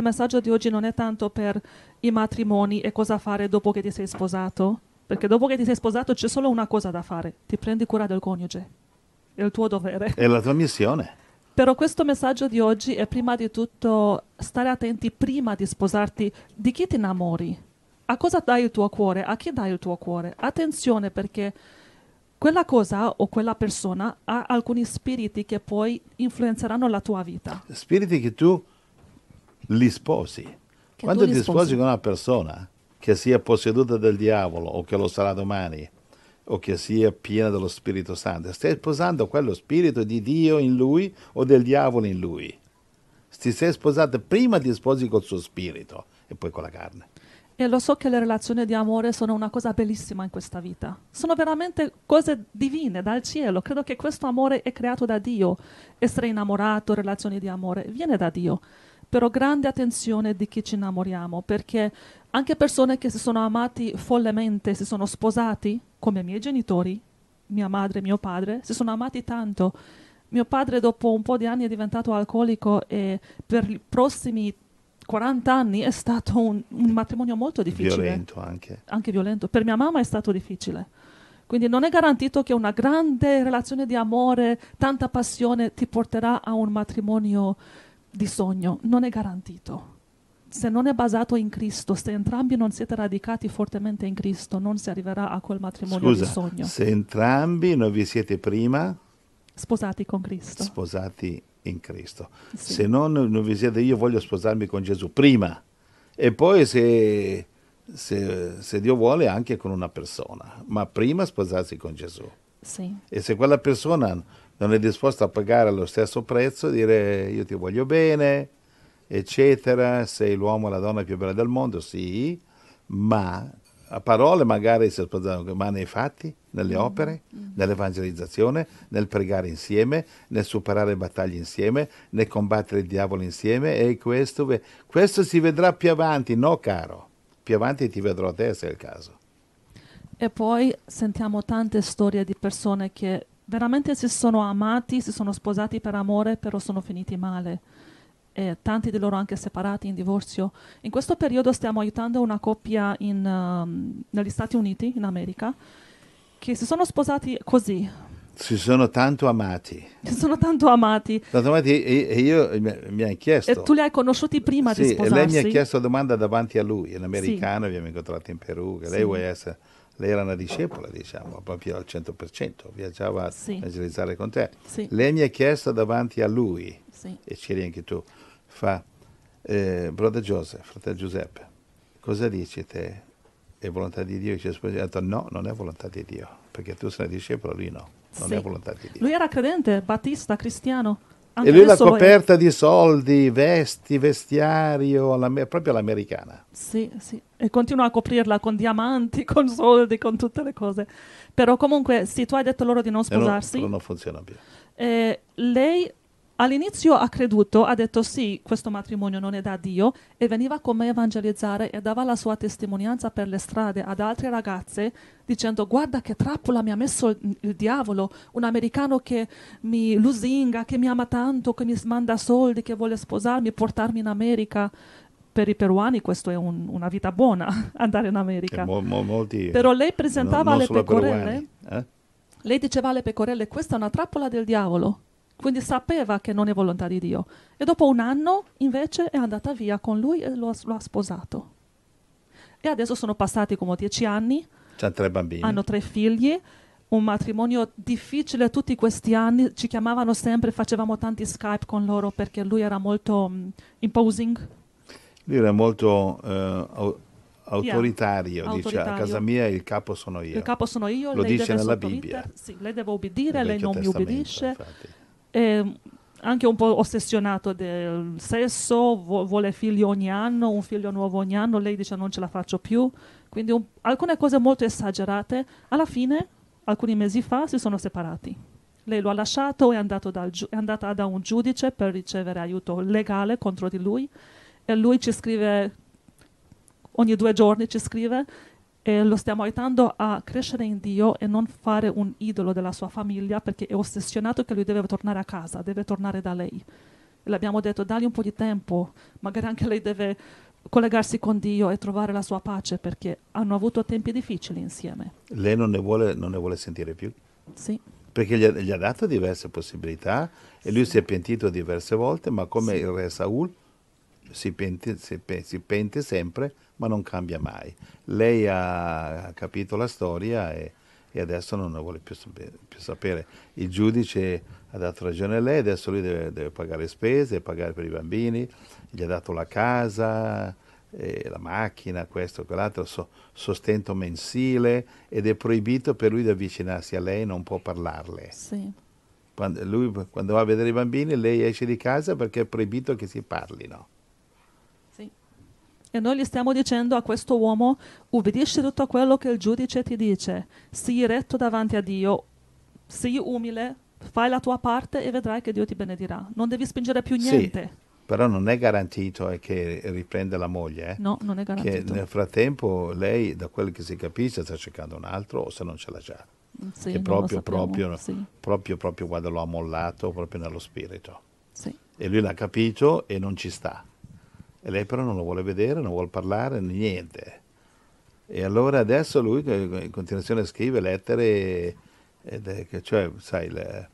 Il messaggio di oggi non è tanto per i matrimoni e cosa fare dopo che ti sei sposato, perché dopo che ti sei sposato c'è solo una cosa da fare, ti prendi cura del coniuge, è il tuo dovere. È la tua missione. Però questo messaggio di oggi è prima di tutto stare attenti prima di sposarti di chi ti innamori, a cosa dai il tuo cuore, a chi dai il tuo cuore. Attenzione perché quella cosa o quella persona ha alcuni spiriti che poi influenzeranno la tua vita. Spiriti che tu li sposi. Che Quando ti sposi. con una persona che sia posseduta dal diavolo o che lo sarà domani o che sia piena dello Spirito Santo, stai sposando quello Spirito di Dio in lui o del diavolo in lui. Ti sei sposato prima ti sposi col suo spirito e poi con la carne. E lo so che le relazioni di amore sono una cosa bellissima in questa vita. Sono veramente cose divine dal cielo. Credo che questo amore è creato da Dio. Essere innamorato, relazioni di amore, viene da Dio però grande attenzione di chi ci innamoriamo, perché anche persone che si sono amati follemente, si sono sposati, come i miei genitori, mia madre e mio padre, si sono amati tanto. Mio padre dopo un po' di anni è diventato alcolico e per i prossimi 40 anni è stato un, un matrimonio molto difficile. Violento anche. Anche violento. Per mia mamma è stato difficile. Quindi non è garantito che una grande relazione di amore, tanta passione ti porterà a un matrimonio di sogno non è garantito. Se non è basato in Cristo, se entrambi non siete radicati fortemente in Cristo, non si arriverà a quel matrimonio Scusa, di sogno. Se entrambi non vi siete prima sposati con Cristo. Sposati in Cristo. Sì. Se non, non vi siete, io voglio sposarmi con Gesù prima e poi se, se, se Dio vuole anche con una persona, ma prima sposarsi con Gesù. Sì. E se quella persona non è disposto a pagare allo stesso prezzo, dire io ti voglio bene, eccetera, sei l'uomo e la donna più bella del mondo, sì, ma a parole magari si sposano, ma nei fatti, nelle mm-hmm. opere, mm-hmm. nell'evangelizzazione, nel pregare insieme, nel superare battaglie insieme, nel combattere il diavolo insieme e questo, questo si vedrà più avanti, no caro, più avanti ti vedrò a te se è il caso. E poi sentiamo tante storie di persone che veramente si sono amati, si sono sposati per amore, però sono finiti male. E tanti di loro anche separati in divorzio. In questo periodo stiamo aiutando una coppia in, um, negli Stati Uniti, in America, che si sono sposati così. Si sono tanto amati. Si sono tanto amati. Tanto amati e, io mi hai chiesto. E tu li hai conosciuti prima sì, di sposarsi? E lei mi ha chiesto la domanda davanti a lui, è un americano, sì. abbiamo incontrato in Perù, che sì. lei vuole essere lei era una discepola, diciamo, proprio al 100%, viaggiava a sì. evangelizzare con te. Sì. Lei mi ha chiesto davanti a lui, sì. e c'eri anche tu, fa, eh, brother Joseph, fratello Giuseppe, cosa dici te? È volontà di Dio? Gesù ha detto no, non è volontà di Dio, perché tu sei una discepola, lui no, non è volontà di Dio. Lui era credente, battista, cristiano. Anche e lui la coperta in... di soldi, vesti, vestiario, alla, proprio l'americana. Sì, sì, e continua a coprirla con diamanti, con soldi, con tutte le cose. Però comunque, sì, tu hai detto loro di non sposarsi. E non, non funziona più. Eh, lei All'inizio ha creduto, ha detto sì, questo matrimonio non è da Dio e veniva con me a evangelizzare e dava la sua testimonianza per le strade ad altre ragazze dicendo guarda che trappola mi ha messo il, il diavolo, un americano che mi lusinga, che mi ama tanto, che mi manda soldi, che vuole sposarmi, portarmi in America per i peruani questa è un, una vita buona, andare in America. Mo, mo, molti, Però lei presentava no, alle pecorelle, peruani, eh? lei diceva alle pecorelle, questa è una trappola del diavolo quindi sapeva che non è volontà di Dio. E dopo un anno invece è andata via con lui e lo ha, lo ha sposato. E adesso sono passati come dieci anni. C'hanno tre bambini. Hanno tre figli un matrimonio difficile tutti questi anni, ci chiamavano sempre, facevamo tanti Skype con loro perché lui era molto um, imposing. Lui era molto uh, autoritario, yeah, dice autoritario. a casa mia il capo sono io. Il capo sono io, lo dice nella Bibbia. Sì, lei deve obbedire, lei non mi obbedisce. Infatti è ehm, anche un po' ossessionato del sesso, vu- vuole figli ogni anno, un figlio nuovo ogni anno, lei dice non ce la faccio più, quindi un- alcune cose molto esagerate. Alla fine, alcuni mesi fa, si sono separati. Lei lo ha lasciato, è, gi- è andata da un giudice per ricevere aiuto legale contro di lui e lui ci scrive ogni due giorni ci scrive eh, lo stiamo aiutando a crescere in Dio e non fare un idolo della sua famiglia perché è ossessionato che lui deve tornare a casa, deve tornare da lei. Le abbiamo detto dagli un po' di tempo, magari anche lei deve collegarsi con Dio e trovare la sua pace perché hanno avuto tempi difficili insieme. Lei non ne vuole, non ne vuole sentire più? Sì. Perché gli ha, gli ha, dato diverse possibilità e lui si è pentito diverse volte, ma come sì. il re Saul si pente, si, si pente sempre ma non cambia mai. Lei ha capito la storia e, e adesso non la vuole più, più, sapere. Il giudice ha dato ragione a lei, adesso lui deve, deve pagare spese, deve pagare per i bambini, gli ha dato la casa, eh, la macchina, questo, quell'altro, so, sostento mensile ed è proibito per lui di avvicinarsi a lei, non può parlarle. Sì. Quando, lui, quando va a vedere i bambini, lei esce di casa perché è proibito che si parlino. E noi gli stiamo dicendo a questo uomo, ubbidisci tutto quello che il giudice ti dice, sii retto davanti a Dio, sii umile, fai la tua parte e vedrai che Dio ti benedirà. Non devi spingere più niente. Sì, però non è garantito che riprenda la moglie. Eh? No, non è garantito. Che nel frattempo lei, da quello che si capisce, sta cercando un altro o se non ce l'ha già. Sì, che proprio, proprio, sì. proprio, proprio quando lo ha mollato, proprio nello spirito. Sì. E lui l'ha capito e non ci sta. E lei però non lo vuole vedere, non vuole parlare, niente. E allora adesso lui in continuazione scrive lettere, è, cioè, sai, le,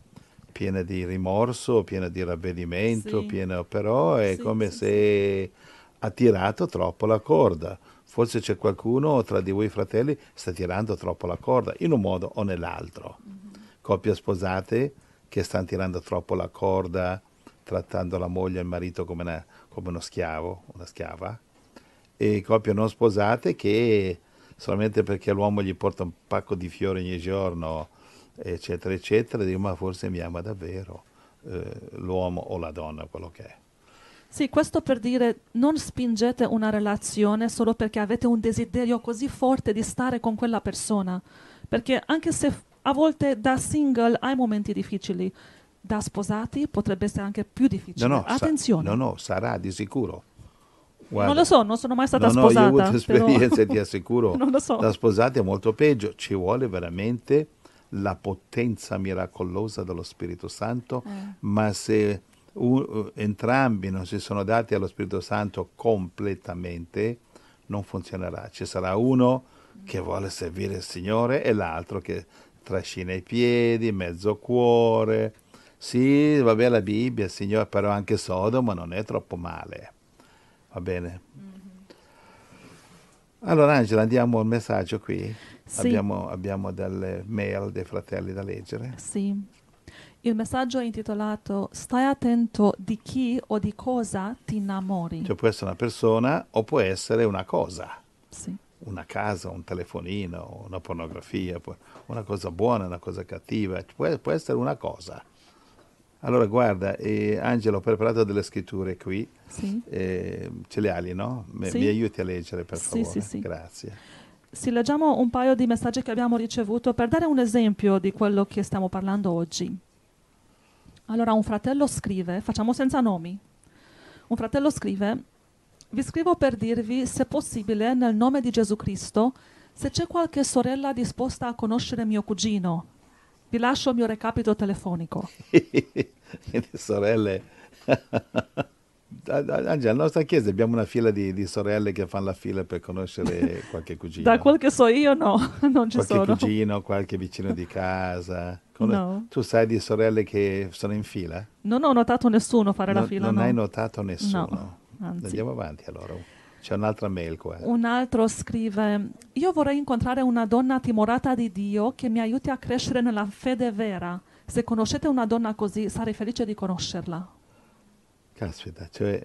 piene di rimorso, piene di ravvedimento, sì. piena, però è sì, come sì, se ha tirato troppo la corda. Forse c'è qualcuno tra di voi fratelli che sta tirando troppo la corda, in un modo o nell'altro. Mm-hmm. Coppie sposate che stanno tirando troppo la corda, trattando la moglie e il marito come una, come uno schiavo, una schiava, e coppie non sposate che solamente perché l'uomo gli porta un pacco di fiori ogni giorno, eccetera, eccetera, dico ma forse mi ama davvero eh, l'uomo o la donna, quello che è. Sì, questo per dire non spingete una relazione solo perché avete un desiderio così forte di stare con quella persona, perché anche se a volte da single hai momenti difficili, da sposati potrebbe essere anche più difficile. No, no, Attenzione. Sa- no, no, sarà di sicuro. Guarda, non lo so, non sono mai stata no, sposata. No, io ho avuto esperienze, ti assicuro. non lo so. Da sposati è molto peggio. Ci vuole veramente la potenza miracolosa dello Spirito Santo, eh. ma se un, entrambi non si sono dati allo Spirito Santo completamente, non funzionerà. Ci sarà uno che vuole servire il Signore e l'altro che trascina i piedi, mezzo cuore, sì, va bene la Bibbia, Signore, però anche Sodoma non è troppo male. Va bene? Mhm. Allora Angela, andiamo al messaggio qui. Sì. Abbiamo, abbiamo, delle mail dei fratelli da leggere. Sì. Il messaggio è intitolato Stai attento di chi o di cosa ti innamori. Cioè può essere una persona o può essere una cosa. Sì. Una casa, un telefonino, una pornografia, una cosa buona, una cosa cattiva. può, può essere una cosa. Allora, guarda, eh, Angela, ho preparato delle scritture qui. Sì. Eh, ce le hai, no? Mi, sì. mi, aiuti a leggere, per favore. Sì, sì, Grazie. Sì, leggiamo un paio di messaggi che abbiamo ricevuto per dare un esempio di quello che stiamo parlando oggi. Allora, un fratello scrive, facciamo senza nomi. Un fratello scrive, vi scrivo per dirvi, se possibile, nel nome di Gesù Cristo, se c'è qualche sorella disposta a conoscere mio cugino, vi lascio il mio recapito telefonico. le sorelle. Angela, alla nostra chiesa abbiamo una fila di, di, sorelle che fanno la fila per conoscere qualche cugino. Da quel che so io no, non ci qualche sono. Qualche cugino, qualche vicino di casa. Con... No. Tu sai di sorelle che sono in fila? Non ho notato nessuno fare no, la fila. Non no. hai notato nessuno. Andiamo avanti allora. C'è un'altra mail qua. Eh. Un altro scrive, io vorrei incontrare una donna timorata di Dio che mi aiuti a crescere nella fede vera. Se conoscete una donna così, sarei felice di conoscerla. Caspita, cioè,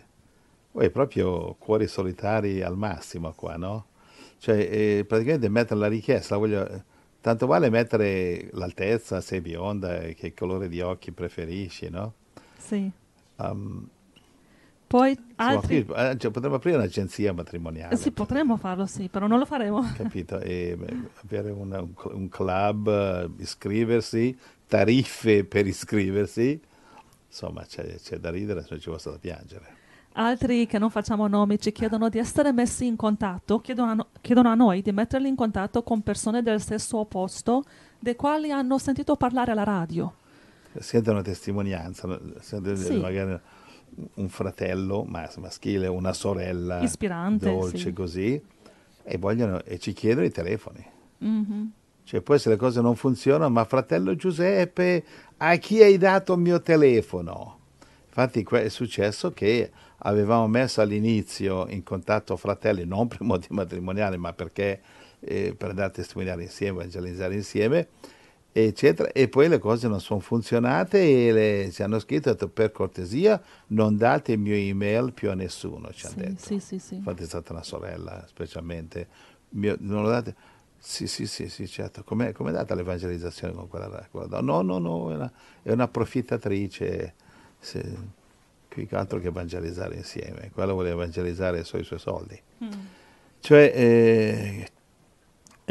voi proprio cuori solitari al massimo qua, no? Cioè, eh, praticamente mettere la richiesta, voglio... Tanto vale mettere l'altezza, se è bionda, che colore di occhi preferisci, no? Sì. Um, poi altri... Eh, cioè, potremmo aprire un'agenzia matrimoniale. Sì, potremmo farlo, sì, però non lo faremo. Capito? E avere una, un, club, eh, iscriversi, tariffe per iscriversi. Insomma, c'è, c'è da ridere, se ci basta da piangere. Altri che non facciamo nomi ci chiedono di essere messi in contatto, chiedono a, no, chiedono a noi di metterli in contatto con persone del stesso opposto, dei quali hanno sentito parlare alla radio. Siete una testimonianza, siete sì. magari un fratello mas- maschile, una sorella Ispirante, dolce sì. così, e, vogliono, e ci chiedono i telefoni. Mm-hmm. Cioè, poi se le cose non funzionano, ma fratello Giuseppe, a chi hai dato il mio telefono? Infatti è successo che avevamo messo all'inizio in contatto fratelli, non per motivi matrimoniali, ma perché eh, per andare a testimoniare insieme, evangelizzare insieme, eccetera. E poi le cose non sono funzionate e le, ci hanno scritto, detto, per cortesia non date il mio email più a nessuno, ci sì, hanno detto. Sì, sì, sì. Infatti è stata una sorella, specialmente. Mio, non lo date? Sì, sì, sì, sì certo. Com'è, com'è data l'evangelizzazione con quella, quella No, no, no, è una, è una approfittatrice. Se, più che altro che evangelizzare insieme. quella vuole evangelizzare solo i suoi soldi. Mm. Cioè, eh,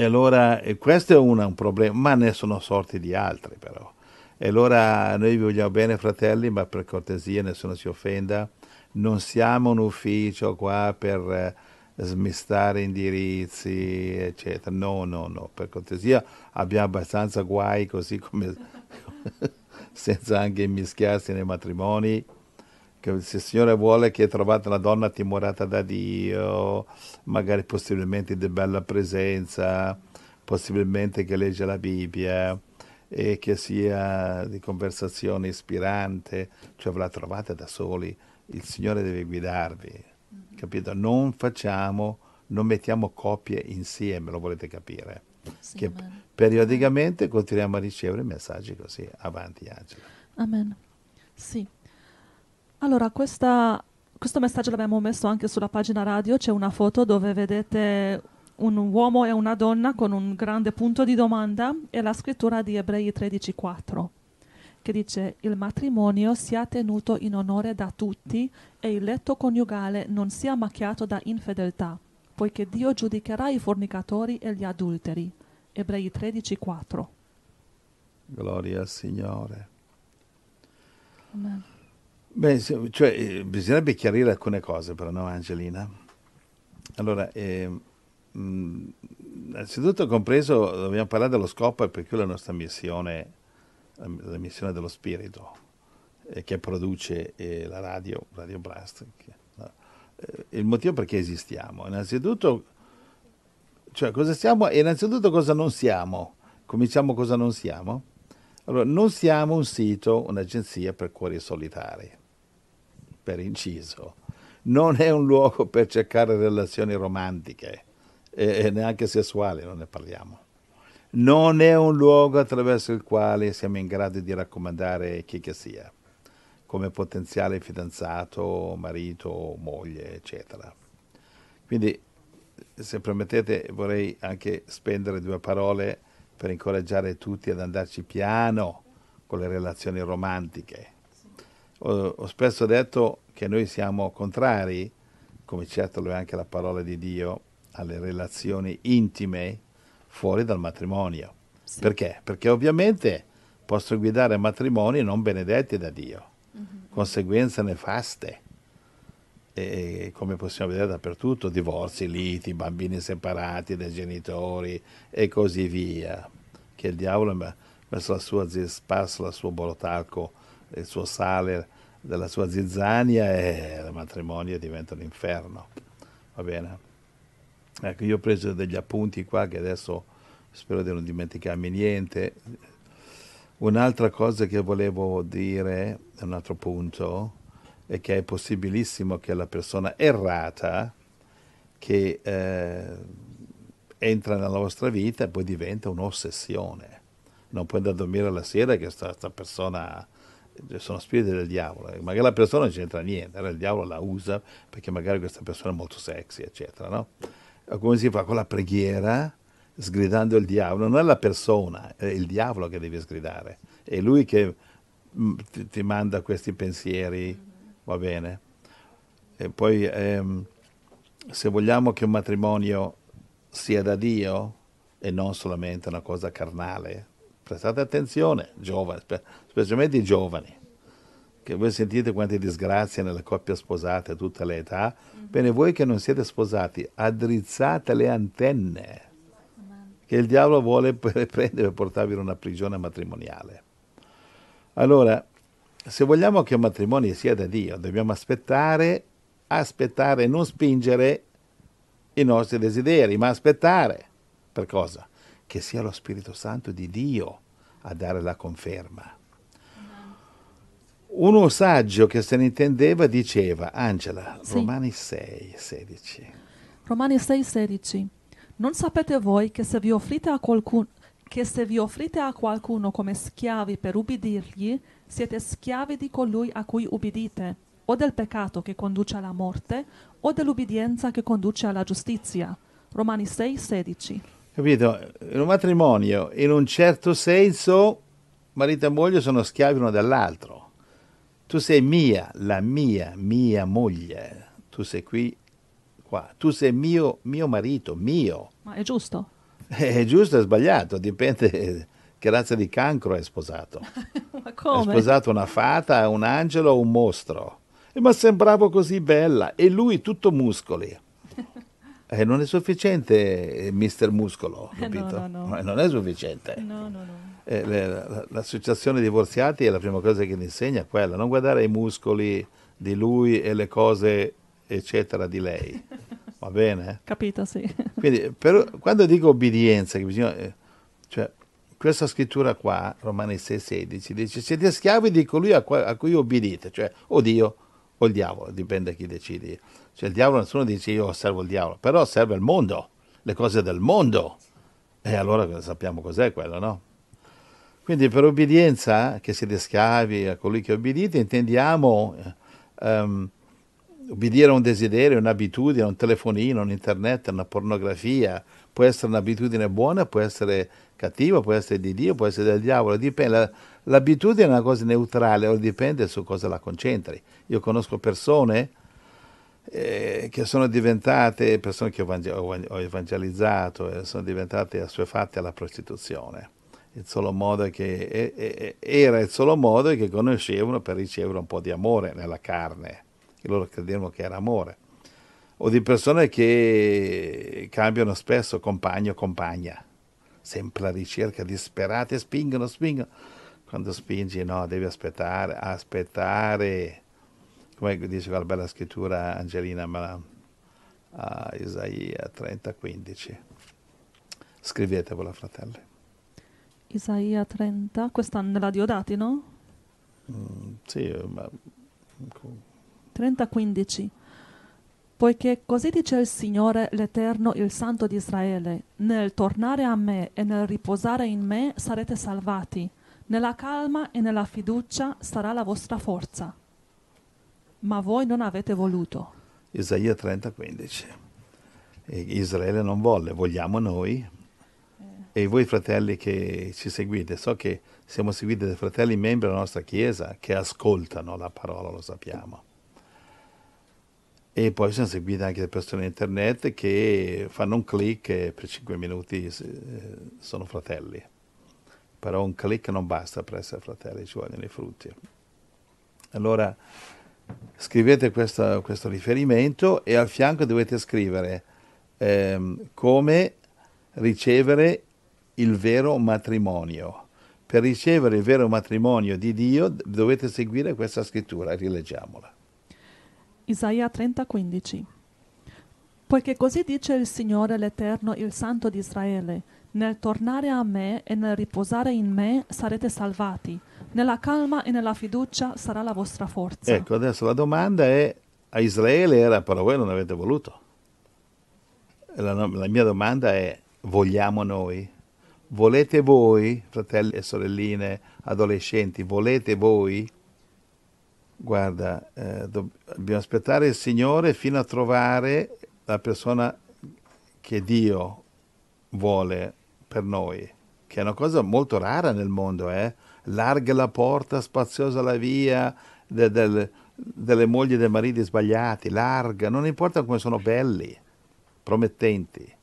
e allora questo è una, un problema, ma ne sono sorti di altri però. E allora noi vi vogliamo bene fratelli, ma per cortesia nessuno si offenda, non siamo un ufficio qua per eh, smistare indirizzi, eccetera. No, no, no, per cortesia abbiamo abbastanza guai così come senza anche immischiarsi nei matrimoni se il Signore vuole che hai trovato una donna timorata da Dio, magari possibilmente di bella presenza, possibilmente che legge la Bibbia e che sia di conversazione ispirante, cioè ve la trovate da soli, il Signore deve guidarvi, capito? Non facciamo, non mettiamo coppie insieme, lo volete capire? Sì, che periodicamente continuiamo a ricevere messaggi così. Avanti Angela. Amen. Sì. Allora, questa, questo messaggio l'abbiamo messo anche sulla pagina radio, c'è una foto dove vedete un uomo e una donna con un grande punto di domanda e la scrittura di Ebrei 13.4 che dice il matrimonio sia tenuto in onore da tutti e il letto coniugale non sia macchiato da infedeltà, poiché Dio giudicherà i fornicatori e gli adulteri. Ebrei 13.4 Gloria al Signore. Amen. Beh, cioè, eh, bisognerebbe chiarire alcune cose però, no Angelina? Allora, eh, mh, innanzitutto compreso, dobbiamo parlare dello scopo e per cui la nostra missione, la, la missione dello spirito eh, che produce eh, la radio, Radio Blast. Che, no, eh, il motivo perché esistiamo. Innanzitutto, cioè, cosa siamo e innanzitutto cosa non siamo. Cominciamo cosa non siamo. Allora, non siamo un sito, un'agenzia per cuori solitari per inciso, non è un luogo per cercare relazioni romantiche e, neanche sessuali, non ne parliamo. Non è un luogo attraverso il quale siamo in grado di raccomandare chi che sia, come potenziale fidanzato, marito, moglie, eccetera. Quindi, se permettete, vorrei anche spendere due parole per incoraggiare tutti ad andarci piano con le relazioni romantiche ho, ho spesso detto che noi siamo contrari, come certo lo è anche la parola di Dio, alle relazioni intime fuori dal matrimonio. Sì. Perché? Perché ovviamente possono guidare matrimoni non benedetti da Dio, mm-hmm. conseguenze nefaste. E, come possiamo vedere dappertutto, divorzi, liti, bambini separati dai genitori e così via. Che il diavolo ha messo la sua sparso la sua borotalco il suo sale della sua zizzania e la matrimonio diventa un inferno. Va bene? Ecco, io ho preso degli appunti qua che adesso spero di non dimenticarmi niente. Un'altra cosa che volevo dire, un altro punto, è che è possibilissimo che la persona errata che eh, entra nella vostra vita poi diventa un'ossessione. Non puoi andare a dormire la sera che questa persona sono spiriti del diavolo, eh. magari la persona non c'entra niente, il diavolo la usa perché magari questa persona è molto sexy, eccetera, no? Eh, come si fa con la preghiera, sgridando il diavolo, non è la persona, è il diavolo che deve sgridare, è lui che mm, ti manda questi pensieri, va bene? E poi ehm, se vogliamo che un matrimonio sia da Dio e non solamente una cosa carnale, Prestate attenzione, giovani, specialmente i giovani, che voi sentite quante disgrazie nelle coppie sposate a tutte le età. Mm-hmm. Bene, voi che non siete sposati, addrizzate le antenne che il diavolo vuole prendere e portarvi in una prigione matrimoniale. Allora, se vogliamo che un matrimonio sia da Dio, dobbiamo aspettare, aspettare, e non spingere i nostri desideri, ma aspettare. Per cosa? che sia lo Spirito Santo di Dio a dare la conferma. Uno saggio che se ne intendeva diceva, Angela, sì. Romani 6, 16. Romani 6, 16. Non sapete voi che se vi offrite a qualcuno, che se vi offrite a qualcuno come schiavi per ubbidirgli, siete schiavi di colui a cui ubbidite, o del peccato che conduce alla morte, o dell'ubbidienza che conduce alla giustizia. Romani 6, 16. Capito? In un matrimonio, in un certo senso, marito e moglie sono schiavi l'uno dall'altro. Tu sei mia, la mia, mia moglie. Tu sei qui, qua. Tu sei mio, mio marito, mio. Ma è giusto? È giusto, è sbagliato, dipende che razza di cancro hai sposato. ma come? Hai sposato una fata, un angelo o un mostro. E eh, ma sembravo così bella. E lui tutto muscoli. Eh, non è sufficiente eh, mister muscolo, eh, capito? No, no, no. Non è sufficiente. Eh, le, l'associazione divorziati è la prima cosa che gli insegna quella, non guardare i muscoli di lui e le cose eccetera di lei. Va bene? Capito, sì. Quindi, per, quando dico obbedienza, bisogna, eh, cioè, questa scrittura qua, Romani 6,16, dice siete schiavi di colui a, cui obbedite, cioè o Dio o il diavolo, dipende da chi decidi cioè il diavolo, nessuno dice io osservo il diavolo, però serve il mondo, le cose del mondo. E allora sappiamo cos'è quello, no? Quindi per obbedienza, eh, che siete schiavi a colui che obbedite, intendiamo ehm, obbedire a un desiderio, un'abitudine, un telefonino, un internet, una pornografia. Può essere un'abitudine buona, può essere cattiva, può essere di Dio, può essere del diavolo, dipende. L'abitudine è una cosa neutrale, o dipende su cosa la concentri. Io conosco persone eh, che sono diventate persone che ho evangelizzato, eh, sono diventate assuefatte alla prostituzione. Il solo modo che, era il solo modo che conoscevano per ricevere un po' di amore nella carne, che loro credevano che era amore. O di persone che cambiano spesso compagno o compagna, sempre alla ricerca disperate, spingono, spingono. Quando spingi, no, devi aspettare, aspettare come dice quella bella scrittura Angelina Malan a Isaia 30, 15. Scrivetevela, fratelli. Isaia 30, questa nella Diodati, no? Mm, sì, ma... 30, 15. Poiché così dice il Signore l'Eterno, il Santo di Israele, nel tornare a me e nel riposare in me sarete salvati, nella calma e nella fiducia sarà la vostra forza ma voi non avete voluto. Isaia 30, 30:15. Israele non volle, vogliamo noi. E voi fratelli che ci seguite, so che siamo seguiti dai fratelli membri della nostra Chiesa che ascoltano la parola, lo sappiamo. E poi siamo seguiti anche da persone in internet che fanno un clic e per 5 minuti eh, sono fratelli. Però un clic non basta per essere fratelli, ci vogliono i frutti. Allora, Scrivete questo, questo riferimento e al fianco dovete scrivere ehm, come ricevere il vero matrimonio. Per ricevere il vero matrimonio di Dio dovete seguire questa scrittura, rileggiamola. Isaia 30:15 Poiché così dice il Signore l'Eterno, il Santo di Israele, nel tornare a me e nel riposare in me sarete salvati. Nella calma e nella fiducia sarà la vostra forza. Ecco, adesso la domanda è, a Israele era però voi non avete voluto. La, la mia domanda è, vogliamo noi? Volete voi, fratelli e sorelline, adolescenti, volete voi? Guarda, eh, dobbiamo aspettare il Signore fino a trovare la persona che Dio vuole per noi, che è una cosa molto rara nel mondo, eh? larga la porta, spaziosa la via de, de, delle mogli e dei mariti sbagliati, larga, non importa come sono belli, promettenti.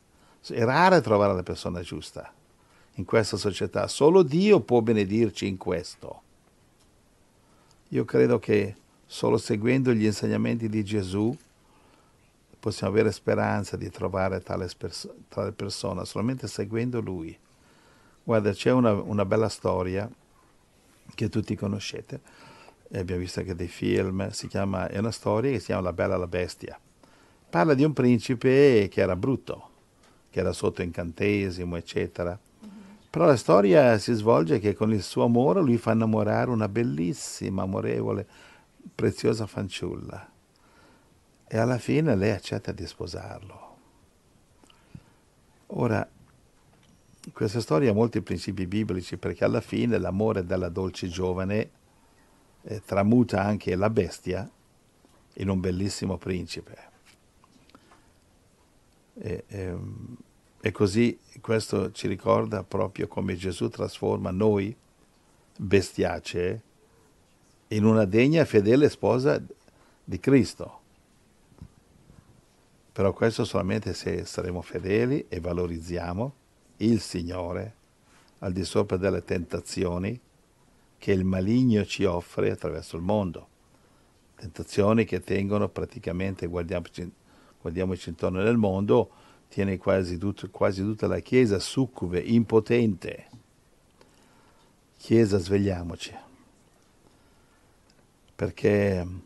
È rara trovare la persona giusta in questa società, solo Dio può benedirci in questo. Io credo che solo seguendo gli insegnamenti di Gesù possiamo avere speranza di trovare tale, pers- tale persona solamente seguendo lui. Guarda, c'è una, una, bella storia che tutti conoscete, e abbiamo visto anche dei film, chiama, è una storia che si chiama La Bella e la Bestia. Parla di un principe che era brutto, che era sotto incantesimo, eccetera. Mm-hmm. Però la storia si svolge che con il suo amore lui fa innamorare una bellissima, amorevole, preziosa fanciulla e alla fine lei accetta di sposarlo. Ora, questa storia ha molti principi biblici perché alla fine l'amore della dolce giovane eh, tramuta anche la bestia in un bellissimo principe. E, e, ehm, e così questo ci ricorda proprio come Gesù trasforma noi, bestiace, in una degna e fedele sposa di Cristo però questo solamente se saremo fedeli e valorizziamo il Signore al di sopra delle tentazioni che il maligno ci offre attraverso il mondo. Tentazioni che tengono praticamente, guardiamoci, guardiamoci intorno nel mondo, tiene quasi, tutto, quasi tutta la Chiesa succube, impotente. Chiesa, svegliamoci, perché mm,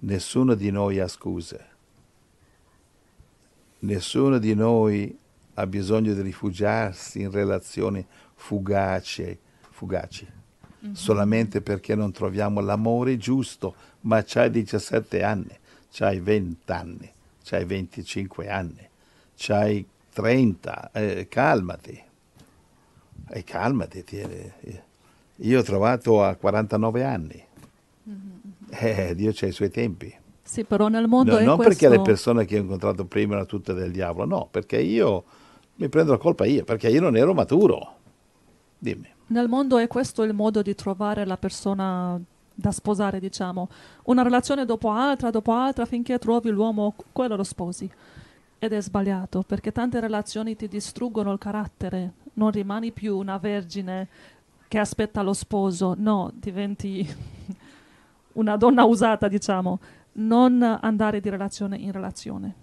nessuno di noi ha scuse Nessuno di noi ha bisogno di rifugiarsi in relazioni fugaci, fugaci mm-hmm. solamente perché non troviamo l'amore giusto, ma c'hai 17 anni, c'hai 20 anni, c'hai 25 anni, c'hai 30, eh, calmati, e calmati. Eh. Io ho trovato a 49 anni, mm-hmm. Eh, Dio c'è i suoi tempi. Sì, però nel mondo no, è non questo... perché le persone che ho incontrato prima erano tutte del diavolo, no, perché io mi prendo la colpa io, perché io non ero maturo. Dimmi. Nel mondo è questo il modo di trovare la persona da sposare, diciamo. Una relazione dopo altra, dopo altra, finché trovi l'uomo, quello lo sposi. Ed è sbagliato, perché tante relazioni ti distruggono il carattere, non rimani più una vergine che aspetta lo sposo, no, diventi una donna usata, diciamo non andare di relazione in relazione.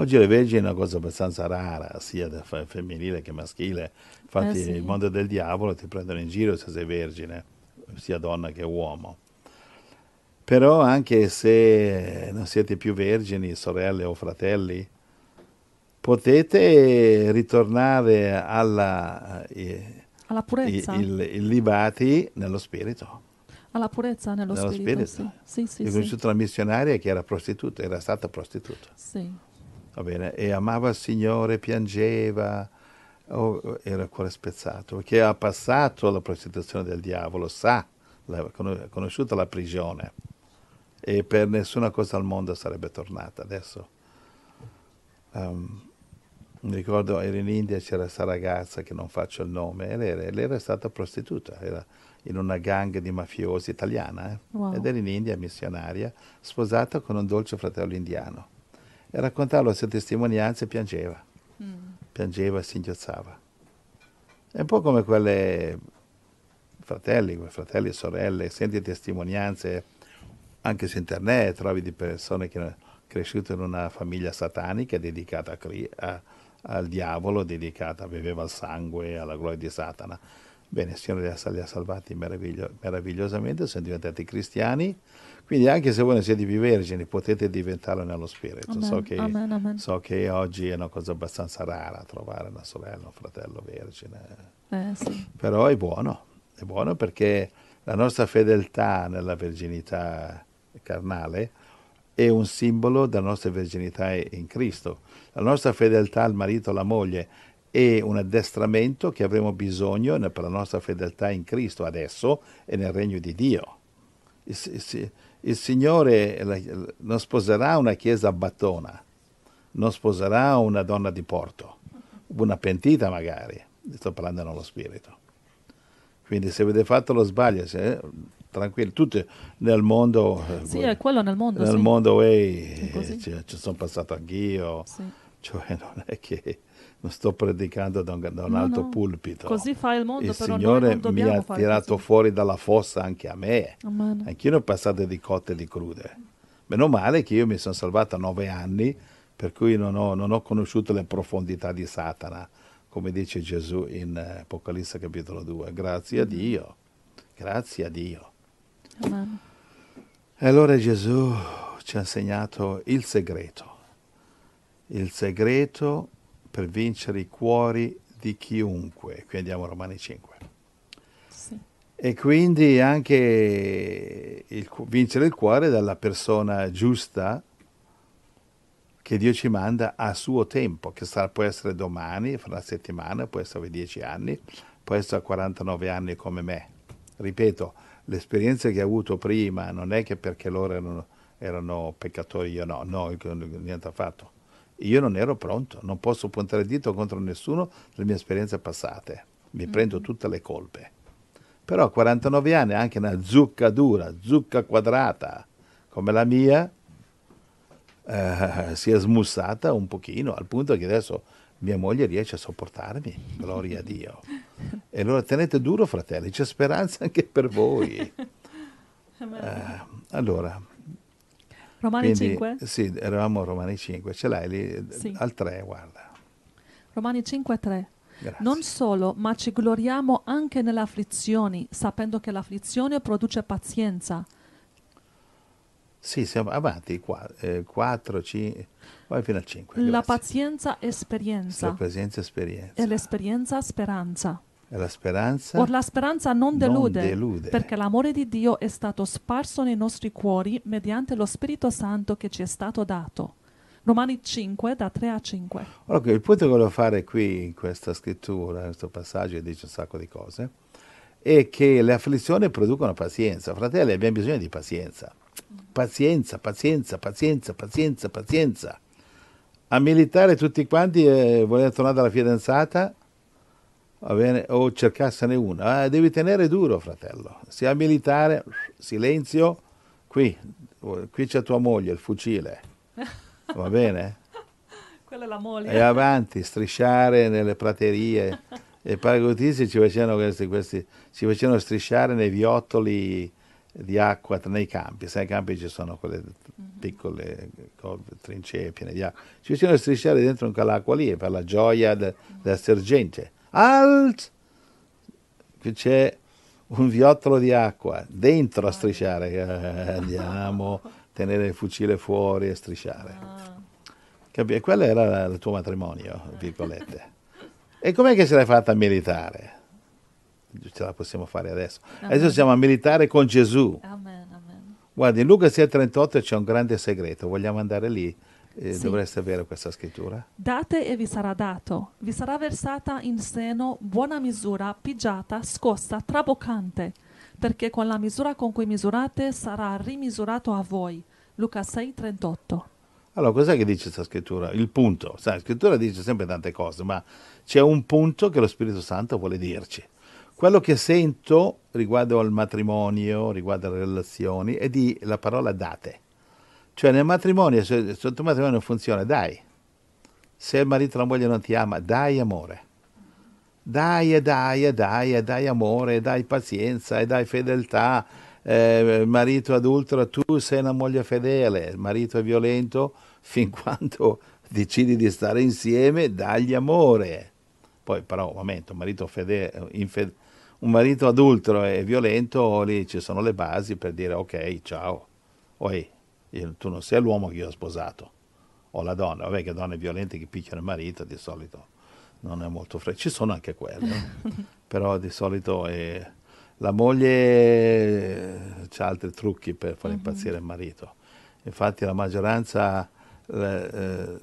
Oggi le vergini è una cosa abbastanza rara, sia femminile che maschile. Infatti eh sì. il mondo del diavolo ti prendono in giro se sei vergine, sia donna che uomo. Però anche se non siete più vergini, sorelle o fratelli, potete ritornare alla, eh, alla purezza. il, il libati nello spirito alla purezza nello, spirito. spirito. Sì. Sì, sì, Ho conosciuto una missionaria che era prostituta, era stata prostituta. Sì. Va bene, e amava il Signore, piangeva, oh, era il cuore spezzato, perché ha passato la prostituzione del diavolo, sa, ha conosciuto la prigione e per nessuna cosa al mondo sarebbe tornata adesso. Um, mi ricordo, ero in India, c'era questa ragazza che non faccio il nome, lei era, lei era stata prostituta, era, in una gang di mafiosi italiana, eh? wow. ed era in India, missionaria, sposata con un dolce fratello indiano. E raccontava la sua testimonianza e piangeva, mm. piangeva e singhiozzava. È un po' come quelle fratelli, come fratelli e sorelle, senti testimonianze anche su internet, trovi di persone che hanno cresciuto in una famiglia satanica dedicata a, a, al diavolo, dedicata, beveva il sangue, alla gloria di Satana Bene, il Signore li ha, salvati meraviglio, meravigliosamente, sono diventati cristiani, quindi anche se voi non siete più vergini potete diventarlo nello Spirito. Amen, so, che, amen, amen. so, che, oggi è una cosa abbastanza rara trovare una sorella, un fratello vergine, eh, sì. però è buono, è buono perché la nostra fedeltà nella verginità carnale è un simbolo della nostra verginità in Cristo. La nostra fedeltà al marito, alla moglie, e un addestramento che avremo bisogno per la nostra fedeltà in Cristo adesso e nel regno di Dio. Il, il, il Signore non sposerà una chiesa a battona, non sposerà una donna di porto, una pentita magari, sto parlando nello spirito. Quindi se avete fatto lo sbaglio, se, tranquilli, tutti nel mondo... Eh, sì, eh, è quello nel mondo. Nel sì. mondo, ehi, ci, ci sono passato anch'io, sì. cioè non è che non sto predicando da un, da un no, alto no. pulpito. Così fa il mondo, il Signore mi ha tirato così. fuori dalla fossa anche a me. Amen. Anch'io ne ho passate di cotte e di crude. Meno male che io mi sono salvato a nove anni, per cui non ho, non ho conosciuto le profondità di Satana, come dice Gesù in eh, Apocalisse capitolo 2. Grazie a Dio, grazie a Dio. Amen. E allora Gesù ci ha insegnato il segreto. Il segreto per vincere i cuori di chiunque. Qui andiamo a Romani 5. E quindi anche il, vincere il cuore dalla persona giusta che Dio ci manda a suo tempo, che sarà, può essere domani, fra una settimana, può essere a 10 anni, può essere a 49 anni come me. Ripeto, l'esperienza che ho avuto prima non è che perché loro erano, erano peccatori, io no, no, niente affatto io non ero pronto, non posso puntare il dito contro nessuno delle mie esperienze passate, mi mm. prendo tutte le colpe. Però a 49 anni, anche una zucca dura, zucca quadrata come la mia, eh, si è smussata un pochino, al punto che adesso mia moglie riesce a sopportarmi, gloria a Dio. E allora tenete duro fratelli, c'è speranza anche per voi. Eh, allora, Romani Quindi, 5? Sì, eravamo a Romani 5, ce l'hai lì sì. al 3, guarda. Romani 5, 3. Grazie. Non solo, ma ci gloriamo anche nelle afflizioni, sapendo che l'afflizione produce pazienza. Sì, siamo avanti, 4, 5, eh, vai fino al 5. La pazienza esperienza. La pazienza esperienza. E l'esperienza speranza. La speranza, Or la speranza non delude, non delude, perché l'amore di Dio è stato sparso nei nostri cuori mediante lo Spirito Santo che ci è stato dato. Romani 5, da 3 a 5. okay, il punto che voglio fare qui, in questa scrittura, in questo passaggio che dice un sacco di cose, è che le afflizioni producono pazienza. Fratelli, abbiamo bisogno di pazienza. Pazienza, pazienza, pazienza, pazienza, pazienza. A militare tutti quanti e eh, voler tornare dalla fidanzata o cercassene una. Eh, devi tenere duro, fratello. Sia militare, silenzio, qui, qui c'è tua moglie, il fucile. Va bene? Quella è la moglie. E avanti, strisciare nelle praterie. e paragotisti ci facevano, questi, questi, ci facevano strisciare nei viottoli di acqua nei campi, sai, nei campi ci sono quelle mhm. piccole trincee piene di acqua, ci facevano strisciare dentro un calacqua lì per la gioia de, della sergente alt! Qui c'è un viottolo di acqua dentro a strisciare, eh, andiamo, tenere il fucile fuori e strisciare. Ah. Capì? Quello era il tuo matrimonio, virgolette. E com'è che se l'hai fatta militare? Ce la possiamo fare adesso. Amen. Adesso siamo a militare con Gesù. Amen, amen. Guardi, in Luca 6,38 c'è un grande segreto, vogliamo andare lì? Eh, sì. Dovreste avere questa scrittura. Date e vi sarà dato, vi sarà versata in seno buona misura, pigiata, scossa, traboccante, perché con la misura con cui misurate sarà rimisurato a voi. Luca 6,38. Allora, cos'è che dice questa scrittura? Il punto. Sai, la scrittura dice sempre tante cose, ma c'è un punto che lo Spirito Santo vuole dirci. Quello che sento riguardo al matrimonio, riguardo alle relazioni, è di la parola date. Cioè nel matrimonio, se il matrimonio non funziona, dai. Se il marito o la moglie non ti ama, dai amore. Dai e dai e dai e dai amore, e dai pazienza e dai fedeltà. Eh, marito adultero, tu sei una moglie fedele, il marito è violento, fin quando decidi di stare insieme, dagli amore. Poi però, un momento, un marito, fedele, infed- un marito adultero è violento, lì ci sono le basi per dire ok, ciao, oi, tu non sei l'uomo che io ho sposato, o la donna, vabbè che donne violente che picchiano il marito di solito non è molto freddo, ci sono anche quelle, eh. però di solito è... la moglie ha altri trucchi per far mm-hmm. impazzire il marito, infatti la maggioranza, eh,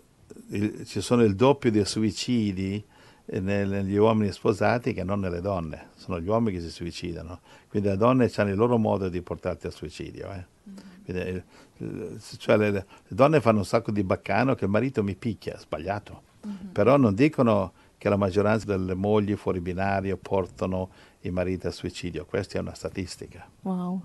il, ci sono il doppio dei suicidi eh, negli uomini sposati che non nelle donne, sono gli uomini che si suicidano, quindi le donne hanno il loro modo di portarti al suicidio. Eh. Mm-hmm. Quindi, cioè le, le, donne fanno un sacco di baccano che il marito mi picchia, sbagliato, mm-hmm. però non dicono che la maggioranza delle mogli fuori binario portano i mariti al suicidio, questa è una statistica. Wow.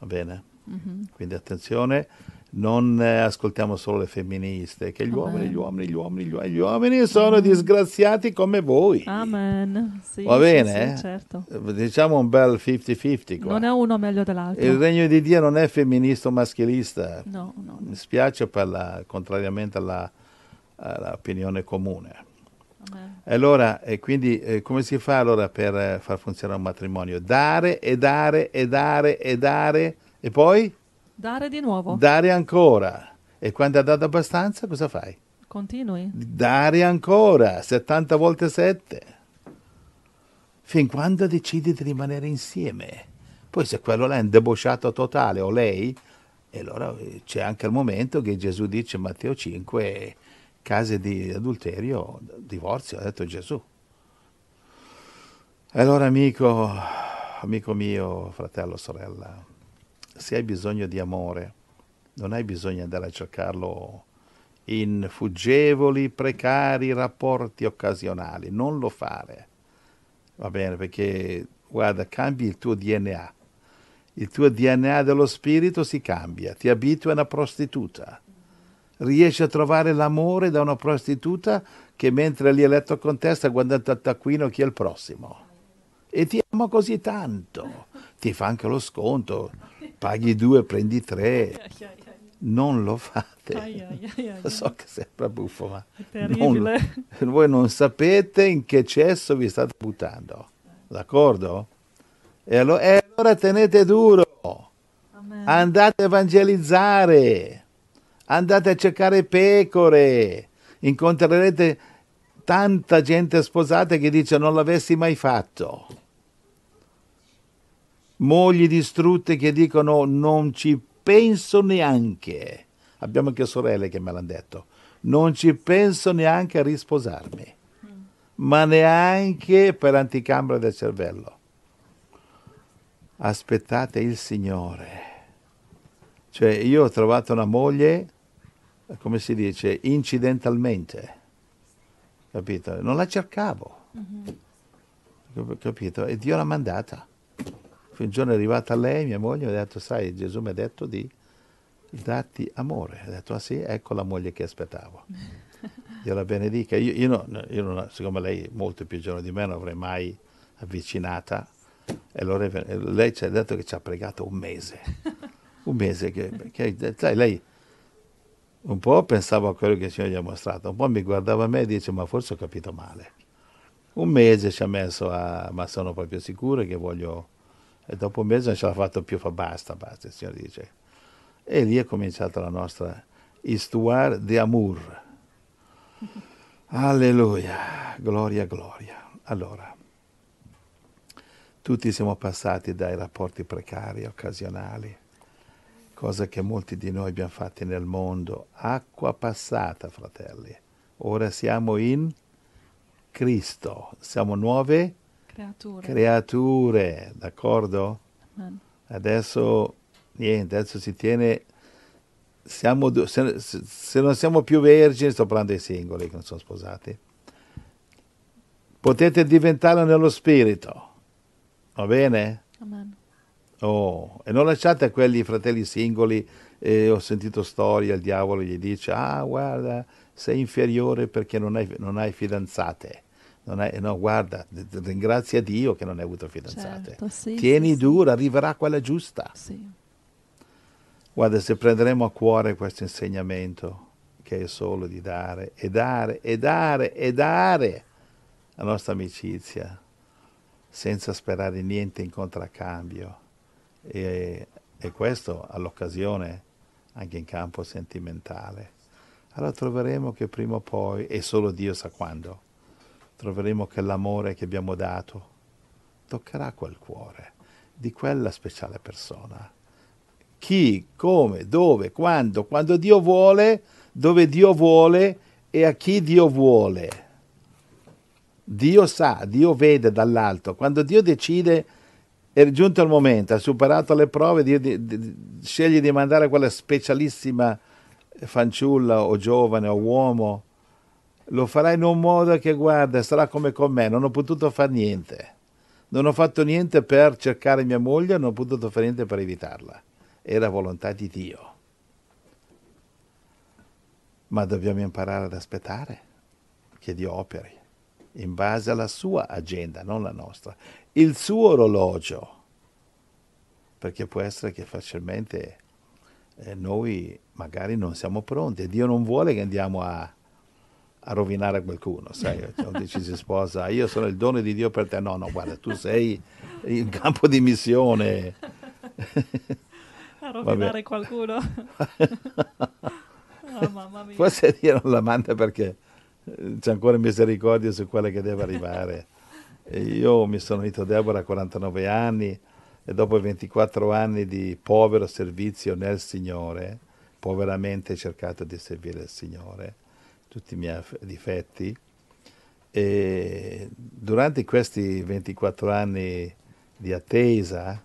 Va bene? Mm-hmm. Quindi attenzione non eh, ascoltiamo solo le femministe, che gli uomini, gli uomini, gli uomini, gli uomini, gli uomini sono Amen. disgraziati come voi. Amen. Sì, Va bene? Sì, sì, eh? certo. Diciamo un bel 50-50 qua. Non è uno meglio dell'altro. Il regno di Dio non è femminista o maschilista. No, no. Mi spiace la, contrariamente alla, all'opinione comune. Amen. Allora, e quindi eh, come si fa allora per eh, far funzionare un matrimonio? Dare e dare e dare e dare e poi? Dare di nuovo. Dare ancora. E quando ha dato abbastanza, cosa fai? Continui. Dare ancora, 70 volte 7. Fin quando decidi di rimanere insieme. Poi se quello là è un totale, o lei, e allora eh, c'è anche il momento che Gesù dice, Matteo 5, casi di adulterio, divorzio, ha detto Gesù. Allora amico, amico mio, fratello, sorella, se hai bisogno di amore, non hai bisogno di andare a cercarlo in fuggevoli, precari rapporti occasionali, non lo fare. Va bene, perché guarda, cambi il tuo DNA. Il tuo DNA dello spirito si cambia, ti abitua a una prostituta. Riesci a trovare l'amore da una prostituta che mentre lì è letto con te sta guardando al taccuino chi è il prossimo. E ti ama così tanto, ti fa anche lo sconto, paghi due, prendi tre. Non lo fate. so che sembra buffo, ma non, voi non sapete in che cesso vi state buttando. D'accordo? E allora, e allora tenete duro. Andate a evangelizzare. Andate a cercare pecore. Incontrerete tanta gente sposata che dice non l'avessi mai fatto mogli distrutte che dicono non ci penso neanche. Abbiamo anche sorelle che me l'hanno detto. Non ci penso neanche a risposarmi, mm. ma neanche per anticambra del cervello. Aspettate il Signore. Cioè, io ho trovato una moglie, come si dice, incidentalmente, capito? Non la cercavo, mm-hmm. capito? E Dio l'ha mandata. Un giorno è arrivata lei, mia moglie, mi ha detto, sai, Gesù mi ha detto di darti amore. Ha detto, ah sì, ecco la moglie che aspettavo. Dio la benedica. Io, io, no, io non, siccome lei è molto più giovane di me, non avrei mai avvicinata. E allora lei ci ha detto che ci ha pregato un mese. Un mese che, che sai, lei un po' pensavo a quello che il Signore gli ha mostrato, un po' mi guardava a me e dice ma forse ho capito male. Un mese ci ha messo a, ma sono proprio sicuro che voglio e dopo un mese non ce l'ha fatto più, fa basta, basta, il Signore dice. E lì è cominciata la nostra histoire d'amour. Alleluia, gloria, gloria. Allora, tutti siamo passati dai rapporti precari, occasionali, cosa che molti di noi abbiamo fatto nel mondo. Acqua passata, fratelli. Ora siamo in Cristo, siamo nuove Creature. Creature, d'accordo? Amen. Adesso, niente, adesso si tiene... Siamo, se, se non siamo più vergini, sto parlando dei singoli che non sono sposati, potete diventare nello spirito, va bene? Amen. Oh, e non lasciate a quelli fratelli singoli, eh, ho sentito storie, il diavolo gli dice, ah guarda, sei inferiore perché non hai, non hai fidanzate. Non è, no, guarda, ringrazia Dio che non hai avuto fidanzate. Certo, sì, Tieni sì, duro, arriverà quella giusta. Sì. Guarda, se prenderemo a cuore questo insegnamento, che è solo di dare e dare e dare e dare la nostra amicizia, senza sperare niente in contraccambio. E, e questo all'occasione anche in campo sentimentale. Allora troveremo che prima o poi, e solo Dio sa quando, troveremo che l'amore che abbiamo dato toccherà quel cuore di quella speciale persona. Chi, come, dove, quando, quando Dio vuole, dove Dio vuole e a chi Dio vuole. Dio sa, Dio vede dall'alto. Quando Dio decide è giunto il momento, ha superato le prove, Dio di, di, sceglie di mandare quella specialissima fanciulla o giovane o uomo lo farai in un modo che guarda, sarà come con me, non ho potuto fare niente. Non ho fatto niente per cercare mia moglie, non ho potuto fare niente per evitarla. Era volontà di Dio. Ma dobbiamo imparare ad aspettare che Dio operi in base alla sua agenda, non la nostra, il suo orologio. Perché può essere che facilmente eh, noi magari non siamo pronti e Dio non vuole che andiamo a a rovinare qualcuno, sai, cioè, dici si sposa, io sono il dono di Dio per te, no, no, guarda, tu sei in campo di missione. A rovinare qualcuno. oh, mamma mia. Forse Dio non la manda perché eh, c'è ancora misericordia su quella che deve arrivare. E io mi sono unito a Deborah a 49 anni e dopo 24 anni di povero servizio nel Signore, poveramente cercato di servire il Signore, tutti i miei difetti. E durante questi 24 anni di attesa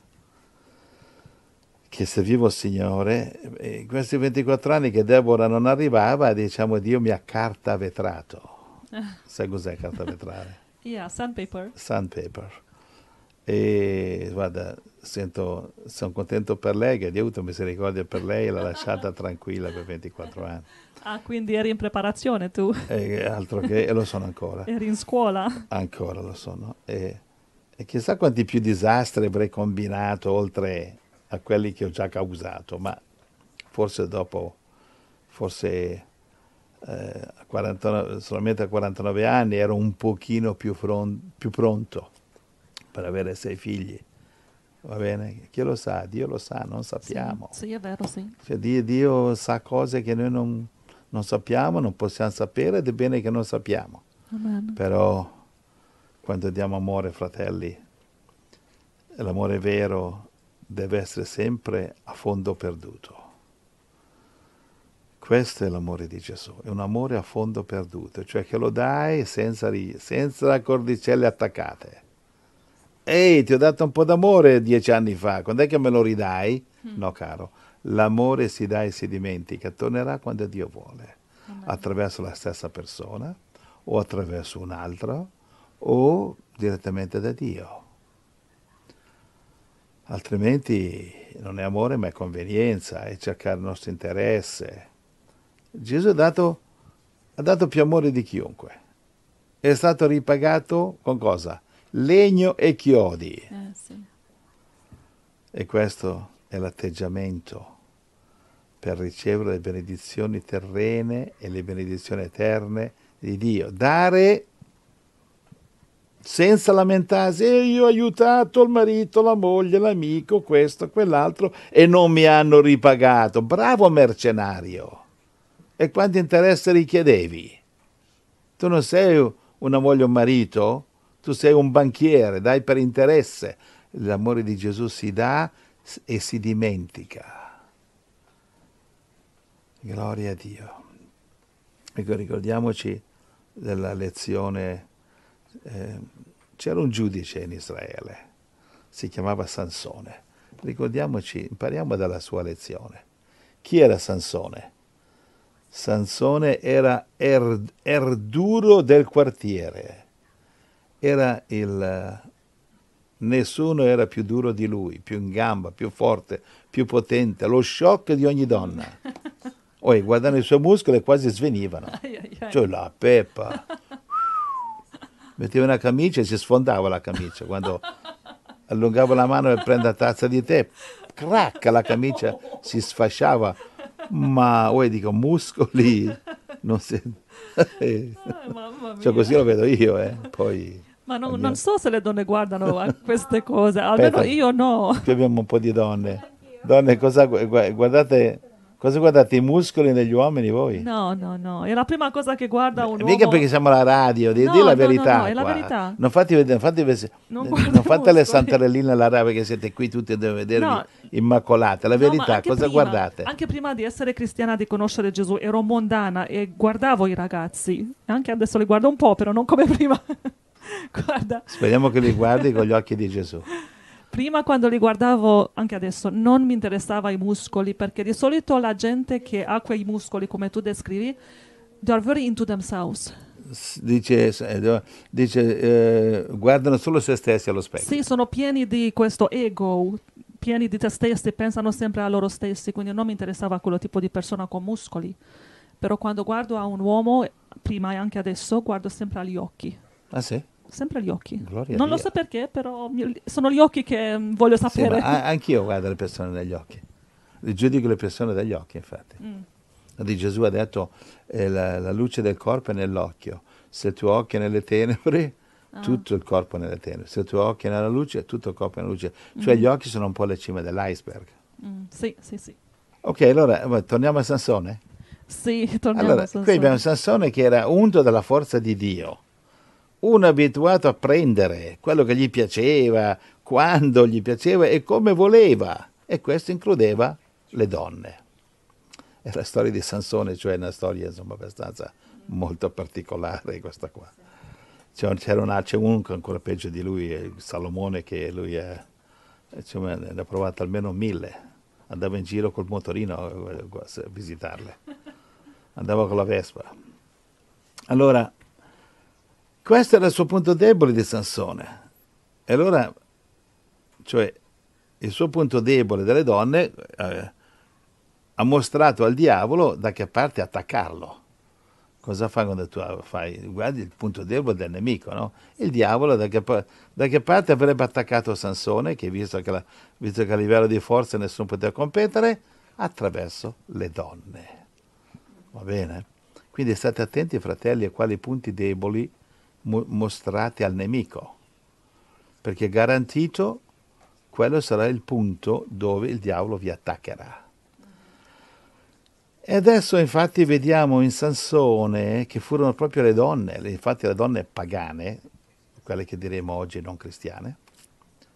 che servivo il Signore, in questi 24 anni che Deborah non arrivava, diciamo Dio mi ha carta vetrato. Sai cos'è carta vetrare? yeah, sandpaper. Sandpaper. E guarda, sento, sono contento per lei che Dio ha avuto misericordia per lei e l'ha lasciata tranquilla per 24 anni. Ah, quindi eri in preparazione tu? E eh, altro che, e lo sono ancora. eri in scuola? Ancora lo sono. E, e chissà quanti più disastri avrei combinato oltre a quelli che ho già causato, ma forse dopo, forse eh, 49, solamente a 49 anni ero un pochino più, fron- più pronto per avere sei figli. Va bene? Chi lo sa? Dio lo sa, non sappiamo. Sì, sì è vero, sì. Cioè, Dio, Dio sa cose che noi non, non sappiamo, non possiamo sapere ed è bene che non sappiamo. Amen. Però quando diamo amore, fratelli, l'amore vero deve essere sempre a fondo perduto. Questo è l'amore di Gesù, è un amore a fondo perduto, cioè che lo dai senza, senza cordicelle attaccate. Ehi, ti ho dato un po' d'amore dieci anni fa, quando è che me lo ridai? Mm. No, caro, L'amore si dà e si dimentica, tornerà quando Dio vuole, Amen. attraverso la stessa persona o attraverso un altro o direttamente da Dio. Altrimenti non è amore ma è convenienza, è cercare il nostro interesse. Gesù ha dato, ha dato più amore di chiunque. È stato ripagato con cosa? Legno e chiodi. Eh, sì. E questo è l'atteggiamento per ricevere le benedizioni terrene e le benedizioni eterne di Dio. Dare senza lamentarsi, e eh, io ho aiutato il marito, la moglie, l'amico, questo, quell'altro, e non mi hanno ripagato. Bravo mercenario! E quanti interessi richiedevi? Tu non sei una moglie o un marito? Tu sei un banchiere, dai per interesse. L'amore di Gesù si dà e si dimentica. Gloria a Dio. Ecco, ricordiamoci della lezione, eh, c'era un giudice in Israele, si chiamava Sansone. Ricordiamoci, impariamo dalla sua lezione. Chi era Sansone? Sansone era er, erduro del quartiere, era il Nessuno era più duro di lui, più in gamba, più forte, più potente, lo shock di ogni donna. Poi guardando i suoi muscoli quasi svenivano. Cioè la peppa. Metteva una camicia e si sfondava la camicia quando allungavo la mano per prendere la tazza di tè. Cracca la camicia si sfasciava. Ma poi dico muscoli. Non si... Ah, cioè così lo vedo io, eh. Poi... Ma non, non so se le donne guardano a queste cose, almeno Aspetta, io no. Qui abbiamo un po' di donne. Donne, cosa guardate? Cosa guardate i muscoli negli uomini voi? No, no, no, è la prima cosa che guarda un uomo. Mica perché siamo alla radio, di no, dire la no, verità. No, no, è la verità. Non fate, vedere, fate, non non fate le santarelline alla radio che siete qui tutti a vedervi no. immacolate. La verità, cosa prima, guardate? Anche prima di essere cristiana, di conoscere Gesù, ero mondana e guardavo i ragazzi. Anche adesso li guardo un po', però non come prima. Guarda. Speriamo che li guardi con gli occhi di Gesù. Prima quando li guardavo, anche adesso, non mi interessava i muscoli, perché di solito la gente che ha quei muscoli, come tu descrivi, they are very into themselves. Dice, eh, dice eh, guardano solo se stessi allo specchio. Sì, sono pieni di questo ego, pieni di te stessi, pensano sempre a loro stessi, quindi non mi interessava quello tipo di persona con muscoli. Però quando guardo a un uomo, prima e anche adesso, guardo sempre agli occhi. Ah sì? sempre gli occhi. Gloria non lo so perché, però sono gli occhi che mm, voglio sapere. Sì, anch'io guardo le persone dagli occhi. Giudico le persone dagli occhi, infatti. Mm. Di Gesù ha detto, eh, la, la, luce del corpo è nell'occhio. Se il tuo occhio è nelle tenebre, ah. tutto il corpo è nelle tenebre. Se il tuo occhio è nella luce, tutto il corpo è nella luce. Mm. Cioè mm. gli occhi sono un po' le cime dell'iceberg. Mm. Sì, sì, sì. Ok, allora torniamo a Sansone. Sì, torniamo allora, a Sansone. Qui abbiamo Sansone che era unto dalla forza di Dio uno abituato a prendere quello che gli piaceva, quando gli piaceva e come voleva. E questo includeva le donne. È la storia di Sansone, cioè una storia insomma abbastanza molto particolare questa qua. C'era una, c'è un ancora peggio di lui, Salomone, che lui è, insomma, ne ha provato almeno mille. Andava in giro col motorino eh, a visitarle. Andava con la Vespa. Allora, questo era il suo punto debole di Sansone. E allora, cioè, il suo punto debole delle donne eh, ha mostrato al diavolo da che parte attaccarlo. Cosa fa quando tu fai? Guardi il punto debole del nemico, no? Il diavolo da che, da che parte avrebbe attaccato Sansone, che visto che, la, visto che a livello di forza nessuno poteva competere, attraverso le donne. Va bene? Quindi state attenti, fratelli, a quali punti deboli mo- mostrati al nemico, perché garantito quello sarà il punto dove il diavolo vi attaccherà. E adesso infatti vediamo in Sansone che furono proprio le donne, infatti le donne pagane, quelle che diremo oggi non cristiane,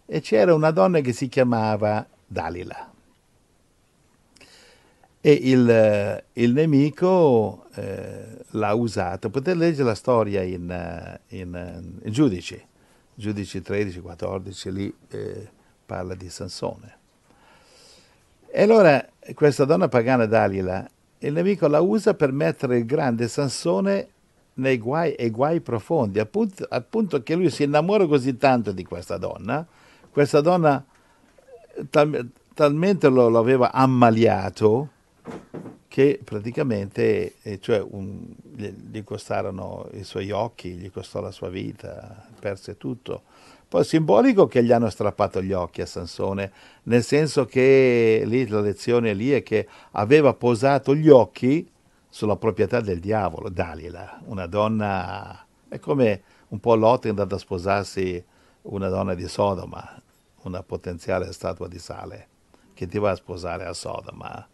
e c'era una donna che si chiamava Dalila e il, il nemico eh, l'ha usato. Potete leggere la storia in, eh, in, eh, in Giudici, Giudici 13-14, lì eh, parla di Sansone. E allora questa donna pagana Dalila, il nemico la usa per mettere il grande Sansone nei guai e guai profondi, appunto, appunto che lui si innamora così tanto di questa donna, questa donna eh, tal, talmente lo, lo aveva ammaliato, che praticamente eh, cioè un, gli costarono i suoi occhi, gli costò la sua vita, perse tutto. Poi simbolico che gli hanno strappato gli occhi a Sansone, nel senso che lì la lezione lì è che aveva posato gli occhi sulla proprietà del diavolo, Dalila, una donna, è come un po' Lot è andata a sposarsi una donna di Sodoma, una potenziale statua di sale, che ti va a sposare a Sodoma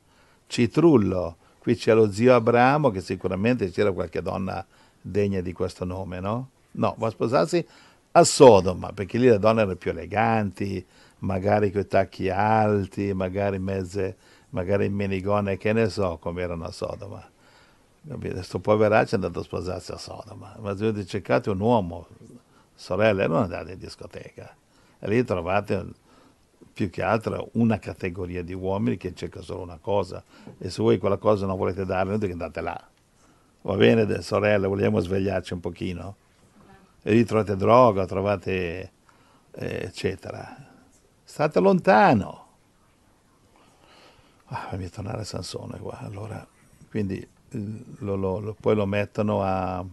Citrullo. Qui c'è lo zio Abramo, che sicuramente c'era qualche donna degna di questo nome, no? No, va a sposarsi a Sodoma, perché lì le donne erano più eleganti, magari con i tacchi alti, magari mezze, magari in menigone, che ne so, come erano a Sodoma. Questo poveraccio è andato a sposarsi a Sodoma, ma se avete cercato un uomo, sorella, non andate in discoteca. E lì trovate più che altro una categoria di uomini che cerca solo una cosa e se voi quella cosa non volete darla, non andate là. Va bene, sorelle, vogliamo svegliarci un pochino? E lì trovate droga, trovate eh, eccetera. State lontano. Ah, fammi tornare a Sansone qua. Allora, quindi lo, lo, lo, poi lo mettono a,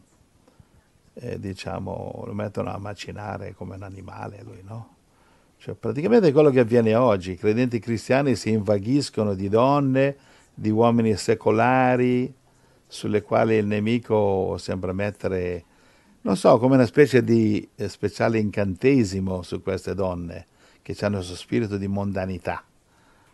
eh, diciamo, lo mettono a macinare come un animale lui, no? Cioè, praticamente è quello che avviene oggi. I credenti cristiani si invaghiscono di donne, di uomini secolari, sulle quali il nemico sembra mettere, non so, come una specie di eh, speciale incantesimo su queste donne, che hanno questo spirito di mondanità.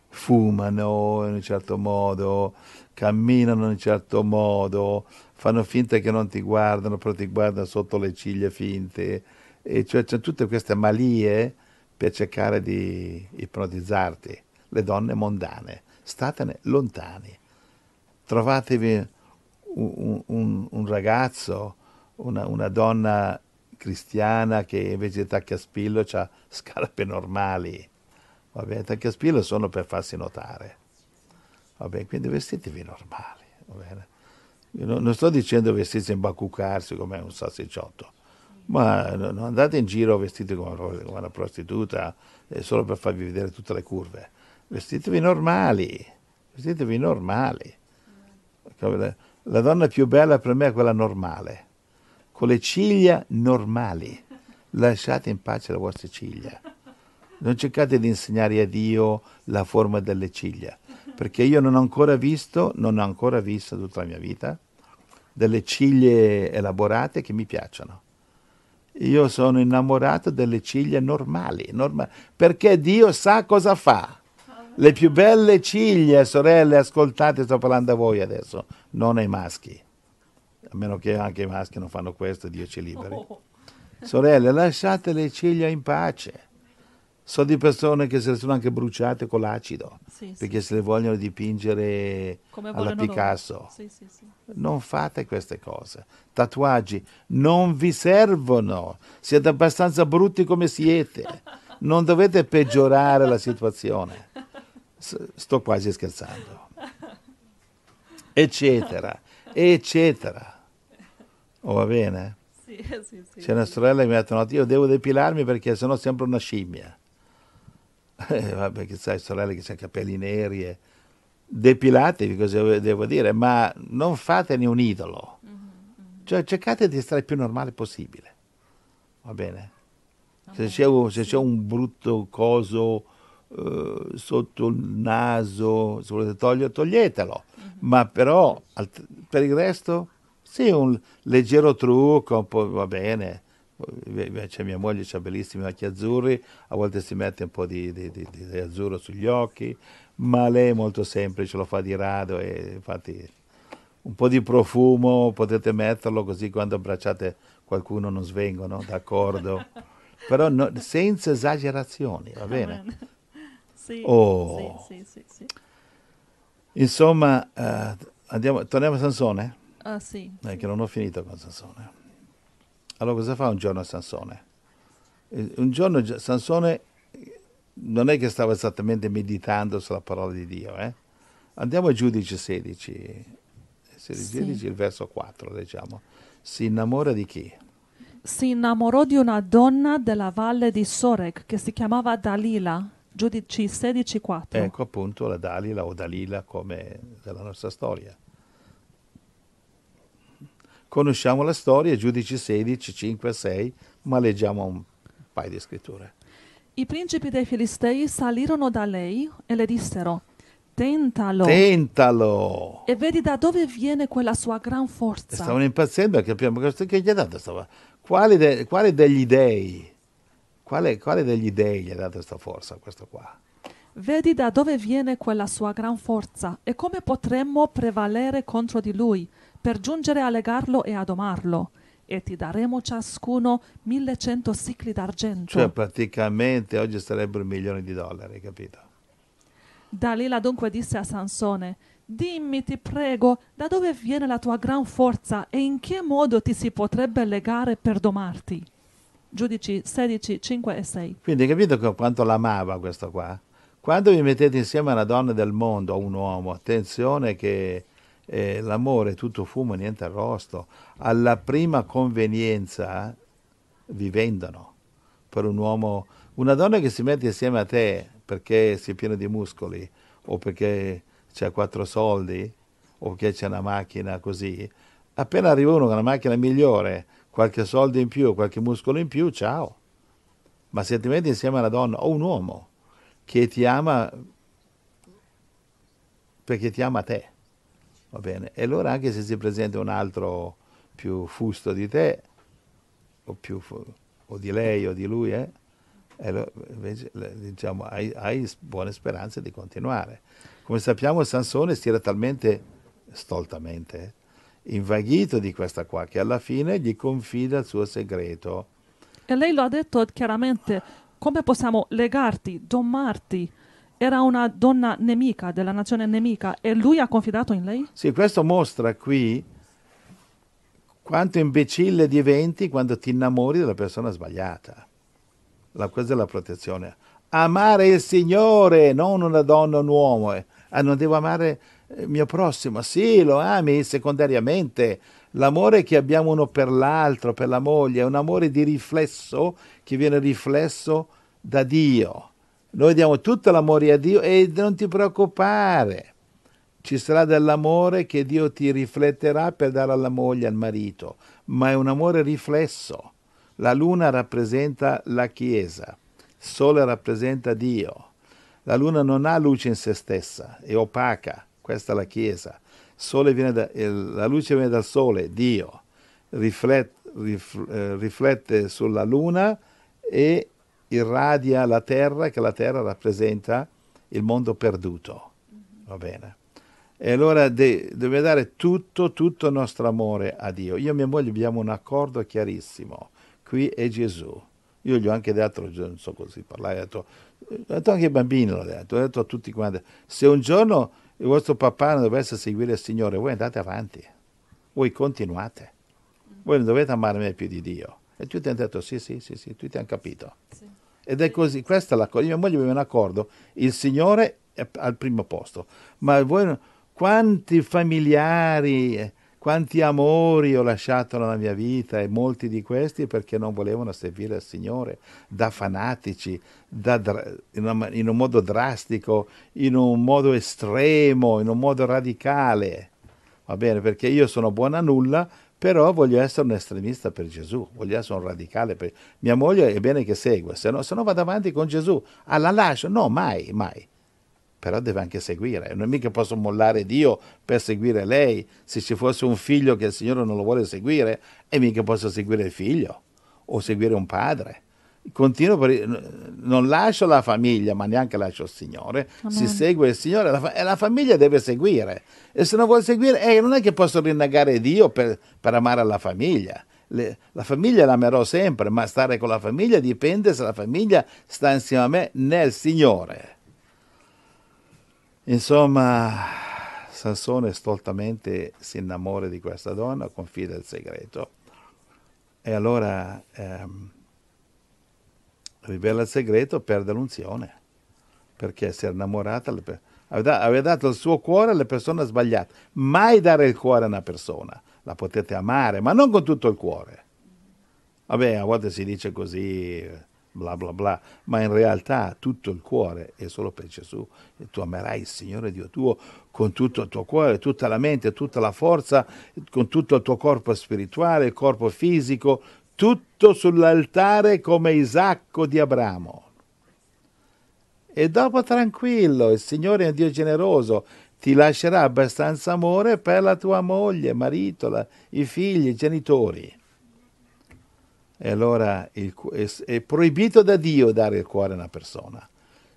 Fumano in un certo modo, camminano in un certo modo, fanno finta che non ti guardano, però ti guardano sotto le ciglia finte. E cioè c'è tutte queste malie per cercare di ipnotizzarti, le donne mondane, statene lontani. Trovatevi un, un, un ragazzo, una, una, donna cristiana che invece di tacchiaspillo ha scarpe normali. Vabbè, tacchiaspillo sono per farsi notare. Vabbè, quindi vestitevi normali. non sto dicendo vestirsi imbacucarsi come un salsicciotto ma non andate in giro vestiti come una prostituta eh, solo per farvi vedere tutte le curve. Vestitevi normali, vestitevi normali. Ecco, la donna più bella per me è quella normale, con le ciglia normali. Lasciate in pace le vostre ciglia. Non cercate di insegnare a Dio la forma delle ciglia, perché io non ho ancora visto, non ho ancora visto tutta la mia vita, delle ciglia elaborate che mi piacciono io sono innamorato delle ciglia normali, normali perché Dio sa cosa fa. Le più belle ciglia, sorelle, ascoltate, sto parlando a voi adesso, non ai maschi. A meno che anche i maschi non fanno questo, Dio ci liberi. Oh. Sorelle, lasciate le ciglia in pace So di persone che se le sono anche bruciate con l'acido sì, perché sì. se le vogliono dipingere Come alla Picasso. Sì, non fate queste cose. Tatuaggi non vi servono. Siete abbastanza brutti come siete. Non dovete peggiorare la situazione. Sto quasi scherzando. Eccetera, eccetera. oh, va bene? C'è una sorella che mi ha detto: no, Io devo depilarmi perché sennò sembro una scimmia eh, vabbè, che sai, sorelle che hanno capelli neri, e... depilatevi, cosa devo dire, ma non fatene un idolo. Mm-hmm, mm-hmm. Cioè, cercate di stare il più normale possibile. Va bene? Se c'è, un, se c'è un brutto coso eh, sotto il naso, se volete toglierlo, toglietelo. Mm-hmm. Ma però, per il resto, sì, un leggero trucco, un po', va bene c'è mia moglie ha bellissimi occhi azzurri, a volte si mette un po' di, di, di, di azzurro sugli occhi, ma lei è molto semplice, lo fa di rado e infatti un po' di profumo potete metterlo così quando abbracciate qualcuno non svengono, d'accordo? Però no, senza esagerazioni, va bene? Sì, oh. sì, sì, sì, Insomma, eh, andiamo, torniamo a Sansone? Ah sì. Eh, che non ho finito con Sansone. Allora cosa fa un giorno Sansone? Eh, un giorno Sansone non è che stava esattamente meditando sulla parola di Dio. Eh? Andiamo a Giudice 16, 16, sì. il verso 4, diciamo. Si innamora di chi? Si innamorò di una donna della valle di Sorek che si chiamava Dalila, Giudici 16, 4. Ecco appunto la Dalila o Dalila come della nostra storia conosciamo la storia, giudici 16, 5 e 6, ma leggiamo un paio di scritture. I principi dei Filistei salirono da lei e le dissero, tentalo. Tentalo. E vedi da dove viene quella sua gran forza. Stavano impazzendo, perché abbiamo capito che gli ha dato stava. Quale, de, quale, degli dei? Quale, quale degli dei gli ha dato questa forza, questo qua? Vedi da dove viene quella sua gran forza e come potremmo prevalere contro di lui per giungere a legarlo e a domarlo. E ti daremo ciascuno 1100 sicli d'argento. Cioè praticamente oggi sarebbero milioni di dollari, capito? Dalila dunque disse a Sansone, Dimmi, ti prego, da dove viene la tua gran forza e in che modo ti si potrebbe legare per domarti? Giudici 16, 5 e 6. Quindi capito quanto l'amava questo qua? Quando vi mettete insieme a una donna del mondo a un uomo, attenzione che eh, l'amore è tutto fumo, niente arrosto, alla prima convenienza vi vendono per un uomo, una donna che si mette insieme a te perché si è piena di muscoli o perché c'ha quattro soldi o perché c'è una macchina così, appena arriva uno con una macchina migliore, qualche soldo in più, qualche muscolo in più, ciao. Ma se ti metti insieme a una donna o un uomo che ti ama perché ti ama te Va bene. E allora anche se si presenta un altro più fusto di te, o, più, o di lei o di lui, eh, allora, invece, diciamo, hai, hai, buone speranze di continuare. Come sappiamo Sansone si era talmente stoltamente eh, invaghito di questa qua che alla fine gli confida il suo segreto. E lei lo ha detto chiaramente, come possiamo legarti, domarti? era una donna nemica, della nazione nemica, e lui ha confidato in lei? Sì, questo mostra qui quanto imbecille diventi quando ti innamori della persona sbagliata. La, questa è la protezione. Amare il Signore, non una donna o un uomo. Eh, ah, non devo amare il eh, mio prossimo. Sì, lo ami secondariamente. L'amore che abbiamo uno per l'altro, per la moglie, è un amore di riflesso che viene riflesso da Dio noi diamo tutto l'amore a Dio e non ti preoccupare, ci sarà dell'amore che Dio ti rifletterà per dare alla moglie, al marito, ma è un amore riflesso. La luna rappresenta la Chiesa, il sole rappresenta Dio. La luna non ha luce in se stessa, è opaca, questa è la Chiesa. Da, eh, la luce viene dal sole, Dio, riflette, eh, riflette sulla luna e irradia la terra, che la terra rappresenta il mondo perduto. Mm-hmm. Va bene. E allora de- deve dare tutto, tutto il nostro amore a Dio. Io e mia moglie abbiamo un accordo chiarissimo. Qui è Gesù. Io gli ho anche detto, non so così parlare, ho detto, ho detto anche ai bambini, l'ho detto, ho detto a tutti quanti, se un giorno il vostro papà non dovesse seguire il Signore, voi andate avanti, voi continuate, mm. voi non dovete amare me più di Dio. E tutti hanno detto, sì, sì, sì, sì, tutti hanno capito. Sì. Ed è così, questa è la cosa. Io e mia moglie avevamo un accordo, il Signore è al primo posto. Ma voi, quanti familiari, quanti amori ho lasciato nella mia vita e molti di questi perché non volevano servire al Signore, da fanatici, da, in un modo drastico, in un modo estremo, in un modo radicale. Va bene, perché io sono buona a nulla però voglio essere un estremista per Gesù, voglio essere un radicale per mia moglie, è bene che segua, se no, se no vado avanti con Gesù, alla ah, lascio, no, mai, mai. Però deve anche seguire, non è mica posso mollare Dio per seguire lei, se ci fosse un figlio che il Signore non lo vuole seguire, è mica posso seguire il figlio o seguire un padre continuo, per, non lascio la famiglia, ma neanche lascio il Signore, Amen. Ah, si segue il Signore la, e la famiglia deve seguire. E se non vuole seguire, eh, non è che posso rinnegare Dio per, per amare la famiglia. Le, la famiglia l'amerò sempre, ma stare con la famiglia dipende se la famiglia sta insieme a me nel Signore. Insomma, Sansone stoltamente si innamora di questa donna, confida il segreto. E allora... Ehm, rivela il segreto, perde l'unzione, perché si è innamorata, aveva dato il suo cuore alle persone sbagliate. Mai dare il cuore a una persona, la potete amare, ma non con tutto il cuore. Vabbè, a volte si dice così, bla bla bla, ma in realtà tutto il cuore è solo per Gesù. E tu amerai il Signore Dio tuo con tutto il tuo cuore, tutta la mente, tutta la forza, con tutto il tuo corpo spirituale, il corpo fisico, tutto sull'altare come Isacco di Abramo. E dopo tranquillo, il Signore è un Dio generoso, ti lascerà abbastanza amore per la tua moglie, marito, la, i figli, i genitori. E allora il, è, è proibito da Dio dare il cuore a una persona.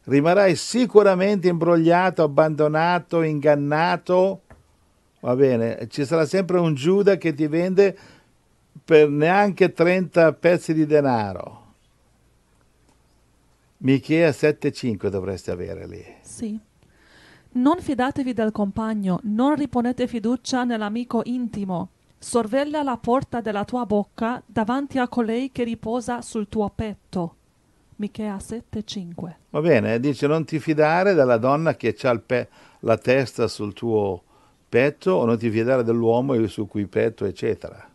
Rimarrai sicuramente imbrogliato, abbandonato, ingannato. Va bene, ci sarà sempre un Giuda che ti vende per neanche 30 pezzi di denaro. Michea 7,5 dovreste avere lì. Sì. Non fidatevi del compagno, non riponete fiducia nell'amico intimo. Sorveglia la porta della tua bocca davanti a colei che riposa sul tuo petto. Michea 7,5. Va bene, dice non ti fidare della donna che ha pe- la testa sul tuo petto o non ti fidare dell'uomo sul cui petto, eccetera.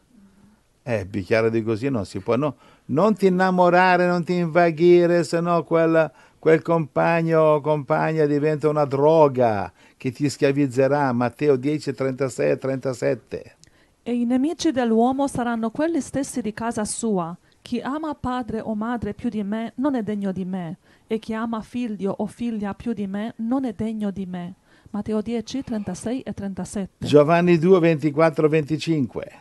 Eh, più chiaro di così non si può. No, non ti innamorare, non ti invaghire, se no quel, quel compagno o compagna diventa una droga che ti schiavizzerà. Matteo 10, 36 e 37. E i nemici dell'uomo saranno quelli stessi di casa sua. Chi ama padre o madre più di me non è degno di me, e chi ama figlio o figlia più di me non è degno di me. Matteo 10, 36 e 37. Giovanni 2, 24, 25.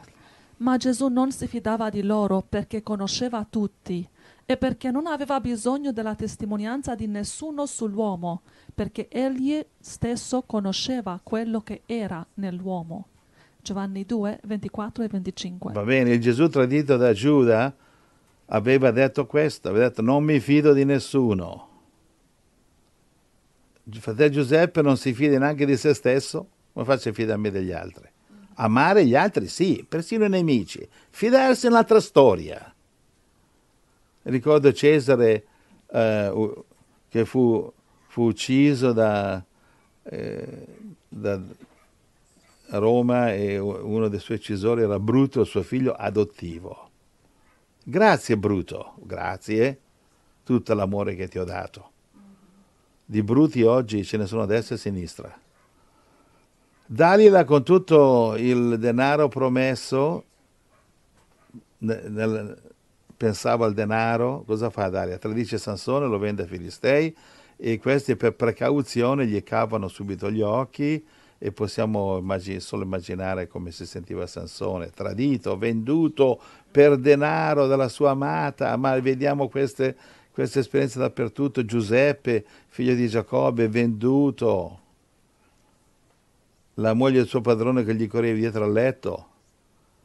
Ma Gesù non si fidava di loro perché conosceva tutti e perché non aveva bisogno della testimonianza di nessuno sull'uomo, perché egli stesso conosceva quello che era nell'uomo. Giovanni 2, 24 e 25. Va bene, Gesù tradito da Giuda aveva detto questo, aveva detto non mi fido di nessuno. Fratello Giuseppe non si fida neanche di se stesso, come faccio a fidarmi degli altri. Amare gli altri sì, persino i nemici. Fidarsi è un'altra storia. Ricordo Cesare eh, che fu, fu, ucciso da, eh, da Roma e uno dei suoi uccisori era Bruto, suo figlio adottivo. Grazie Bruto, grazie, tutto l'amore che ti ho dato. Di bruti oggi ce ne sono a destra e a sinistra. Dalila con tutto il denaro promesso, nel, nel, pensava al denaro, cosa fa Dalila? Tradisce Sansone, lo vende ai Filistei e questi per precauzione gli cavano subito gli occhi e possiamo immagin- solo immaginare come si sentiva Sansone, tradito, venduto per denaro dalla sua amata, ma vediamo queste, queste esperienze dappertutto, Giuseppe, figlio di Giacobbe, venduto la moglie del suo padrone che gli correva dietro al letto,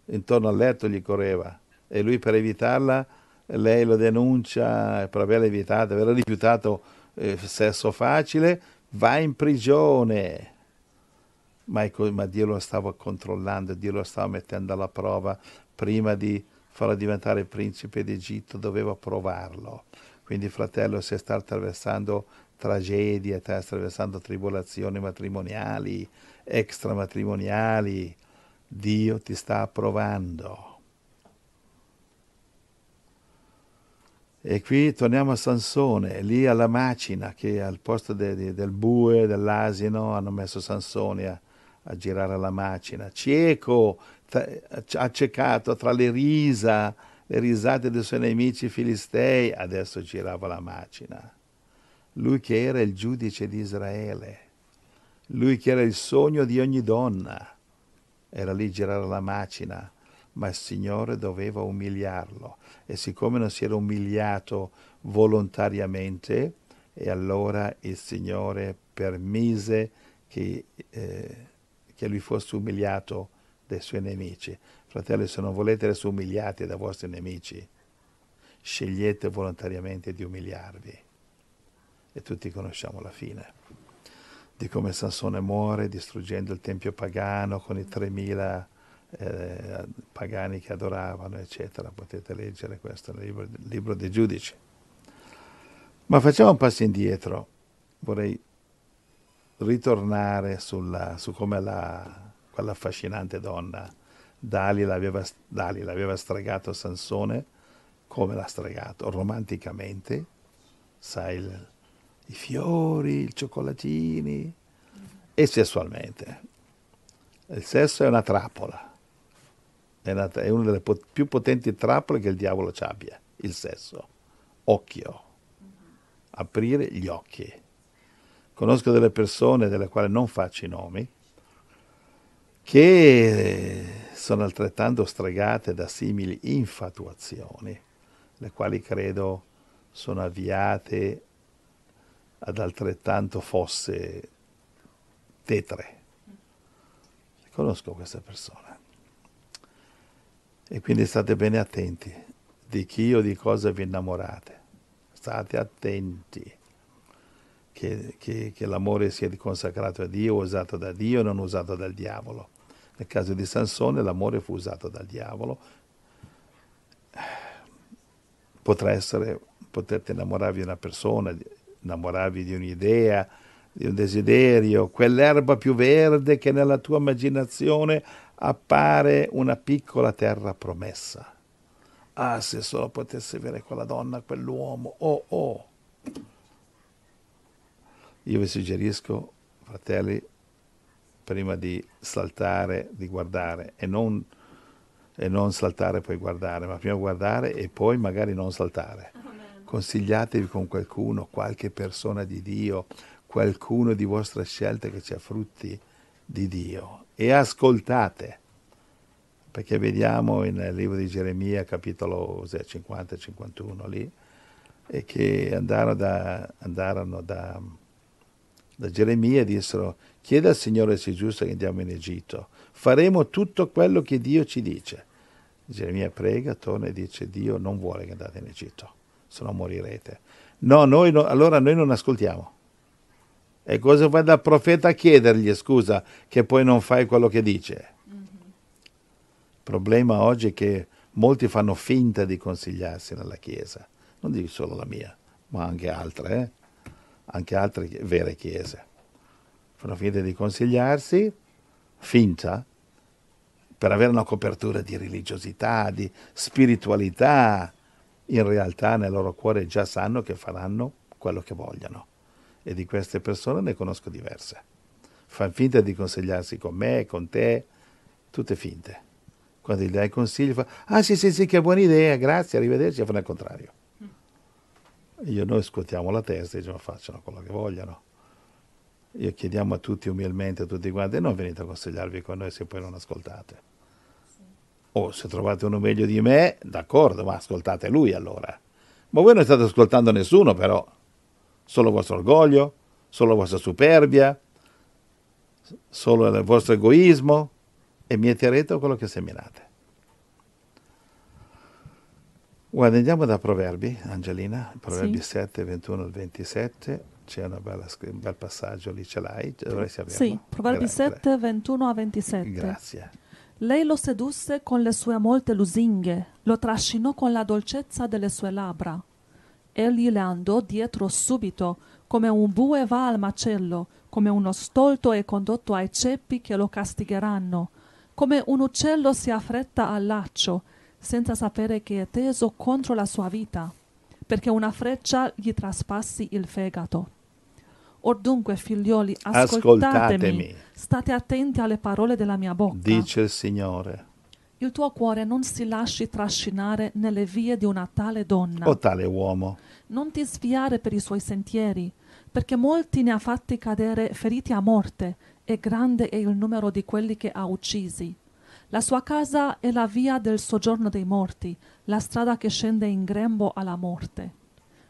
intorno al letto gli correva e lui per evitarla lei lo denuncia per averla evitata, averla rifiutato eh, sesso facile, va in prigione. Ma, ma Dio lo stava controllando, Dio lo stava mettendo alla prova. Prima di farlo diventare principe d'Egitto doveva provarlo. Quindi fratello, se sta attraversando tragedie, stai attraversando tribolazioni matrimoniali, extramatrimoniali, Dio ti sta provando. E qui torniamo a Sansone, lì alla macina che al posto de, de, del bue, dell'asino, hanno messo Sansone a, a girare la macina. Cieco, accecato tra le risa, le risate dei suoi nemici filistei, adesso girava la macina lui che era il giudice di Israele, lui che era il sogno di ogni donna. Era lì girare la macina, ma il Signore doveva umiliarlo e siccome non si era umiliato volontariamente, e allora il Signore permise che, eh, che lui fosse umiliato dai suoi nemici. Fratelli, se non volete essere umiliati dai vostri nemici, scegliete volontariamente di umiliarvi e tutti conosciamo la fine di come Sansone muore distruggendo il tempio pagano con i 3.000 eh, pagani che adoravano, eccetera. Potete leggere questo nel libro, libro dei giudici. Ma facciamo un passo indietro. Vorrei ritornare sulla, su come la, quell'affascinante donna Dali l'aveva, Dalila aveva stregato Sansone, come l'ha stregato, romanticamente, sai il i fiori, i cioccolatini e sessualmente. Il sesso è una trappola, è, una, è una delle pot- più potenti trappole che il diavolo ci abbia, il sesso. Occhio, aprire gli occhi. Conosco delle persone, delle quali non faccio i nomi, che sono altrettanto stregate da simili infatuazioni, le quali credo sono avviate ad altrettanto fosse tetre. Conosco questa persona. E quindi state bene attenti di chi o di cosa vi innamorate. State attenti che, che, che l'amore sia consacrato a Dio, usato da Dio e non usato dal diavolo. Nel caso di Sansone l'amore fu usato dal diavolo. Potrà essere, potete innamorarvi di una persona, innamoravi di un'idea, di un desiderio, quell'erba più verde che nella tua immaginazione appare una piccola terra promessa. Ah, se solo potessi avere quella donna, quell'uomo, oh oh! Io vi suggerisco, fratelli, prima di saltare, di guardare e non, e non saltare e poi guardare, ma prima guardare e poi magari non saltare consigliatevi con qualcuno, qualche persona di Dio, qualcuno di vostra scelta che sia frutti di Dio e ascoltate, perché vediamo nel libro di Geremia capitolo 50-51 lì, e che andarono da, andarono da, da Geremia e dissero chieda al Signore se è giusto che andiamo in Egitto, faremo tutto quello che Dio ci dice. Geremia prega, torna e dice Dio non vuole che andate in Egitto se no morirete. No, noi no, allora noi non ascoltiamo. E cosa vai dal profeta a chiedergli scusa che poi non fai quello che dice? Mm-hmm. Il problema oggi è che molti fanno finta di consigliarsi nella Chiesa, non dico solo la mia, ma anche altre, eh? anche altre vere Chiese. Fanno finta di consigliarsi, finta, per avere una copertura di religiosità, di spiritualità, in realtà nel loro cuore già sanno che faranno quello che vogliono. E di queste persone ne conosco diverse. Fanno finta di consigliarsi con me, con te, tutte finte. Quando gli dai consigli fa, ah sì sì sì che buona idea, grazie, arrivederci, e fanno il contrario. Io noi scuotiamo la testa e diciamo facciano quello che vogliono. Io chiediamo a tutti umilmente, a tutti quanti, non venite a consigliarvi con noi se poi non ascoltate. Oh, se trovate uno meglio di me, d'accordo, ma ascoltate lui allora. Ma voi non state ascoltando nessuno però. Solo il vostro orgoglio, solo la vostra superbia, solo il vostro egoismo e mieterete quello che seminate. Guarda, andiamo da Proverbi, Angelina, Proverbi sì. 7, 21 al 27, c'è bella, un bel passaggio lì, ce l'hai, dovresti averlo. Sì, Proverbi Grazie. 7, 21 a 27. Grazie. Lei lo sedusse con le sue molte lusinghe, lo trascinò con la dolcezza delle sue labbra. Egli le andò dietro subito, come un bue va al macello, come uno stolto è condotto ai ceppi che lo castigheranno, come un uccello si affretta al laccio, senza sapere che è teso contro la sua vita, perché una freccia gli traspassi il fegato. Or dunque, figlioli, ascoltatemi. ascoltatemi State attenti alle parole della mia bocca. Dice il Signore. Il tuo cuore non si lasci trascinare nelle vie di una tale donna. O tale uomo. Non ti sviare per i suoi sentieri, perché molti ne ha fatti cadere feriti a morte, e grande è il numero di quelli che ha uccisi. La sua casa è la via del soggiorno dei morti, la strada che scende in grembo alla morte.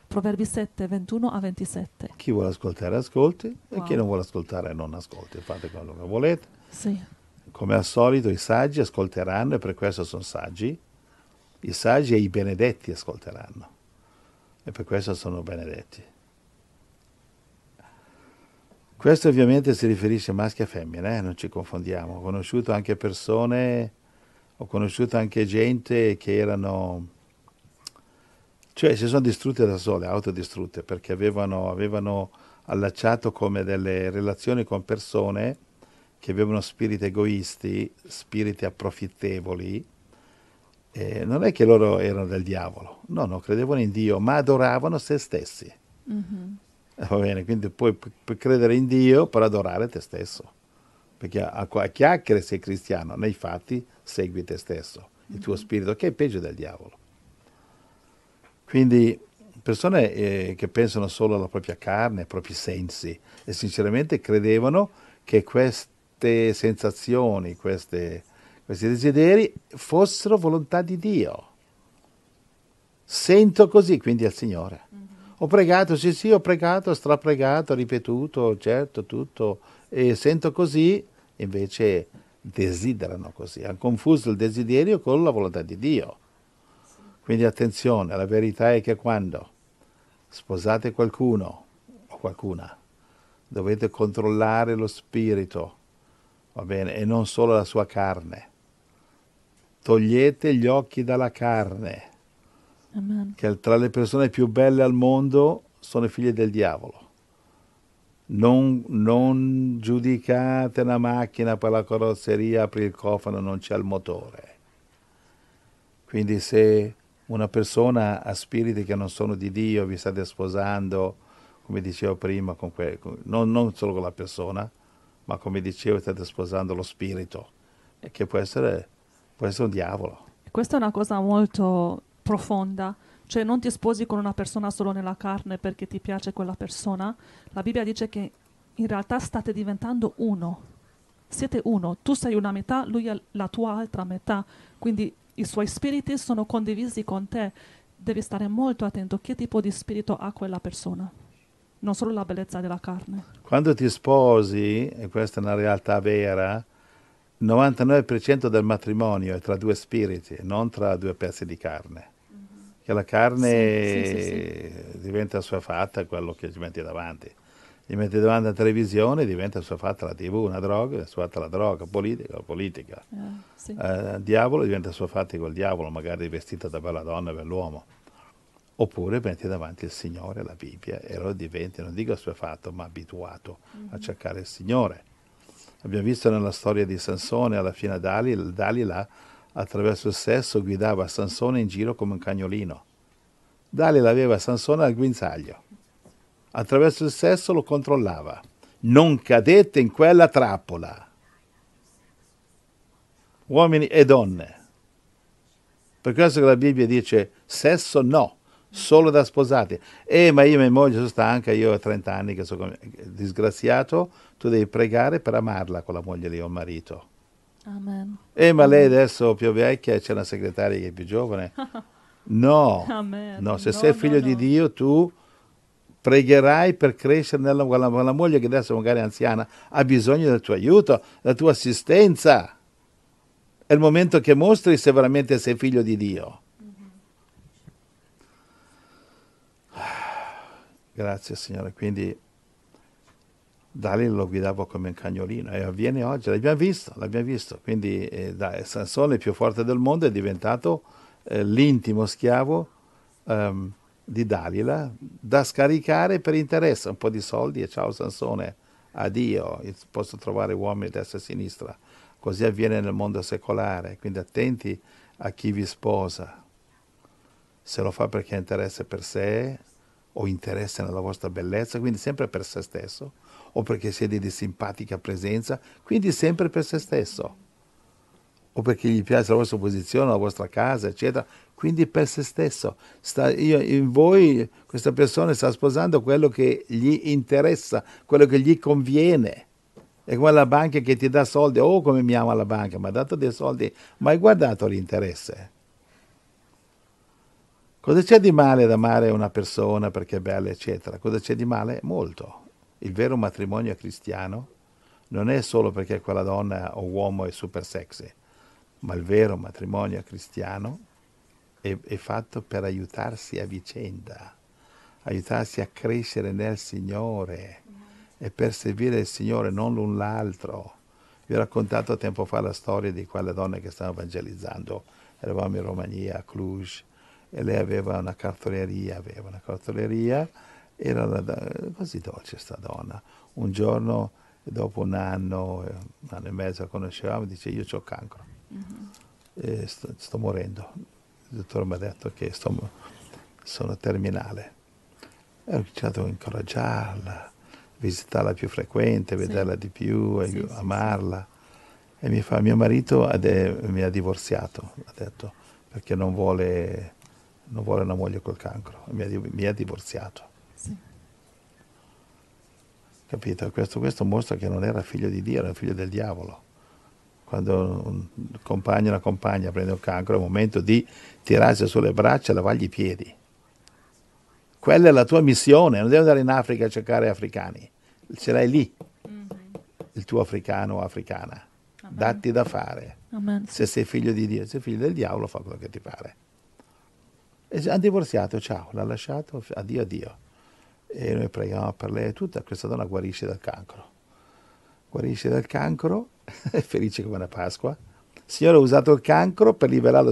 Proverbi 7, 21 a 27. Chi vuole ascoltare ascolti wow. e chi non vuole ascoltare non ascolti, fate quello che volete. Sì. Come al solito i saggi ascolteranno e per questo sono saggi. I saggi e i benedetti ascolteranno e per questo sono benedetti. Questo ovviamente si riferisce a maschi e femmine, eh? non ci confondiamo. Ho conosciuto anche persone, ho conosciuto anche gente che erano cioè si sono distrutte da sole, autodistrutte, perché avevano, avevano allacciato come delle relazioni con persone che avevano spiriti egoisti, spiriti approfittevoli. Eh, non è che loro erano del diavolo, no, no, credevano in Dio, ma adoravano se stessi. Mm-hmm. Va bene, quindi puoi p- credere in Dio per adorare te stesso. Perché a, a chiacchiere sei cristiano, nei fatti segui te stesso, il tuo mm-hmm. spirito, che è peggio del diavolo. Quindi persone eh, che pensano solo alla propria carne, ai propri sensi e sinceramente credevano che queste sensazioni, queste, questi desideri fossero volontà di Dio. Sento così, quindi al Signore. Mm-hmm. Ho pregato, sì sì, ho pregato, strapregato, ripetuto, certo, tutto, e sento così, invece desiderano così. Hanno confuso il desiderio con la volontà di Dio. Quindi attenzione, la verità è che quando sposate qualcuno o qualcuna, dovete controllare lo spirito, va bene, e non solo la sua carne. Togliete gli occhi dalla carne, Amen. che tra le persone più belle al mondo sono i figli del diavolo. Non, non, giudicate una macchina per la carrozzeria, apri il cofano, non c'è il motore. Quindi se una persona ha spiriti che non sono di Dio, vi state sposando, come dicevo prima, con que- con, non, non, solo con la persona, ma come dicevo state sposando lo spirito, che può essere, può essere un diavolo. Questa è una cosa molto profonda, cioè non ti sposi con una persona solo nella carne perché ti piace quella persona, la Bibbia dice che in realtà state diventando uno, siete uno, tu sei una metà, lui è la tua altra metà, quindi i suoi spiriti sono condivisi con te, devi stare molto attento a che tipo di spirito ha quella persona, non solo la bellezza della carne. Quando ti sposi, e questa è una realtà vera, il 99% del matrimonio è tra due spiriti, non tra due pezzi di carne. Mm-hmm. Che la carne sì, sì, sì, diventa sua fatta quello che ci metti davanti gli mette davanti alla televisione diventa sua fatta la tv, una droga, sua fatta la droga, politica, la politica. Eh, sì. eh, diavolo diventa sua fatta col diavolo, magari vestita da bella donna, bell'uomo. Oppure metti davanti il Signore, la Bibbia, e lo diventi, non dico sua fatto, ma abituato mm-hmm. a mhm. cercare il Signore. Abbiamo visto nella storia di Sansone, alla fine Dalila, Dalila attraverso il sesso guidava Sansone in giro come un cagnolino. Dalila aveva Sansone al guinzaglio attraverso il sesso lo controllava. Non cadete in quella trappola. Uomini e donne. Per questo che la Bibbia dice sesso no, solo da sposati. Eh, ma io e mia moglie sono stanca, io ho 30 anni che sono disgraziato, tu devi pregare per amarla con la moglie lì o il marito. Amen. Eh, ma lei adesso più vecchia e c'è una segretaria che è più giovane. No, Amen. no se no, sei figlio no, no. di Dio tu pregherai per crescere nella, con la, con la moglie che adesso magari è anziana, ha bisogno del tuo aiuto, della tua assistenza. È il momento che mostri se veramente sei figlio di Dio. Mm-hmm. Grazie Signore, quindi Dalila lo guidavo come un cagnolino e avviene oggi, l'abbiamo visto, l'abbiamo visto. Quindi eh, dai, Sansone, il più forte del mondo, è diventato eh, l'intimo schiavo um, di Dalila da scaricare per interesse, un po' di soldi e ciao Sansone, addio, posso trovare uomini destra e sinistra. Così avviene nel mondo secolare, quindi attenti a chi vi sposa. Se lo fa perché ha interesse per sé o interesse nella vostra bellezza, quindi sempre per se stesso, o perché siete di simpatica presenza, quindi sempre per se stesso, o perché gli piace la vostra posizione, la vostra casa, eccetera, quindi per se stesso. Sta, io, in voi questa persona sta sposando quello che gli interessa, quello che gli conviene. È come la banca che ti dà soldi, oh come mi ama la banca, mi ha dato dei soldi, ma hai guardato l'interesse? Cosa c'è di male ad amare una persona perché è bella, eccetera? Cosa c'è di male? Molto. Il vero matrimonio cristiano non è solo perché quella donna o uomo è super sexy, ma il vero matrimonio cristiano è, è fatto per aiutarsi a vicenda, aiutarsi a crescere nel Signore e per servire il Signore, non l'un l'altro. Vi ho raccontato tempo fa la storia di quella donna che stava evangelizzando. Eravamo in Romania, a Cluj, e lei aveva una cartoleria, aveva una cartoleria, era una, così dolce questa donna. Un giorno, dopo un anno, un anno e mezzo la conoscevamo, dice io ho cancro, mm-hmm. sto, sto morendo il dottore mi ha detto che sono, sono terminale. E ho cominciato a incoraggiarla, visitarla più frequente, vederla sì. di più, sì, amarla. Sì, e mi fa, mio marito mi ha divorziato, ha detto, perché non vuole, non vuole una moglie col cancro. Mi ha, mi ha divorziato. Capito? Questo, questo mostra che non era figlio di Dio, era figlio del diavolo quando un compagno o una compagna prende un cancro è il momento di tirarsi sulle braccia e lavargli i piedi. Quella è la tua missione, non devi andare in Africa a cercare africani, ce l'hai lì, mm-hmm. il tuo africano o africana. Amen. Datti da fare. Amen. Se sei figlio di Dio, se sei figlio del diavolo, fa quello che ti pare. E ha divorziato, ciao, l'ha lasciato, addio, addio. E noi preghiamo per lei, tutta questa donna guarisce dal cancro. Guarisce dal cancro felice come una Pasqua. Il Signore ha usato il cancro per liberare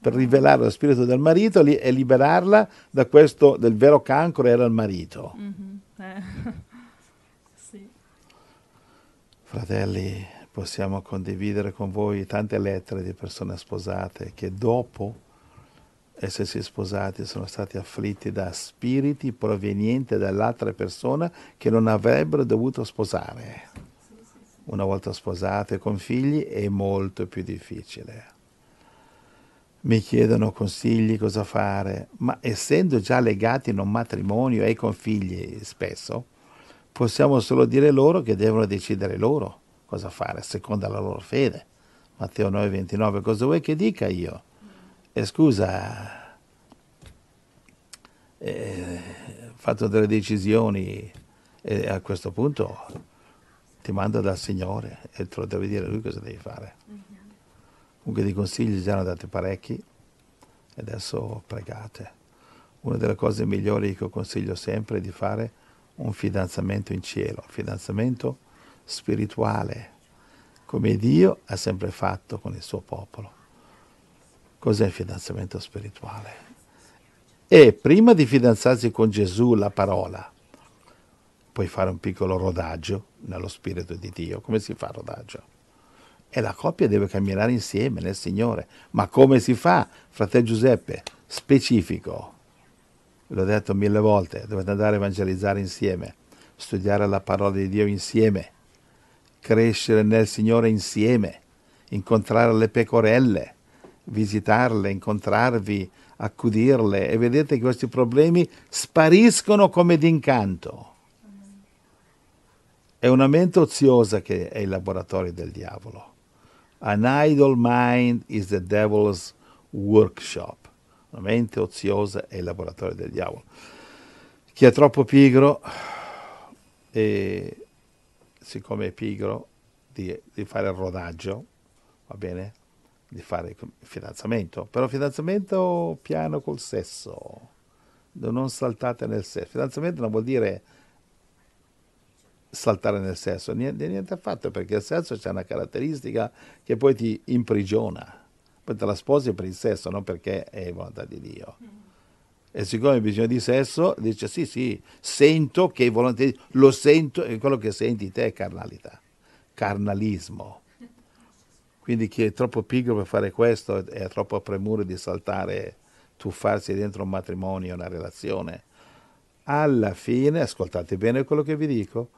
per rivelare lo spirito del marito e liberarla da questo, del vero cancro era il marito. Mm-hmm. Eh. sì. Fratelli, possiamo condividere con voi tante lettere di persone sposate che dopo essersi sposati sono stati afflitti da spiriti provenienti dall'altra persona che non avrebbero dovuto sposare una volta sposato e con figli è molto più difficile. Mi chiedono consigli cosa fare, ma essendo già legati in un matrimonio e con figli spesso, possiamo solo dire loro che devono decidere loro cosa fare, secondo la loro fede. Matteo 9:29, cosa vuoi che dica io? E eh, scusa, eh, ho fatto delle decisioni e eh, a questo punto ti manda dal Signore e te lo deve dire lui cosa devi fare. Comunque dei consigli già ne ho dati parecchi e adesso pregate. Una delle cose migliori che consiglio sempre è di fare un fidanzamento in cielo, un fidanzamento spirituale, come Dio ha sempre fatto con il suo popolo. Cos'è il fidanzamento spirituale? E prima di fidanzarsi con Gesù, la parola, puoi fare un piccolo rodaggio nello Spirito di Dio. Come si fa rodaggio? E la coppia deve camminare insieme nel Signore. Ma come si fa, fratello Giuseppe? Specifico. L'ho detto mille volte, dovete andare a evangelizzare insieme, studiare la parola di Dio insieme, crescere nel Signore insieme, incontrare le pecorelle, visitarle, incontrarvi, accudirle e vedete che questi problemi spariscono come d'incanto. È una mente oziosa che è il laboratorio del diavolo. An idle mind is the devil's workshop. Una mente oziosa è il laboratorio del diavolo. Chi è troppo pigro, e siccome è pigro, di, di fare il rodaggio, va bene? Di fare il fidanzamento. Però fidanzamento piano col sesso. Non saltate nel sesso. Fidanzamento non vuol dire saltare nel sesso, niente, niente affatto, perché il sesso c'è una caratteristica che poi ti imprigiona, poi te la sposi per il sesso, non perché è volontà di Dio. E siccome hai bisogno di sesso, dice sì, sì, sento che è volontà di Dio, lo sento, e quello che senti te è carnalità, carnalismo. Quindi chi è troppo pigro per fare questo e ha troppo premura di saltare, tuffarsi dentro un matrimonio, una relazione. Alla fine, ascoltate bene quello che vi dico,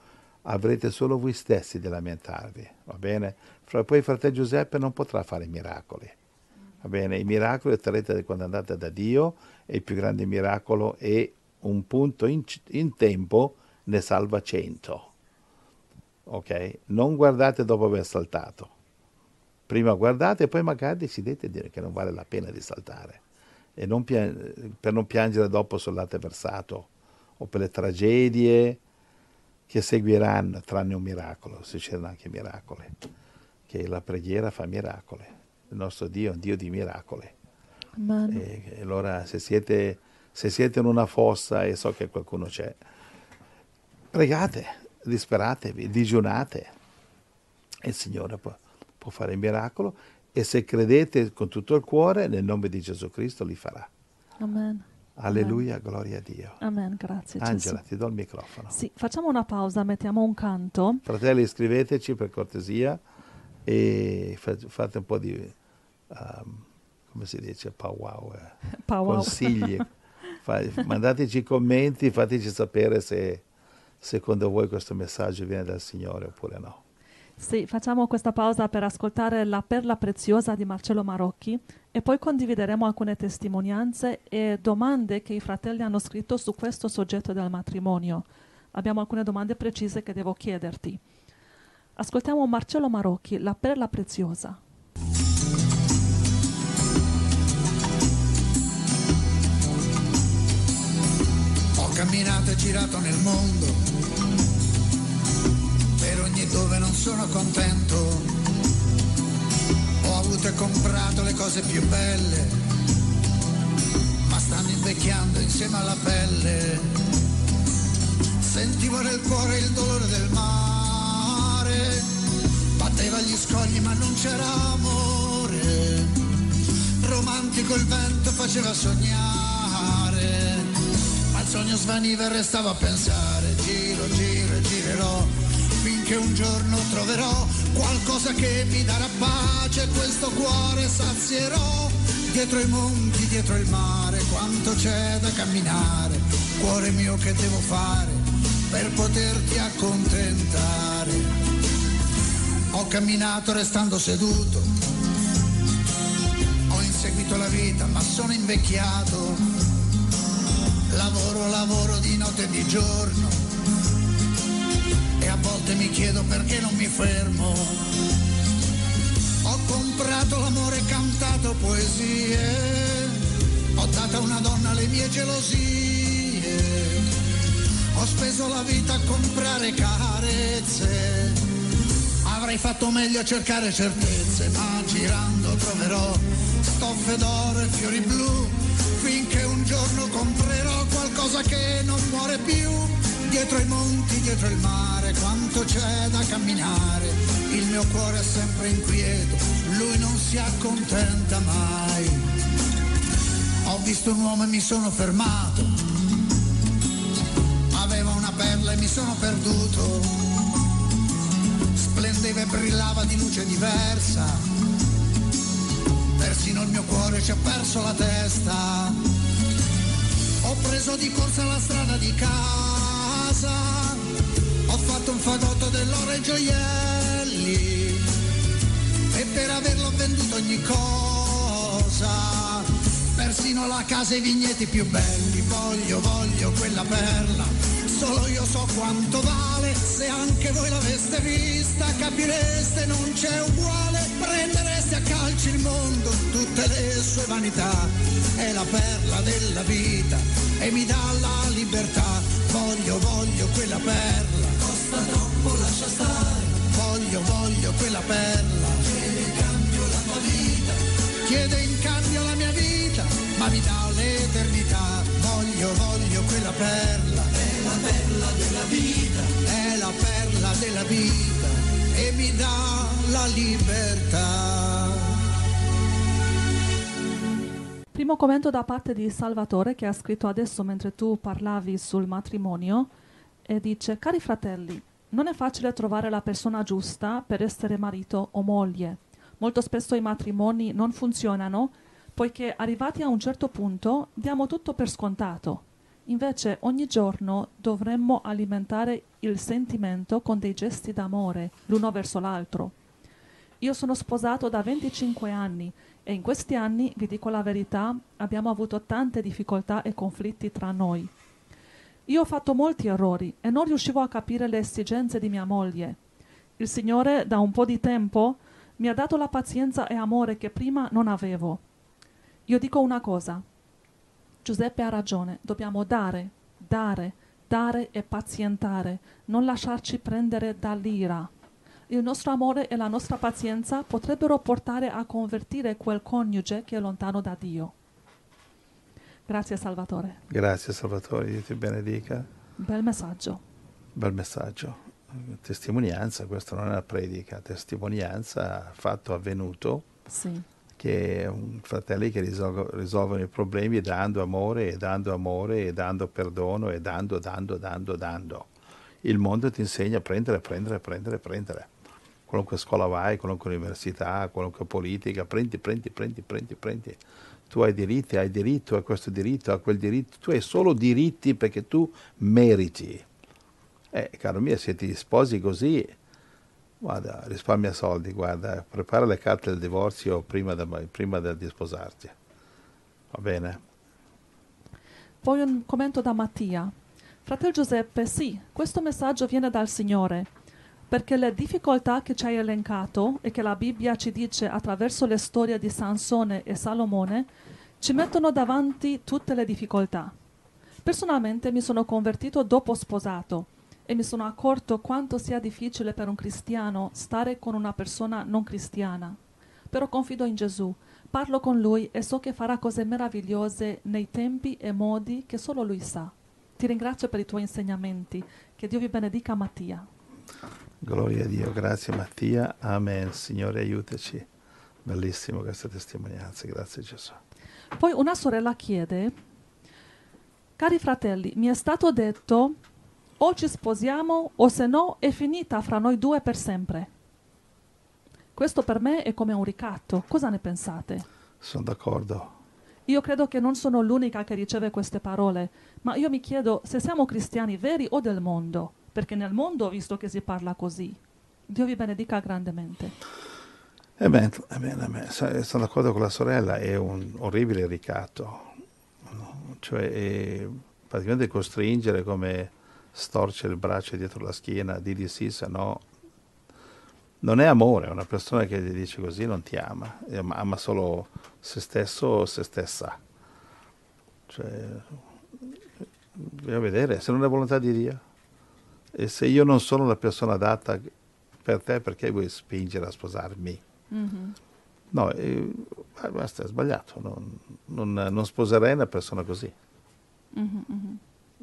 avrete solo voi stessi di lamentarvi, va bene? Fra, poi fratello Giuseppe non potrà fare miracoli, va bene? I miracoli otterrete quando andate da Dio e il più grande miracolo è un punto in, in tempo ne salva cento. Ok? Non guardate dopo aver saltato. Prima guardate e poi magari decidete di dire che non vale la pena di saltare. E non per non piangere dopo sull'ate versato o per le tragedie, che seguiranno, tranne un miracolo, succedono anche miracoli, che la preghiera fa miracoli. Il nostro Dio è un Dio di miracoli. E, e allora se siete, se siete in una fossa e so che qualcuno c'è, pregate, disperatevi, digiunate e il Signore può, può fare il miracolo e se credete con tutto il cuore, nel nome di Gesù Cristo li farà. Amen. Alleluia, Amen. gloria a Dio. Amen, grazie. Angela, Gesù. ti do il microfono. Sì, facciamo una pausa, mettiamo un canto. Fratelli, iscriveteci per cortesia e fate un po' di, um, come si dice, powwow, eh. powwow. consigli. Fa, mandateci commenti, fateci sapere se secondo voi questo messaggio viene dal Signore oppure no. Sì, facciamo questa pausa per ascoltare La perla preziosa di Marcello Marocchi e poi condivideremo alcune testimonianze e domande che i fratelli hanno scritto su questo soggetto del matrimonio. Abbiamo alcune domande precise che devo chiederti. Ascoltiamo Marcello Marocchi, La perla preziosa. Ho camminato e girato nel mondo e dove non sono contento. Ho avuto e comprato le cose più belle, ma stanno invecchiando insieme alla pelle. Sentivo nel cuore il dolore del mare, batteva gli scogli ma non c'era amore. Romantico il vento faceva sognare, ma il sogno svaniva e restava a pensare. Giro, giro e girerò che un giorno troverò qualcosa che mi darà pace, questo cuore sazierò. Dietro i monti, dietro il mare, quanto c'è da camminare, cuore mio che devo fare per poterti accontentare. Ho camminato restando seduto, ho inseguito la vita ma sono invecchiato, lavoro, lavoro di notte e di giorno volte mi chiedo perché non mi fermo. Ho comprato l'amore e cantato poesie, ho dato a una donna le mie gelosie, ho speso la vita a comprare carezze, avrei fatto meglio a cercare certezze, ma girando troverò stoffe d'oro e fiori blu, finché un giorno comprerò qualcosa che non muore più Dietro i monti, dietro il mare, quanto c'è da camminare. Il mio cuore è sempre inquieto, lui non si accontenta mai. Ho visto un uomo e mi sono fermato. Aveva una perla e mi sono perduto. Splendeva e brillava di luce diversa. Persino il mio cuore ci ha perso la testa. Ho preso di corsa la strada di casa casa, ho fatto un fagotto dell'oro e gioielli e per averlo venduto ogni cosa, persino la casa e i vigneti più belli, voglio, voglio quella perla Solo io so quanto vale, se anche voi l'aveste vista capireste non c'è uguale, prendereste a calci il mondo, tutte le sue vanità, è la perla della vita e mi dà la libertà, voglio, voglio quella perla, costa troppo lascia stare, voglio, voglio quella perla, chiede in cambio la tua vita, chiede in cambio la mia vita, ma mi dà l'eternità, voglio, voglio quella perla la perla della vita, è la perla della vita e mi dà la libertà. Primo commento da parte di Salvatore che ha scritto adesso mentre tu parlavi sul matrimonio e dice cari fratelli, non è facile trovare la persona giusta per essere marito o moglie. Molto spesso i matrimoni non funzionano poiché arrivati a un certo punto diamo tutto per scontato Invece ogni giorno dovremmo alimentare il sentimento con dei gesti d'amore l'uno verso l'altro. Io sono sposato da 25 anni e in questi anni, vi dico la verità, abbiamo avuto tante difficoltà e conflitti tra noi. Io ho fatto molti errori e non riuscivo a capire le esigenze di mia moglie. Il Signore, da un po' di tempo, mi ha dato la pazienza e amore che prima non avevo. Io dico una cosa, Giuseppe ha ragione, dobbiamo dare, dare, dare e pazientare, non lasciarci prendere dall'ira. Il nostro amore e la nostra pazienza potrebbero portare a convertire quel coniuge che è lontano da Dio. Grazie Salvatore. Grazie Salvatore, Dio ti benedica. Bel messaggio. Bel messaggio. Testimonianza, questa non è una predica, testimonianza, fatto avvenuto. Sì che un fratelli che risolvono i problemi dando amore e dando amore e dando perdono e dando, dando, dando, dando. Il mondo ti insegna a prendere, prendere, prendere, prendere. Qualunque scuola vai, qualunque università, qualunque politica, prendi, prendi, prendi, prendi, prendi. Tu hai diritti, hai diritto a questo diritto, a quel diritto, tu hai solo diritti perché tu meriti. Eh, caro mio, se ti sposi così, Guarda, risparmia soldi, guarda, prepara le carte del divorzio prima, da, prima di sposarti. Va bene? Poi un commento da Mattia. Fratello Giuseppe, sì, questo messaggio viene dal Signore, perché le difficoltà che ci hai elencato e che la Bibbia ci dice attraverso le storie di Sansone e Salomone, ci mettono davanti tutte le difficoltà. Personalmente mi sono convertito dopo sposato e mi sono accorto quanto sia difficile per un cristiano stare con una persona non cristiana. Però confido in Gesù, parlo con lui e so che farà cose meravigliose nei tempi e modi che solo lui sa. Ti ringrazio per i tuoi insegnamenti. Che Dio vi benedica Mattia. Gloria a Dio, grazie Mattia. Amen. Signore aiutaci. Bellissimo questa testimonianza, grazie Gesù. Poi una sorella chiede, cari fratelli, mi è stato detto o ci sposiamo o se no è finita fra noi due per sempre. Questo per me è come un ricatto. Cosa ne pensate? Sono d'accordo. Io credo che non sono l'unica che riceve queste parole, ma io mi chiedo se siamo cristiani veri o del mondo, perché nel mondo ho visto che si parla così. Dio vi benedica grandemente. Ebbene, ebbene, sono d'accordo con la sorella, è un orribile ricatto, no? cioè praticamente costringere come storce il braccio dietro la schiena, di di sì, se no... Non è amore, una persona che ti dice così non ti ama, ama solo se stesso o se stessa. Cioè, bisogna vedere se non è volontà di Dio. E se io non sono la persona adatta per te, perché vuoi spingere a sposarmi? Mm-hmm. No, basta, è sbagliato. Non, non, non, sposerei una persona così. Mm-hmm. mm-hmm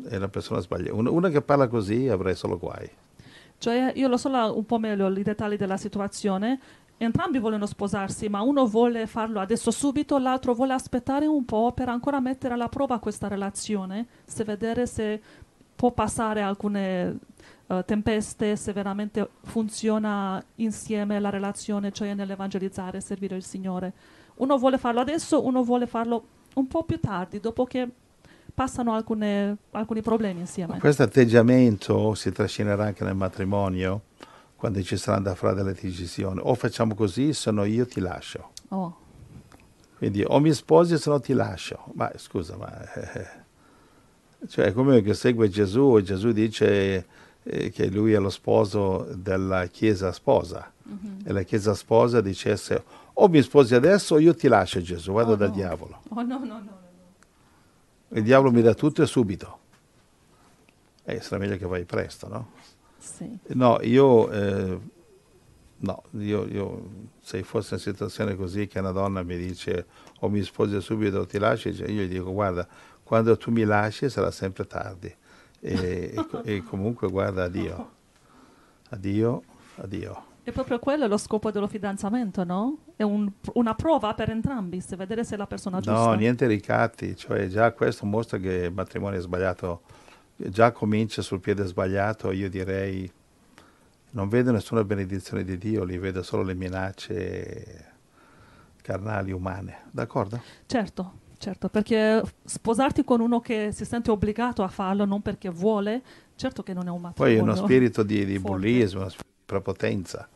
è la persona sbagliata. Una, che parla così avrei solo guai. Cioè, io lo so un po' meglio i dettagli della situazione. Entrambi vogliono sposarsi, ma uno vuole farlo adesso subito, l'altro vuole aspettare un po' per ancora mettere alla prova questa relazione, se vedere se può passare alcune uh, tempeste, se veramente funziona insieme la relazione, cioè nell'evangelizzare, servire il Signore. Uno vuole farlo adesso, uno vuole farlo un po' più tardi, dopo che passano alcune, alcuni problemi insieme. Questo atteggiamento si trascinerà anche nel matrimonio quando ci saranno da fare delle decisioni. O facciamo così, se no io ti lascio. Oh. Quindi o mi sposi, se no ti lascio. Ma scusa, ma... Eh, cioè, come che segue Gesù, Gesù dice eh, che lui è lo sposo della Chiesa sposa. Mm-hmm. E la Chiesa sposa dicesse o mi sposi adesso o io ti lascio Gesù, vado oh, dal no. diavolo. Oh no, no, no. Il diavolo mi dà tutto e subito. Eh, sarà meglio che vai presto, no? Sì. No, io, eh, no, io, io se fosse una situazione così che una donna mi dice o mi sposi subito o ti lasci, cioè io gli dico guarda, quando tu mi lasci sarà sempre tardi. E, e, e comunque guarda, addio, addio, addio. È proprio quello lo scopo dello fidanzamento, no? È un, una prova per entrambi, se vedere se è la persona giusta. No, niente ricatti, cioè già questo mostra che il matrimonio è sbagliato, già comincia sul piede sbagliato, io direi non vedo nessuna benedizione di Dio, li vedo solo le minacce carnali umane, d'accordo? Certo. Certo, perché sposarti con uno che si sente obbligato a farlo, non perché vuole, certo che non è un matrimonio. Poi è uno spirito di, di bullismo, una prepotenza.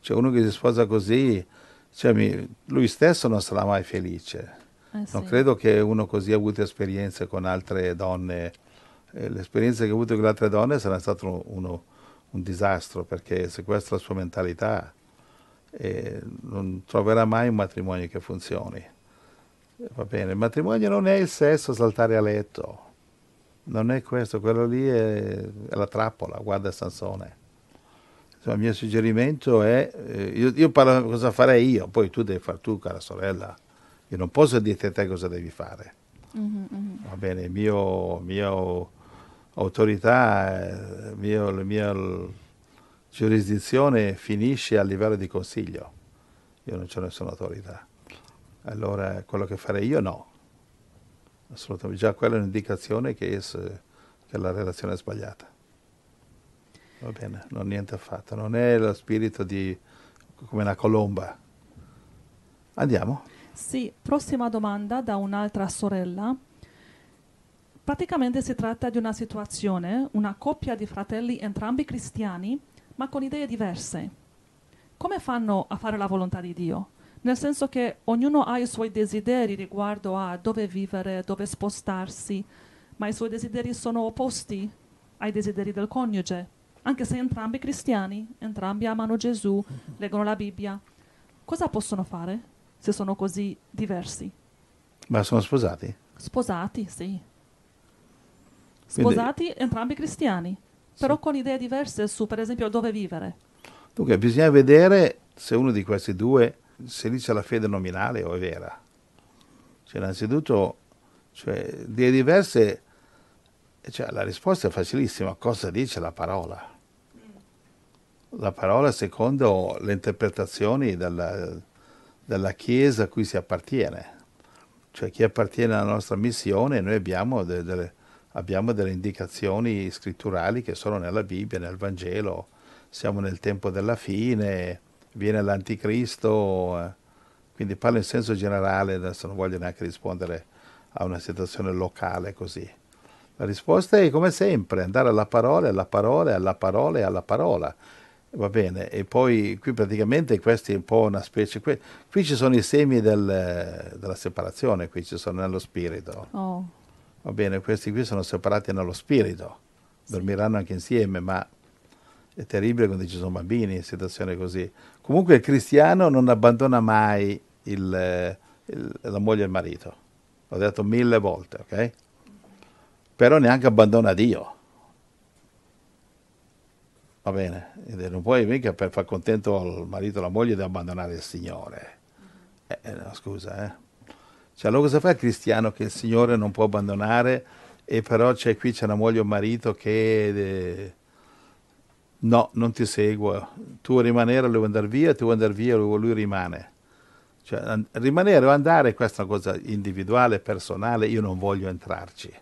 Cioè uno che si sposa così, cioè mi, lui stesso non sarà mai felice. Eh sì. Non credo che uno così abbia avuto esperienze con altre donne. Eh, l'esperienza che ha avuto con altre donne sarà stato uno, un disastro perché se questa è la sua mentalità e non troverà mai un matrimonio che funzioni. Va bene, il matrimonio non è il sesso saltare a letto, non è questo, quello lì è, è la trappola, guarda Sansone insomma, il mio suggerimento è, eh, io, io, parlo cosa farei io, poi tu devi fare tu, cara sorella, io non posso dirti a te cosa devi fare. Mm-hmm, mm-hmm. Va bene, il mio, mio autorità, eh, mio, la mia giurisdizione finisce a livello di consiglio, io non ho nessuna autorità. Allora quello che farei io no, assolutamente, già quella è un'indicazione che, è, che la relazione è sbagliata. Va bene, non niente affatto, non è lo spirito di come una colomba. Andiamo. Sì, prossima domanda da un'altra sorella. Praticamente si tratta di una situazione, una coppia di fratelli entrambi cristiani, ma con idee diverse. Come fanno a fare la volontà di Dio? Nel senso che ognuno ha i suoi desideri riguardo a dove vivere, dove spostarsi, ma i suoi desideri sono opposti ai desideri del coniuge anche se entrambi cristiani, entrambi amano Gesù, leggono la Bibbia, cosa possono fare se sono così diversi? Ma sono sposati? Sposati, sì. Sposati, Quindi, entrambi cristiani, però sì. con idee diverse su, per esempio, dove vivere. Dunque, bisogna vedere se uno di questi due, se lì c'è la fede nominale o è vera. Cioè, innanzitutto, cioè, idee diverse... Cioè, la risposta è facilissima, cosa dice la parola? la parola secondo le interpretazioni della, della Chiesa a cui si appartiene. Cioè chi appartiene alla nostra missione, noi abbiamo delle, delle, abbiamo delle indicazioni scritturali che sono nella Bibbia, nel Vangelo, siamo nel tempo della fine, viene l'anticristo, eh. quindi parlo in senso generale, adesso non voglio neanche rispondere a una situazione locale così. La risposta è come sempre, andare alla parola, alla parola, alla parola alla parola. Va bene, e poi qui praticamente questa è un po' una specie. Qui, qui ci sono i semi del, della separazione, qui ci sono nello spirito. Oh. Va bene, questi qui sono separati nello spirito, sì. dormiranno anche insieme, ma è terribile quando ci sono bambini in situazioni così. Comunque il cristiano non abbandona mai il, il, la moglie e il marito, l'ho detto mille volte, ok? Però neanche abbandona Dio Va bene, non puoi mica per far contento il marito o la moglie di abbandonare il Signore. Eh, no, scusa, eh. Cioè, allora cosa fa il cristiano che il Signore non può abbandonare e però c'è qui c'è una moglie o un marito che... Eh, no, non ti seguo. Tu vuoi rimanere, lui vuoi andare via, tu vuoi andare via, lui rimane. Cioè, rimanere o andare, questa è una cosa individuale, personale, io non voglio entrarci.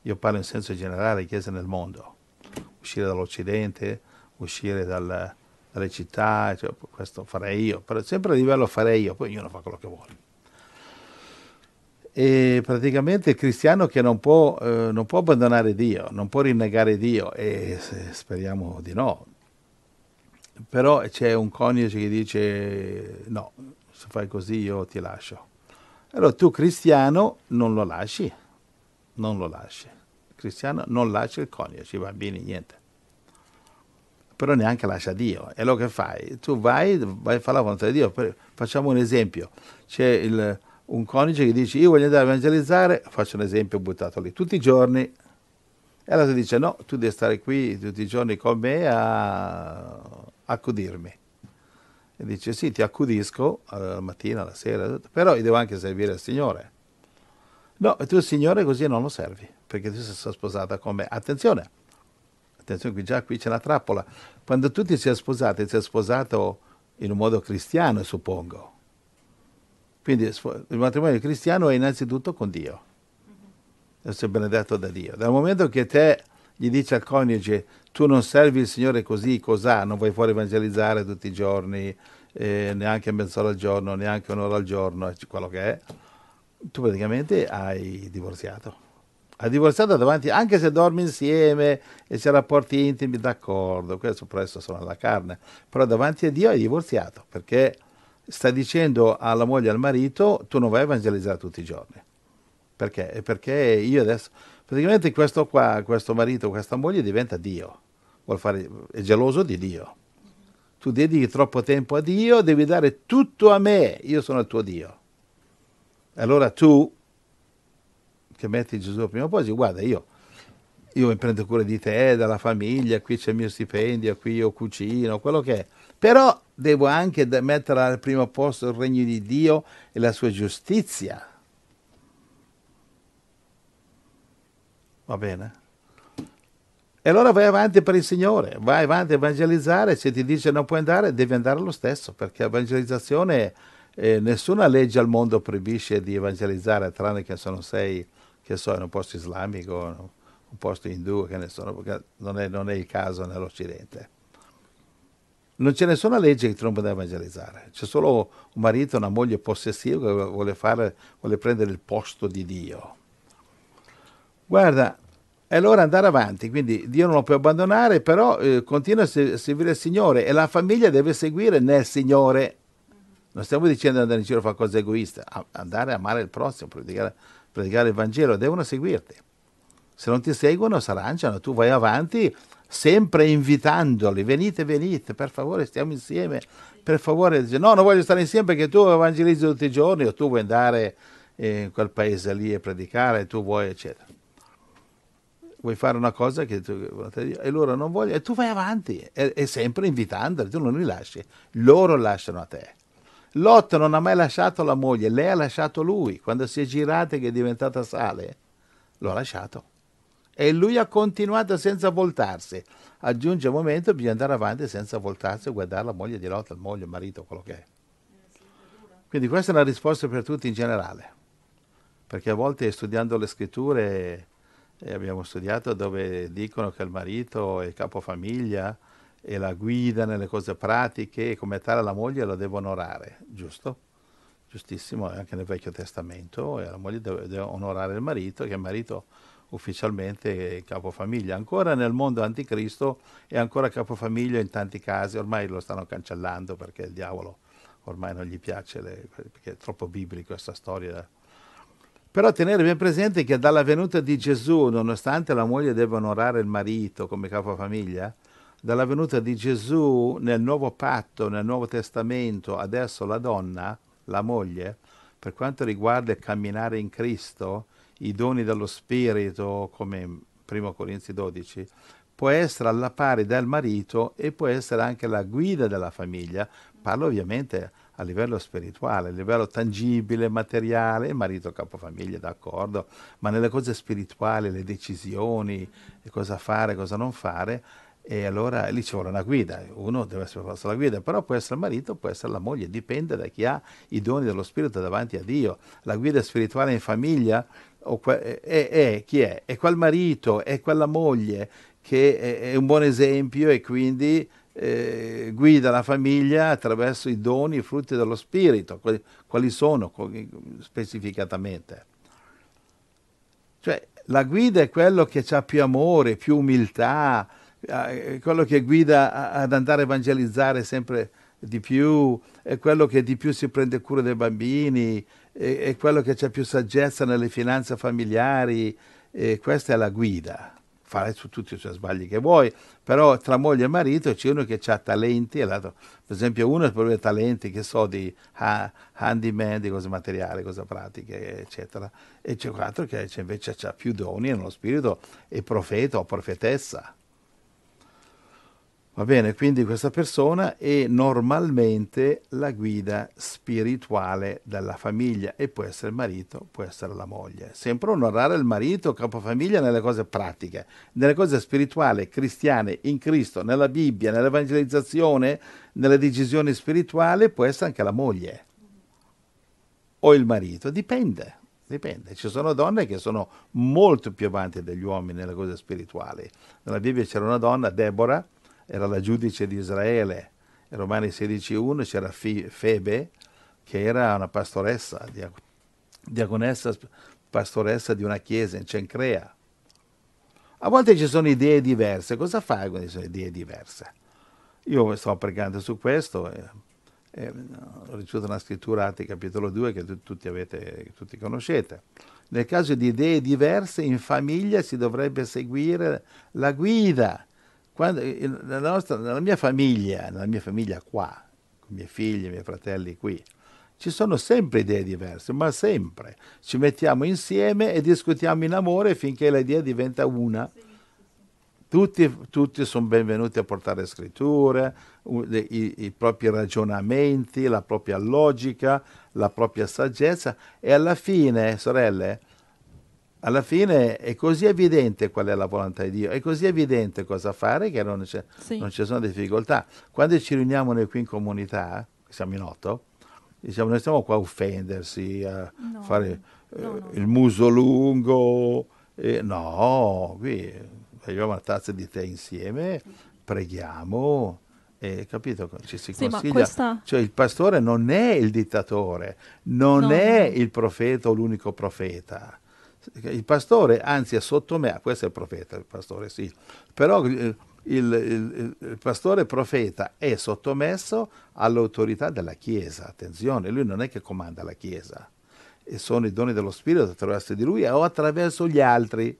Io parlo in senso generale, chiesa nel mondo uscire dall'Occidente, uscire dal, dalle città, cioè, questo farei io, però sempre a livello farei io, poi ognuno fa quello che vuole. E praticamente il cristiano che non può, eh, non può abbandonare Dio, non può rinnegare Dio, e speriamo di no. Però c'è un coniuge che dice no, se fai così io ti lascio. Allora tu cristiano non lo lasci, non lo lasci. cristiano non lascia il coniuge, i bambini niente però neanche lascia Dio. E lo che fai? Tu vai, vai a fare la volontà di Dio. Facciamo un esempio. C'è il, un coniuge che dice io voglio andare a evangelizzare, faccio un esempio buttato lì, tutti i giorni. E allora ti dice no, tu devi stare qui tutti i giorni con me a accudirmi. E dice sì, ti accudisco eh, la mattina, la sera, però io devo anche servire al Signore. No, e tu il Signore così non lo servi, perché tu sei sposata con me. Attenzione, attenzione qui già qui c'è una trappola, quando tu ti sei sposato, ti sei sposato in un modo cristiano, suppongo. Quindi il matrimonio cristiano è innanzitutto con Dio, essere benedetto da Dio. Dal momento che te gli dici al coniuge, tu non servi il Signore così, cos'ha, non vuoi fuori evangelizzare tutti i giorni, eh, neanche mezz'ora al giorno, neanche un'ora al giorno, quello che è, tu praticamente hai divorziato ha divorziato davanti, anche se dormi insieme e c'è rapporti intimi, d'accordo, questo presto sono alla carne, però davanti a Dio è divorziato, perché sta dicendo alla moglie e al marito, tu non vai a evangelizzare tutti i giorni. Perché? Perché io adesso, praticamente questo qua, questo marito, questa moglie diventa Dio, fare, è geloso di Dio. Tu dedichi troppo tempo a Dio, devi dare tutto a me, io sono il tuo Dio. Allora tu che metti Gesù al primo posto, guarda io, io mi prendo cura di te, della famiglia, qui c'è il mio stipendio, qui io cucino, quello che è. Però devo anche mettere al primo posto il regno di Dio e la sua giustizia. Va bene? E allora vai avanti per il Signore, vai avanti a evangelizzare, se ti dice non puoi andare, devi andare lo stesso, perché evangelizzazione, eh, nessuna legge al mondo proibisce di evangelizzare, tranne che se non sei che so, in un posto islamico, un posto indù, che ne sono, perché non è, non è il caso nell'Occidente. Non c'è nessuna legge che tu non puoi evangelizzare, c'è solo un marito e una moglie possessiva che vuole, fare, vuole prendere il posto di Dio. Guarda, e allora andare avanti, quindi Dio non lo può abbandonare, però eh, continua a servire il Signore e la famiglia deve seguire nel Signore. Non stiamo dicendo di andare in giro a fare cose egoiste, andare a amare il prossimo, predicare predicare il Vangelo, devono seguirti. Se non ti seguono, si arrangiano, tu vai avanti sempre invitandoli, venite, venite, per favore stiamo insieme, per favore, no, non voglio stare insieme perché tu evangelizzi tutti i giorni o tu vuoi andare eh, in quel paese lì e predicare, tu vuoi, eccetera. Vuoi fare una cosa che tu, e loro non vogliono, e tu vai avanti, e, e sempre invitandoli, tu non li lasci, loro lasciano a te. Lot non ha mai lasciato la moglie, lei ha lasciato lui. Quando si è girata che è diventata sale, lo ha lasciato. E lui ha continuato senza voltarsi. Aggiunge un momento, bisogna andare avanti senza voltarsi e guardare la moglie di Lot, il moglie, il marito, quello che è. Quindi questa è una risposta per tutti in generale, perché a volte studiando le scritture eh, abbiamo studiato dove dicono che il marito è capofamiglia, e la guida nelle cose pratiche e come tale la moglie la deve onorare, giusto? Giustissimo, anche nel Vecchio Testamento la moglie deve, deve onorare il marito, che il marito ufficialmente è capofamiglia. Ancora nel mondo anticristo è ancora capofamiglia in tanti casi, ormai lo stanno cancellando perché il diavolo ormai non gli piace, le, perché è troppo biblico questa storia però tenere ben presente che dalla venuta di Gesù, nonostante la moglie debba onorare il marito come capofamiglia, dalla venuta di Gesù nel Nuovo Patto, nel Nuovo Testamento, adesso la donna, la moglie, per quanto riguarda il camminare in Cristo, i doni dello Spirito, come in 1 Corinzi 12, può essere alla pari del marito e può essere anche la guida della famiglia. Parlo ovviamente a livello spirituale, a livello tangibile, materiale, il marito capofamiglia, d'accordo, ma nelle cose spirituali, le decisioni, cosa fare, cosa non fare, e allora lì ci vuole una guida, uno deve essere forza la guida, però può essere il marito, può essere la moglie, dipende da chi ha i doni dello Spirito davanti a Dio. La guida spirituale in famiglia è, è, è chi è? È quel marito, è quella moglie che è, è un buon esempio e quindi eh, guida la famiglia attraverso i doni, i frutti dello Spirito, quali, quali sono specificatamente. Cioè, la guida è quello che ha più amore, più umiltà, Ah, eh, quello che guida ad andare a evangelizzare sempre di più, è quello che di più si prende cura dei bambini, è, quello che c'è più saggezza nelle finanze familiari, questa è la guida. Fare su tutti i suoi sbagli che vuoi, però tra moglie e marito c'è uno che ha talenti, e l'altro, per esempio uno ha talenti, che so, di ha, handyman, di cose materiali, cose pratiche, eccetera, e c'è un altro che invece ha più doni e nello spirito è profeta o profetessa. Va bene, quindi questa persona è normalmente la guida spirituale della famiglia e può essere il marito, può essere la moglie. Sempre onorare il marito, capofamiglia, nelle cose pratiche, nelle cose spirituali, cristiane, in Cristo, nella Bibbia, nell'evangelizzazione, nelle decisioni spirituali, può essere anche la moglie o il marito, dipende. Dipende, ci sono donne che sono molto più avanti degli uomini nelle cose spirituali. Nella Bibbia c'era una donna, Deborah, era la giudice di Israele, in Romani 16.1 c'era Febe, che era una pastoressa, diaconessa pastoressa di una chiesa in Cencrea. A volte ci sono idee diverse, cosa fai quando ci sono idee diverse? Io sto pregando su questo, eh, eh, ho ricevuto una scrittura Atti capitolo 2 che tu, tutti, avete, tutti conoscete. Nel caso di idee diverse in famiglia si dovrebbe seguire la guida quando, nella, eh, nostra, nella, mia famiglia, nella mia famiglia qua, con i miei figli, i miei fratelli qui, ci sono sempre idee diverse, ma sempre. Ci mettiamo insieme e discutiamo in amore finché l'idea diventa una. Tutti, tutti sono benvenuti a portare scritture, i, i propri ragionamenti, la propria logica, la propria saggezza e alla fine, sorelle, alla fine è così evidente qual è la volontà di Dio, è così evidente cosa fare che non, c'è, sì. non ci sono difficoltà. Quando ci riuniamo noi qui in comunità, siamo in otto, diciamo, noi stiamo qua a offendersi, a no, fare no, eh, no. il muso lungo, eh, no, qui beviamo una tazza di tè insieme, preghiamo, e, capito? Ci si consiglia. Sì, questa... Cioè il pastore non è il dittatore, non è il profeta o l'unico profeta il pastore, anzi è sottomesso, ah, questo è il profeta, il pastore sì, però eh, il, il, il pastore profeta è sottomesso all'autorità della Chiesa, attenzione, lui non è che comanda la Chiesa, e sono i doni dello Spirito attraverso di lui o attraverso gli altri,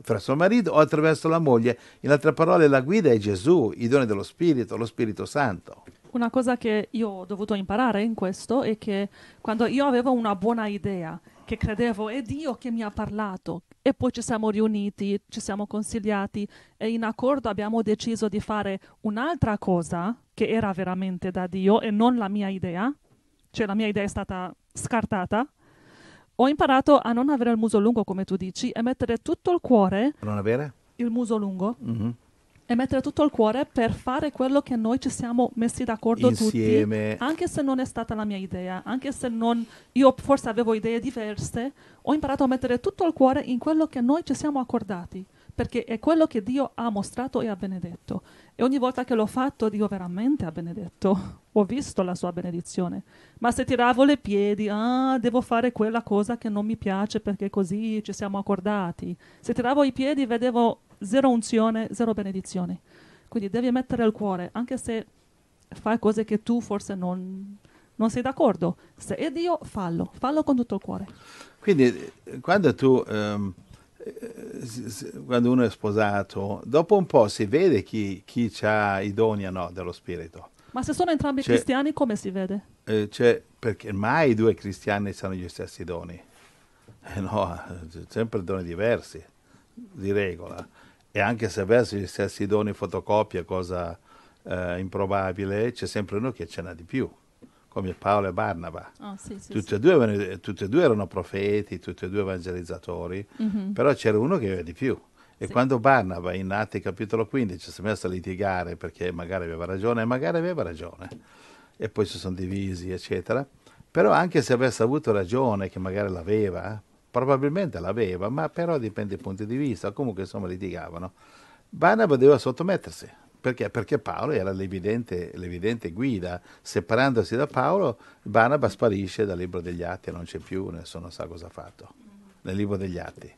attraverso il marito o attraverso la moglie. In altre parole, la guida è Gesù, i doni dello Spirito, lo Spirito Santo. Una cosa che io ho dovuto imparare in questo è che quando io avevo una buona idea che credevo è Dio che mi ha parlato. E poi ci siamo riuniti, ci siamo consigliati e in accordo abbiamo deciso di fare un'altra cosa che era veramente da Dio e non la mia idea, cioè la mia idea è stata scartata. Ho imparato a non avere il muso lungo, come tu dici, e mettere tutto il cuore. A non avere? Il muso lungo. Mm-hmm e mettere tutto il cuore per fare quello che noi ci siamo messi d'accordo Insieme. tutti, anche se non è stata la mia idea, anche se non, io forse avevo idee diverse, ho imparato a mettere tutto il cuore in quello che noi ci siamo accordati, perché è quello che Dio ha mostrato e ha benedetto. E ogni volta che l'ho fatto, Dio veramente ha benedetto, ho visto la sua benedizione. Ma se tiravo le piedi, ah, devo fare quella cosa che non mi piace perché così ci siamo accordati. Se tiravo i piedi, vedevo zero unzione, zero benedizione. Quindi devi mettere il cuore, anche se fai cose che tu forse non, non sei d'accordo. Se è Dio, fallo, fallo con tutto il cuore. Quindi eh, quando tu, ehm, eh, quando uno è sposato, dopo un po' si vede chi, chi ha i doni o no dello spirito. Ma se sono entrambi cioè, cristiani, come si vede? Eh, cioè, perché mai i due cristiani hanno gli stessi doni? Eh no, eh, sempre doni diversi, di regola e anche se verso gli stessi doni fotocopia, cosa eh, improbabile, c'è sempre uno che ce n'ha di più, come Paolo e Barnaba. Oh, sì, sì, tutti, sì. E due, tutti, E due, erano profeti, tutti e due evangelizzatori, mm-hmm. però c'era uno che aveva di più. E quando Barnaba in Atti capitolo 15 si è messo a litigare perché magari aveva ragione e magari aveva ragione, e poi si sono divisi, eccetera, però anche se avesse avuto ragione, che magari l'aveva, probabilmente l'aveva, ma però dipende dai punti di vista, comunque insomma litigavano. Barnaba doveva sottomettersi, perché? Perché Paolo era l'evidente, l'evidente, guida, separandosi da Paolo Barnaba sparisce dal libro degli atti, non c'è più, nessuno sa cosa ha fatto, nel libro degli atti.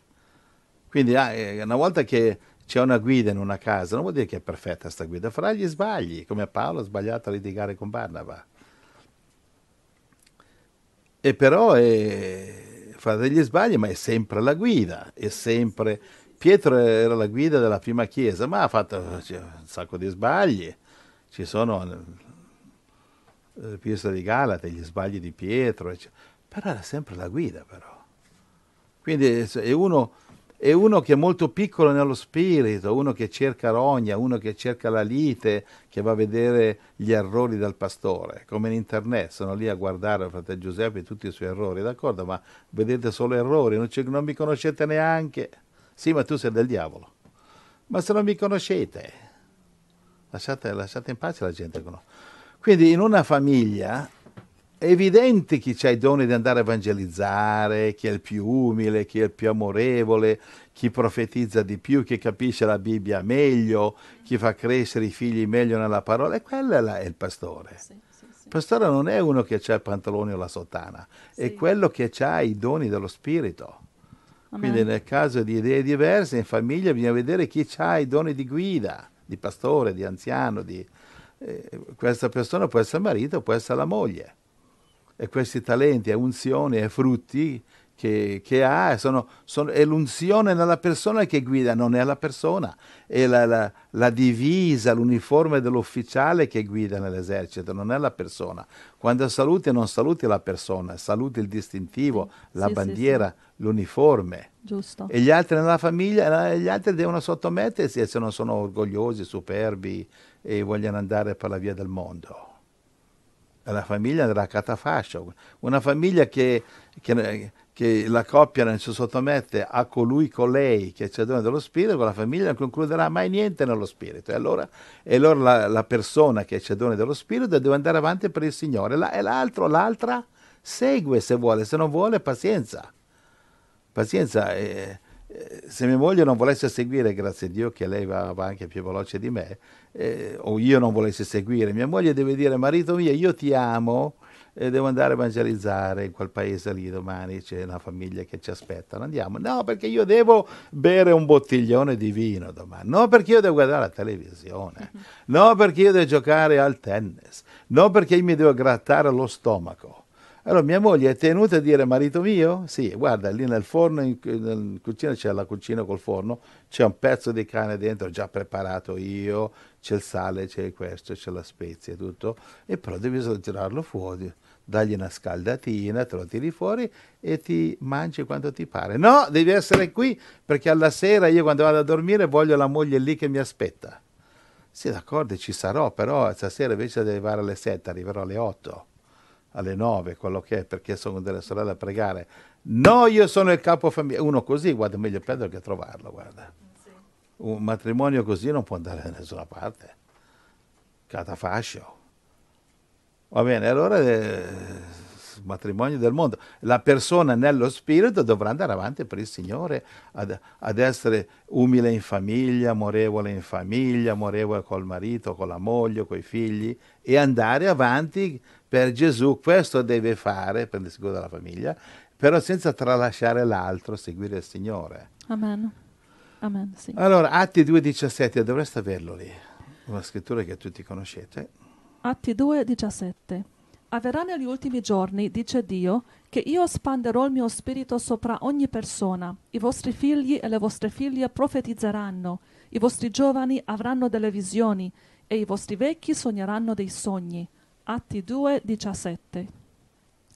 Quindi ah, eh, una volta che c'è una guida in una casa, non vuol dire che è perfetta questa guida, farà gli sbagli, come Paolo ha sbagliato a litigare con Barnaba. E però è eh, fa degli sbagli, ma è sempre la guida, è sempre... Pietro era la guida della prima chiesa, ma ha fatto cioè, un sacco di sbagli. Ci sono eh, l'epistola di Galate, gli sbagli di Pietro, eccetera. però era sempre la guida però. Quindi è uno e uno che è molto piccolo nello spirito, uno che cerca rogna, uno che cerca la lite, che va a vedere gli errori del pastore, come in internet, sono lì a guardare il fratello Giuseppe e tutti i suoi errori, d'accordo, ma vedete solo errori, non, non mi conoscete neanche. Sì, ma tu sei del diavolo. Ma se non mi conoscete, lasciate, lasciate in pace la gente che conosce. Quindi in una famiglia è evidente chi ha i doni di andare a evangelizzare, chi è il più umile, chi è il più amorevole, chi profetizza di più, chi capisce la Bibbia meglio, chi fa crescere i figli meglio nella parola, e quello è il pastore. Il pastore non è uno che ha il pantalone o la sottana, è quello che ha i doni dello Spirito. Quindi nel caso di idee diverse in famiglia bisogna vedere chi ha i doni di guida, di pastore, di anziano, di... Eh, questa persona può essere il marito, può essere la moglie questi talenti, è unzione, è frutti che, che ha, sono, sono, è l'unzione nella persona che guida, non è la persona, è la, la, la divisa, l'uniforme dell'ufficiale che guida nell'esercito, non è la persona. Quando saluti non saluti la persona, saluti il distintivo, la sì, bandiera, sì, sì. l'uniforme. Giusto. E gli altri nella famiglia, eh, gli altri devono sottomettersi se non sono orgogliosi, superbi e vogliono andare per la via del mondo la famiglia della catafascio, una famiglia che, che, che la coppia non si sottomette a colui con lei che c'è dono dello spirito, quella famiglia non concluderà mai niente nello spirito. E allora, e allora la, la, persona che c'è dono dello spirito deve andare avanti per il Signore la, e l'altro, l'altra segue se vuole, se non vuole pazienza. Pazienza. Eh, eh se mia moglie non volesse seguire, grazie a Dio che lei va, va anche più veloce di me, eh, o io non volessi seguire, mia moglie deve dire marito mio io ti amo e eh, devo andare a evangelizzare in quel paese lì domani, c'è una famiglia che ci aspettano, andiamo. No, perché io devo bere un bottiglione di vino domani, no perché io devo guardare la televisione, no perché io devo giocare al tennis, no perché io mi devo grattare lo stomaco. Allora mia moglie è tenuta a dire marito mio? Sì, guarda, lì nel forno, in, in cucina c'è la cucina col forno, c'è un pezzo di cane dentro già preparato io, c'è il sale, c'è questo, c'è la spezia, e tutto, e però devi tirarlo fuori, dagli una scaldatina, te lo tiri fuori e ti mangi quando ti pare. No, devi essere qui perché alla sera io quando vado a dormire voglio la moglie lì che mi aspetta. Sì, d'accordo, ci sarò, però stasera invece devi arrivare alle 7, arriverò alle 8 alle 9, quello che è, perché sono delle sorelle a pregare. No, io sono il capo famiglia. Uno così, guarda, meglio perdere che trovarlo, guarda un matrimonio così non può andare da nessuna parte. Catafascio. Va bene, allora eh, matrimonio del mondo. La persona nello spirito dovrà andare avanti per il Signore, ad, ad essere umile in famiglia, amorevole in famiglia, amorevole col marito, con la moglie, con i figli e andare avanti per Gesù. Questo deve fare, per il sicuro della famiglia, però senza tralasciare l'altro, seguire il Signore. Amen. Amen, sì. Allora, Atti 2,17, dovreste averlo lì, una scrittura che tutti conoscete. Atti 2,17. Avverrà negli ultimi giorni, dice Dio, che io spanderò il mio spirito sopra ogni persona. I vostri figli e le vostre figlie profetizzeranno, i vostri giovani avranno delle visioni e i vostri vecchi sogneranno dei sogni. Atti 2, 17.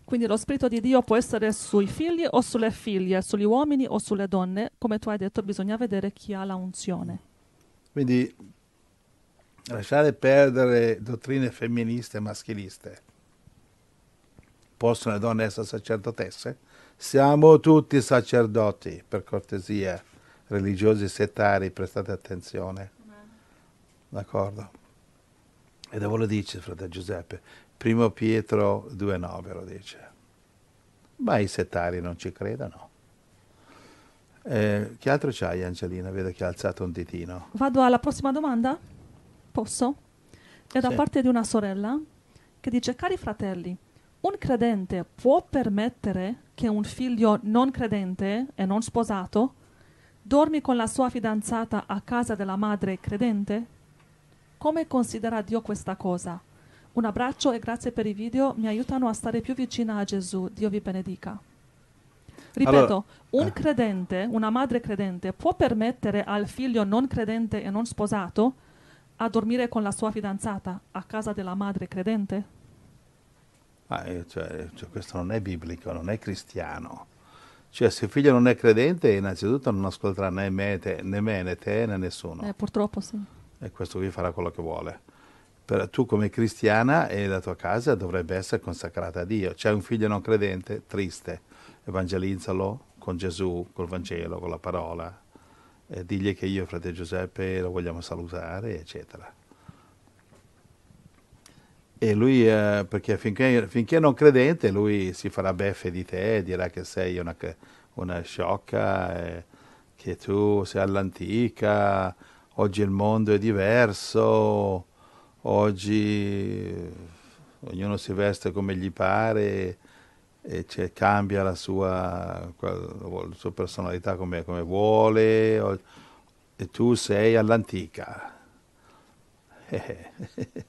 Quindi lo Spirito di Dio può essere sui figli o sulle figlie, sugli uomini o sulle donne. Come tu hai detto, bisogna vedere chi ha l'unzione. Quindi lasciare perdere dottrine femministe e maschiliste. Possono le donne essere sacerdotesse? Siamo tutti sacerdoti, per cortesia, religiosi e settari, prestate attenzione. D'accordo? E da voi lo dice, fratello Giuseppe, Primo Pietro 2,9 lo dice. Ma i settari non ci credono. Eh, che altro c'hai Angelina? Vedo che ha alzato un ditino. Vado alla prossima domanda? Posso? È da sì. parte di una sorella che dice, cari fratelli, un credente può permettere che un figlio non credente e non sposato dormi con la sua fidanzata a casa della madre credente? Come considera Dio questa cosa? Un abbraccio e grazie per i video, mi aiutano a stare più vicina a Gesù. Dio vi benedica. Ripeto, allora, un eh. credente, una madre credente, può permettere al figlio non credente e non sposato a dormire con la sua fidanzata a casa della madre credente? Ah, cioè, cioè, questo non è biblico, non è cristiano. Cioè, se il figlio non è credente, innanzitutto non ascolterà né me, te, né, me, né te, né nessuno. Eh, purtroppo sì. E questo qui farà quello che vuole per, tu come cristiana e la tua casa dovrebbe essere consacrata a Dio. C'è un figlio non credente? Triste. Evangelizzalo con Gesù, col Vangelo, con la parola. E digli che io e frate Giuseppe lo vogliamo salutare, eccetera. E lui, eh, perché finché, finché, non credente, lui si farà beffe di te, dirà che sei una, una sciocca, eh, che tu sei all'antica, oggi il mondo è diverso, Oggi ognuno si veste come gli pare e cambia la sua, la sua personalità come, come vuole o, e tu sei all'antica. Eh,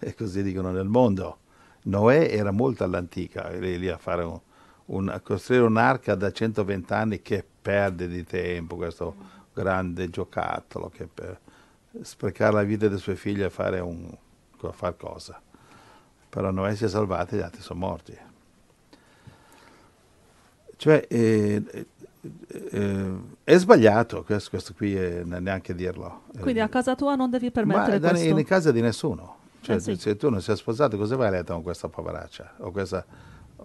eh, così dicono nel mondo. Noè era molto all'antica, lì, lì a, un, un, a costruire un'arca da 120 anni che perde di tempo, questo grande giocattolo che per, sprecare la vita delle sue figlie a fare un, a far cosa. Però Noè si è salvato e gli altri sono morti. Cioè, eh, eh, eh è sbagliato, questo, questo qui è, eh, neanche dirlo. Quindi a eh, casa tua non devi permettere Ma, questo? in casa di nessuno. Cioè, eh sì. se tu non sei sposato, cosa vai a letto con questa poveraccia? O questa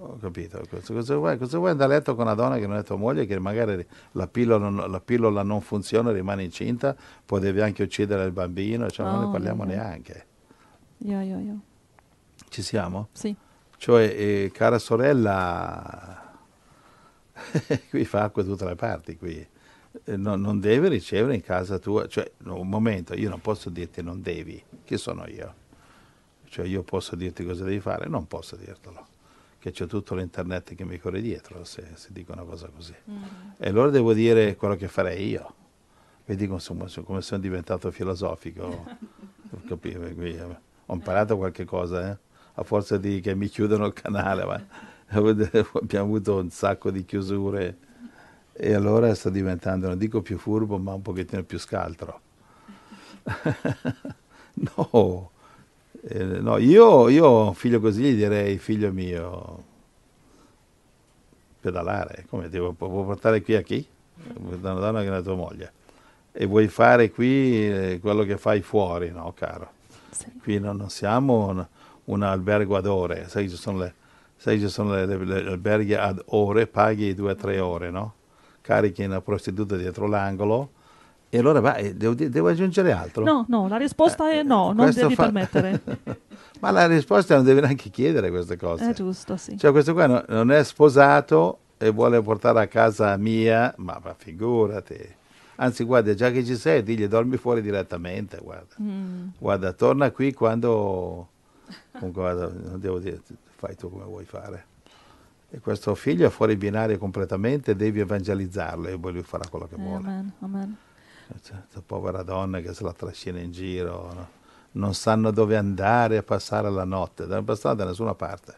ho capito, cosa vuoi? cosa vuoi andare a letto con una donna che non è tua moglie, che magari la pillola, non, la pillola non funziona, rimane incinta, poi devi anche uccidere il bambino, cioè oh, non ne oh, parliamo yeah. neanche. Io, io, io. Ci siamo? Sì. Cioè, eh, cara sorella, qui fa acqua da tutte le parti, qui. Eh, no, non devi ricevere in casa tua, cioè, un momento, io non posso dirti non devi, chi sono io? Cioè, io posso dirti cosa devi fare, non posso dirtelo che c'è tutto l'internet che mi corre dietro se, se dico una cosa così. Mm. E allora devo dire quello che farei io. Vedi come sono, come sono diventato filosofico. Capire, eh, qui, eh, ho imparato qualche cosa, eh? a forza di che mi chiudono il canale, ma abbiamo avuto un sacco di chiusure e allora sto diventando, non dico più furbo, ma un pochettino più scaltro. no! Eh, no, io, io figlio così gli direi, figlio mio, pedalare, come devo, devo portare qui a chi? Da una donna che è la tua moglie. E vuoi fare qui eh, quello che fai fuori, no caro? Sì. Qui non, non siamo un, un, albergo ad ore, sai ci sono, le, sai, ci sono le, le, le, alberghi ad ore, paghi due o tre ore, no? Carichi una prostituta dietro l'angolo, e allora vai, devo, devo, aggiungere altro? No, no, la risposta è no, non devi fa... permettere. Ma la risposta non devi neanche chiedere queste cose. È giusto, sì. Cioè questo qua non, non è sposato e vuole portare a casa mia, ma, ma figurati. Anzi, guarda, già che ci sei, digli dormi fuori direttamente, guarda. Mm. Guarda, torna qui quando... Comunque, guarda, non devo dire, fai tu come vuoi fare. E questo figlio è fuori binario completamente, devi evangelizzarlo e poi lui farà quello che eh, vuole. Amen, amen. Cioè, questa povera donna che se la trascina in giro, no? non sanno dove andare a passare la notte, non passare da nessuna parte,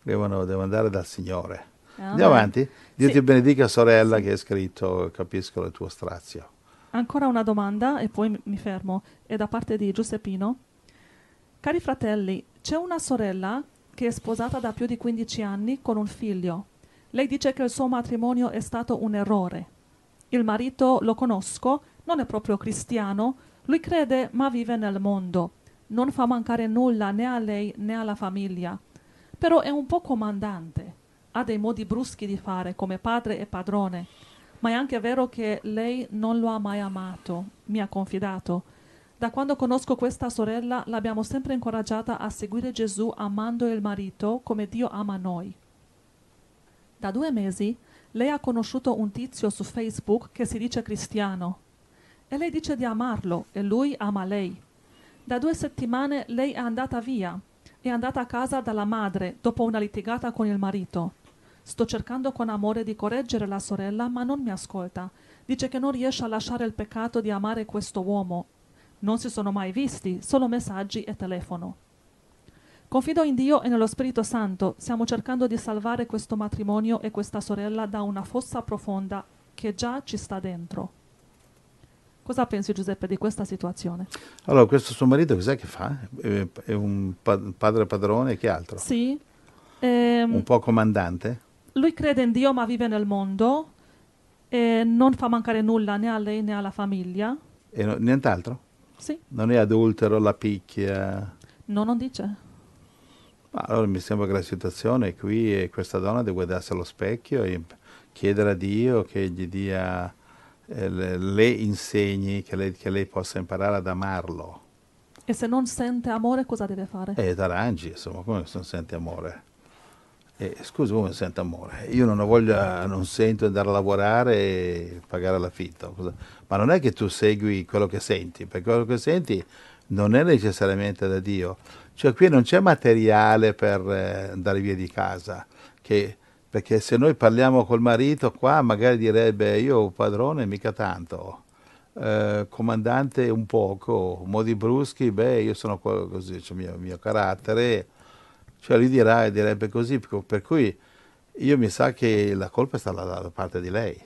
devono, devono andare dal Signore. Ah, Andiamo avanti, Dio sì. ti benedica sorella che hai scritto, capisco il tuo strazio. Ancora una domanda e poi mi fermo, è da parte di Giuseppino. Cari fratelli, c'è una sorella che è sposata da più di 15 anni con un figlio. Lei dice che il suo matrimonio è stato un errore il marito lo conosco, non è proprio cristiano, lui crede ma vive nel mondo, non fa mancare nulla né a lei né alla famiglia, però è un po' comandante, ha dei modi bruschi di fare come padre e padrone, ma è anche vero che lei non lo ha mai amato, mi ha confidato. Da quando conosco questa sorella l'abbiamo sempre incoraggiata a seguire Gesù amando il marito come Dio ama noi. Da due mesi lei ha conosciuto un tizio su Facebook che si dice cristiano e lei dice di amarlo e lui ama lei. Da due settimane lei è andata via, è andata a casa dalla madre dopo una litigata con il marito. Sto cercando con amore di correggere la sorella, ma non mi ascolta. Dice che non riesce a lasciare il peccato di amare questo uomo. Non si sono mai visti, solo messaggi e telefono. Confido in Dio e nello Spirito Santo. Stiamo cercando di salvare questo matrimonio e questa sorella da una fossa profonda che già ci sta dentro. Cosa pensi Giuseppe di questa situazione? Allora, questo suo marito cos'è che fa? È un padre padrone che altro? Sì. Ehm, un po' comandante? Lui crede in Dio ma vive nel mondo e non fa mancare nulla né a lei né alla famiglia. E no, nient'altro? Sì. Non è adultero, la picchia? No, non dice. Ma allora mi sembra che la situazione è qui e questa donna deve guardarsi allo specchio e chiedere a Dio che gli dia, eh, le insegni che lei, che lei possa imparare ad amarlo. E se non sente amore cosa deve fare? Eh, t'arrangi, insomma, come se non sente amore? Eh, scusa, come sente amore? Io non ho voglia, non sento andare a lavorare e pagare l'affitto. Cosa? Ma non è che tu segui quello che senti, perché quello che senti non è necessariamente da Dio. Cioè qui non c'è materiale per eh, andare via di casa, che, perché se noi parliamo col marito qua magari direbbe io padrone mica tanto, eh, comandante un poco, modi bruschi, beh io sono così, cioè il mio, mio, carattere, cioè lui dirà, e direbbe così, per cui io mi sa che la colpa sta dalla parte di lei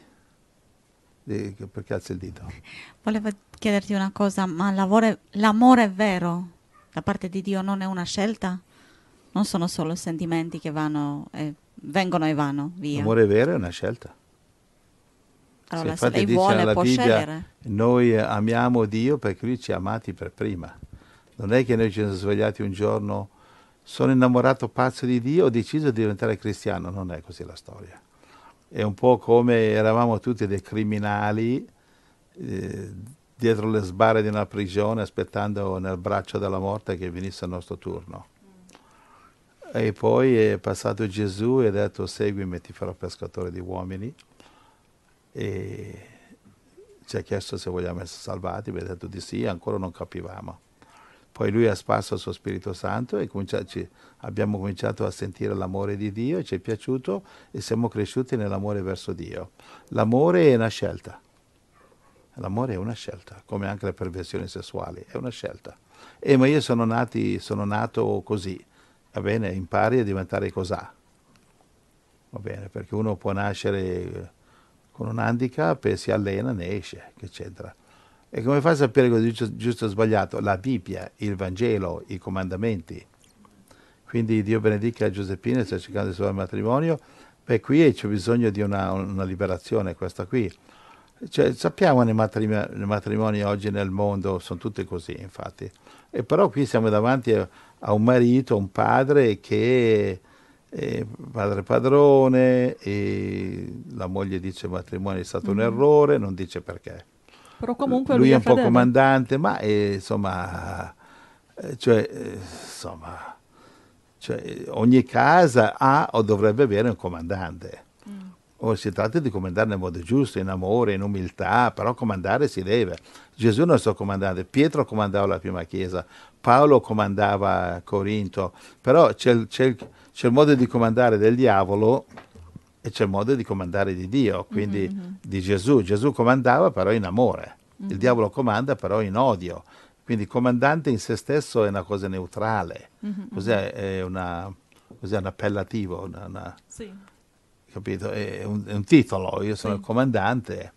perché alzi il dito. Volevo chiederti una cosa, ma l'amore è vero? da parte di Dio non è una scelta, non sono solo sentimenti che vanno e vengono e vanno via. L'amore vero è una scelta. Allora, se, se lei vuole, può Bibbia, scegliere. Noi amiamo Dio perché Lui ci ha amati per prima. Non è che noi ci siamo svegliati un giorno, sono innamorato pazzo di Dio, ho deciso di diventare cristiano. Non è così la storia. È un po' come eravamo tutti dei criminali eh, dietro le sbarre di una prigione aspettando nel braccio della morte che venisse il nostro turno. E poi è passato Gesù e ha detto seguimi, ti farò pescatore di uomini. E ci ha chiesto se vogliamo essere salvati, mi ha detto di sì, ancora non capivamo. Poi lui ha sparso il suo Spirito Santo e abbiamo cominciato a sentire l'amore di Dio, ci è piaciuto e siamo cresciuti nell'amore verso Dio. L'amore è una scelta L'amore è una scelta, come anche le perversioni sessuali, è una scelta. Eh, ma io sono, nati, sono nato così, va bene, impari a diventare cos'ha. Va bene, perché uno può nascere eh, con un handicap e si allena, ne esce, eccetera. E come fai a sapere cosa è giusto, giusto o sbagliato? La Bibbia, il Vangelo, i comandamenti. Quindi Dio benedica Giuseppina, sta cercando il suo matrimonio. Beh, qui c'è bisogno di una, una liberazione, questa qui cioè, sappiamo nei matrimoni, nei matrimoni oggi nel mondo sono tutti così, infatti. E però qui siamo davanti a, a un marito, un padre che è padre padrone, e la moglie dice il matrimonio è stato mm un mm-hmm. errore, non dice perché. Però comunque lui, lui è un fedele. po' comandante, ma eh, insomma, eh, cioè, eh, insomma cioè, ogni casa ha o dovrebbe avere un comandante o oh, si tratta di comandare nel modo giusto, in amore, in umiltà, però comandare si deve. Gesù non sto comandante, Pietro comandava la prima chiesa, Paolo comandava Corinto, però c'è, c'è, c'è il modo di comandare del diavolo e c'è il modo di comandare di Dio, quindi mm-hmm. mm-hmm. di Gesù. Gesù comandava però in amore, mm-hmm. il diavolo comanda però in odio. Quindi comandante in se stesso è una cosa neutrale, mm-hmm. mm-hmm. cos'è, è una, cos'è un appellativo, una, una, sì capito? È un, è un titolo, io sono sì. il comandante,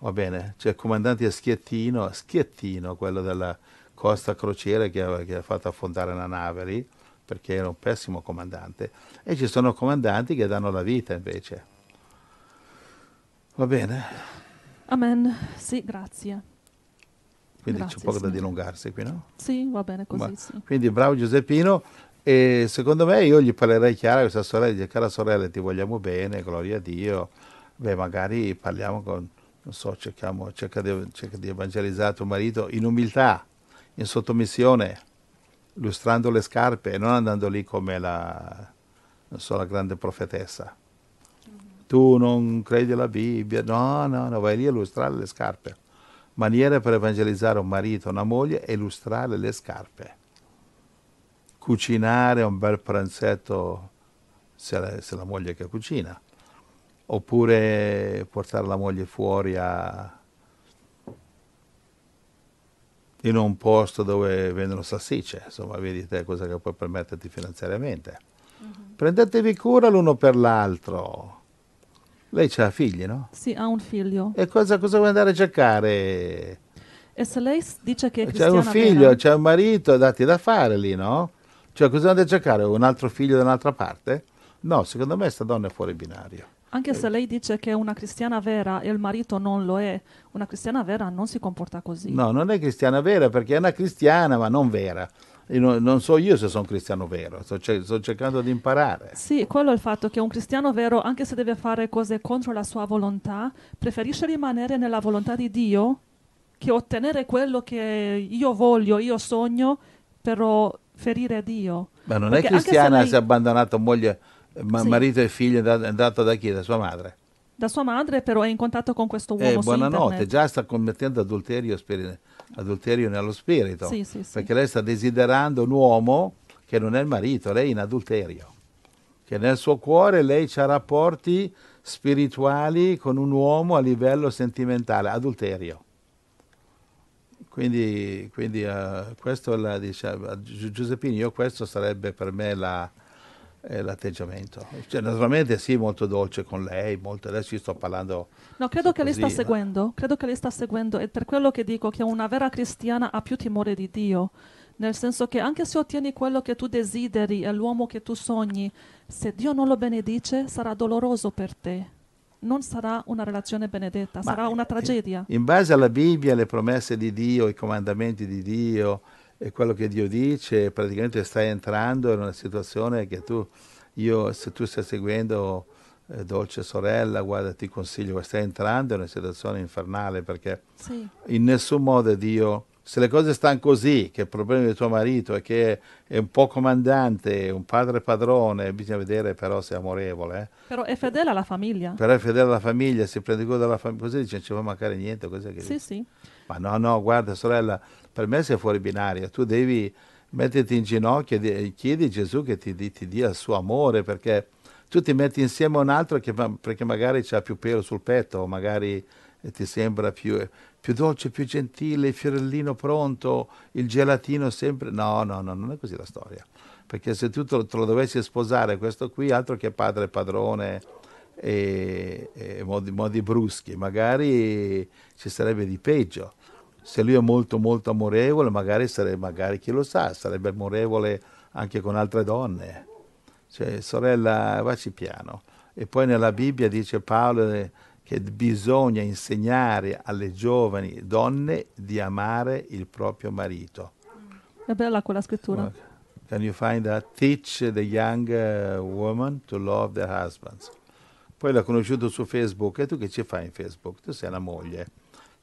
va bene, cioè il comandante è Schiettino, Schiettino, quello della Costa Crociere che ha, che ha fatto affondare la nave lì, perché era un pessimo comandante, e ci sono comandanti che danno la vita invece. Va bene? Amen, sì, grazie. Quindi grazie, c'è poco signore. da dilungarsi qui, no? Sì, va bene così. Ma, sì. Quindi bravo Giuseppino. E secondo me io gli parlerei chiara a questa sorella, cara sorella ti vogliamo bene, gloria a Dio, beh magari parliamo con, non so, cerchiamo, cerca, di, cerca di evangelizzare tuo marito in umiltà, in sottomissione, lustrando le scarpe e non andando lì come la, so, la grande profetessa. Tu non credi alla Bibbia, no, no, no, vai lì a lustrare le scarpe. Maniere per evangelizzare un marito, una moglie è lustrare le scarpe cucinare un bel pranzetto se la, se la moglie che cucina, oppure portare la moglie fuori a, in un posto dove vendono salsicce, insomma, vedi te cosa che puoi permetterti finanziariamente. Uh mm-hmm. -huh. Prendetevi cura l'uno per l'altro. Lei ha figli, no? Sì, ha un figlio. E cosa, cosa vuoi andare a cercare? E se lei dice che è C'è un figlio, c'è un marito, dati da fare lì, no? Cioè, cosa andate a cercare? Un altro figlio da un'altra parte? No, secondo me questa donna è fuori binario. Anche se eh. lei dice che è una cristiana vera e il marito non lo è, una cristiana vera non si comporta così. No, non è cristiana vera perché è una cristiana ma non vera. Non, non, so io se sono cristiano vero, sto, ce- sto, cercando di imparare. Sì, quello è il fatto che un cristiano vero, anche se deve fare cose contro la sua volontà, preferisce rimanere nella volontà di Dio che ottenere quello che io voglio, io sogno, però ferire a Dio. Ma non Perché è cristiana lei... si è abbandonato moglie, ma sì. marito e figlio, è andato da chi? Da sua madre. Da sua madre però è in contatto con questo eh, uomo. Eh, buonanotte, già sta commettendo adulterio, spiri- adulterio nello spirito. Sì, sì, perché lei sta desiderando un uomo che non è il marito, lei è in adulterio. Che nel suo cuore lei ha rapporti spirituali con un uomo a livello sentimentale, adulterio. Quindi, quindi uh, questo la, diciamo, Giuseppini, io questo sarebbe per me la, eh, l'atteggiamento. Cioè, naturalmente sì, molto dolce con lei, molto, adesso io sto parlando... No, credo che lei sta no? Eh. seguendo, credo che lei sta seguendo, è per quello che dico che una vera cristiana ha più timore di Dio, nel senso che anche se ottieni quello che tu desideri e l'uomo che tu sogni, se Dio non lo benedice sarà doloroso per te non sarà una relazione benedetta, Ma sarà una eh, tragedia. In base alla Bibbia, alle promesse di Dio, ai comandamenti di Dio e quello che Dio dice, praticamente stai entrando in una situazione che tu, io, se tu stai seguendo eh, dolce sorella, guarda, ti consiglio, stai entrando in una situazione infernale perché sì. in nessun modo Dio se le cose stanno così, che il problema di tuo marito è che è un po' comandante, un padre padrone, bisogna vedere però se è amorevole. Eh. Però è fedele alla famiglia. Però è fedele alla famiglia, si prende cura della famiglia, così dice non ci può mancare niente. Così che... Sì, sì. Ma no, no, guarda sorella, per me sei fuori binaria, tu devi metterti in ginocchio e chiedi a Gesù che ti, ti dia il suo amore, perché tu ti metti insieme a un altro che, perché magari ha più pelo sul petto, o magari ti sembra più più dolce, più gentile, il fiorellino pronto, il gelatino sempre. No, no, no, non è così la storia. Perché se tu te lo dovessi sposare questo qui, altro che padre padrone e, e modi, modi bruschi, magari ci sarebbe di peggio. Se lui è molto molto amorevole, magari, sarebbe, magari chi lo sa, sarebbe amorevole anche con altre donne. Cioè, sorella, vaci piano. E poi nella Bibbia dice Paolo che bisogna insegnare alle giovani donne di amare il proprio marito. È bella quella scrittura. Can you find that? Teach the young uh, woman to love their husbands. Poi l'ha conosciuto su Facebook e tu che ci fai in Facebook? Tu sei la moglie.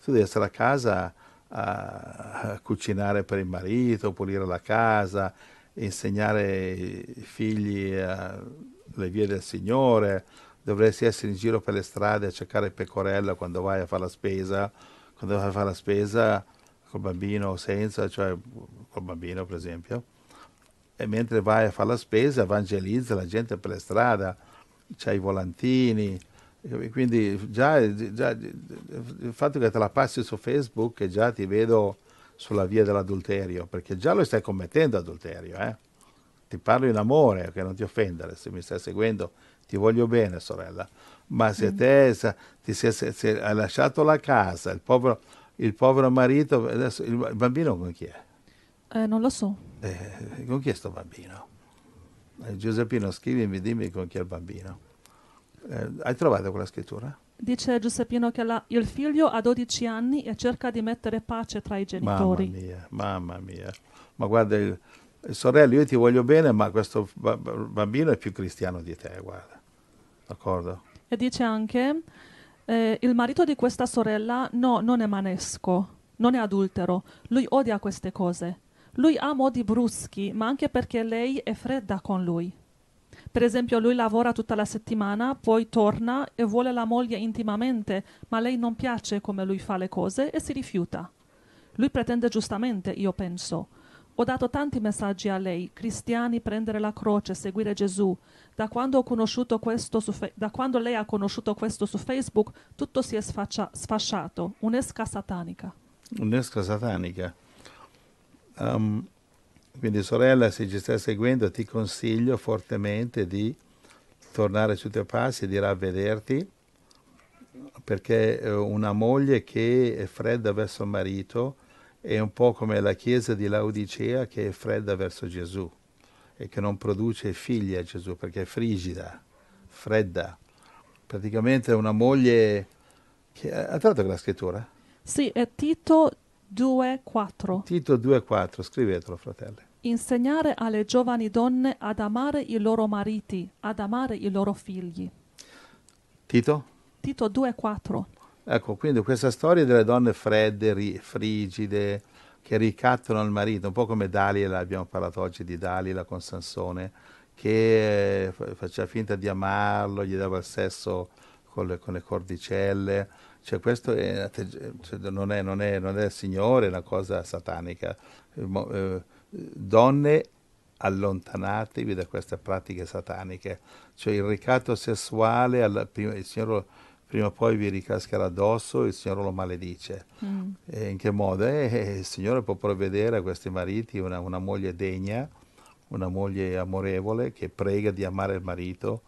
Tu devi essere a casa a cucinare per il marito, pulire la casa, insegnare i figli uh, le vie del Signore, dovresti essere in giro per le strade a cercare il pecorella quando vai a fare la spesa, quando vai a fare la spesa col bambino o senza, cioè col bambino per esempio, e mentre vai a fare la spesa evangelizza la gente per le strade, c'hai i volantini, quindi già, già, il fatto che te la passi su Facebook e già ti vedo sulla via dell'adulterio, perché già lo stai commettendo adulterio, eh? ti parlo in amore, che non ti offendere se mi stai seguendo, ti voglio bene sorella, ma se mm. te se, ti sei, se, se hai lasciato la casa, il povero, il povero marito, adesso il, il bambino con chi è? Eh, non lo so. Eh, con chi è sto bambino? Eh, Giuseppino, scrivimi, dimmi con chi è il bambino. Eh, hai trovato quella scrittura? Dice Giuseppino che la, il figlio ha 12 anni e cerca di mettere pace tra i genitori. Mamma mia, mamma mia. Ma guarda, il, sorella, io ti voglio bene, ma questo bambino è più cristiano di te, guarda. D'accordo. E dice anche, eh, il marito di questa sorella no, non è manesco, non è adultero, lui odia queste cose. Lui ha modi bruschi, ma anche perché lei è fredda con lui. Per esempio, lui lavora tutta la settimana, poi torna e vuole la moglie intimamente, ma lei non piace come lui fa le cose e si rifiuta. Lui pretende giustamente, io penso, ho dato tanti messaggi a lei, cristiani prendere la croce, seguire Gesù. Da quando, fe- da quando lei ha conosciuto questo su Facebook, tutto si è sfaccia- sfasciato, un'esca satanica. Un'esca satanica. Um, quindi sorella, se ci stai seguendo, ti consiglio fortemente di tornare sui tuoi passi, e di ravvederti, perché eh, una moglie che è fredda verso il marito, è un po' come la chiesa di Laodicea che è fredda verso Gesù e che non produce figli a Gesù perché è frigida, fredda. Praticamente una moglie che ha tratto la scrittura? Sì, è Tito 2.4. Tito 2.4, scrivetelo fratello. Insegnare alle giovani donne ad amare i loro mariti, ad amare i loro figli. Tito? Tito 2.4. Ecco, quindi questa storia delle donne fredde, ri, frigide, che ricattano il marito, un po' come Dalila, abbiamo parlato oggi di Dalila con Sansone, che eh, faceva finta di amarlo, gli dava il sesso con le, con le cordicelle, cioè questo è, cioè non, è, non, è, non, è, il Signore, è una cosa satanica. Eh, eh, donne, allontanatevi da queste pratiche sataniche, cioè il ricatto sessuale, alla, il Signore prima o poi vi ricascherà addosso e il Signore lo maledice. Mm. in che modo? Eh, eh, il Signore può provvedere a questi mariti una, una, moglie degna, una moglie amorevole che prega di amare il marito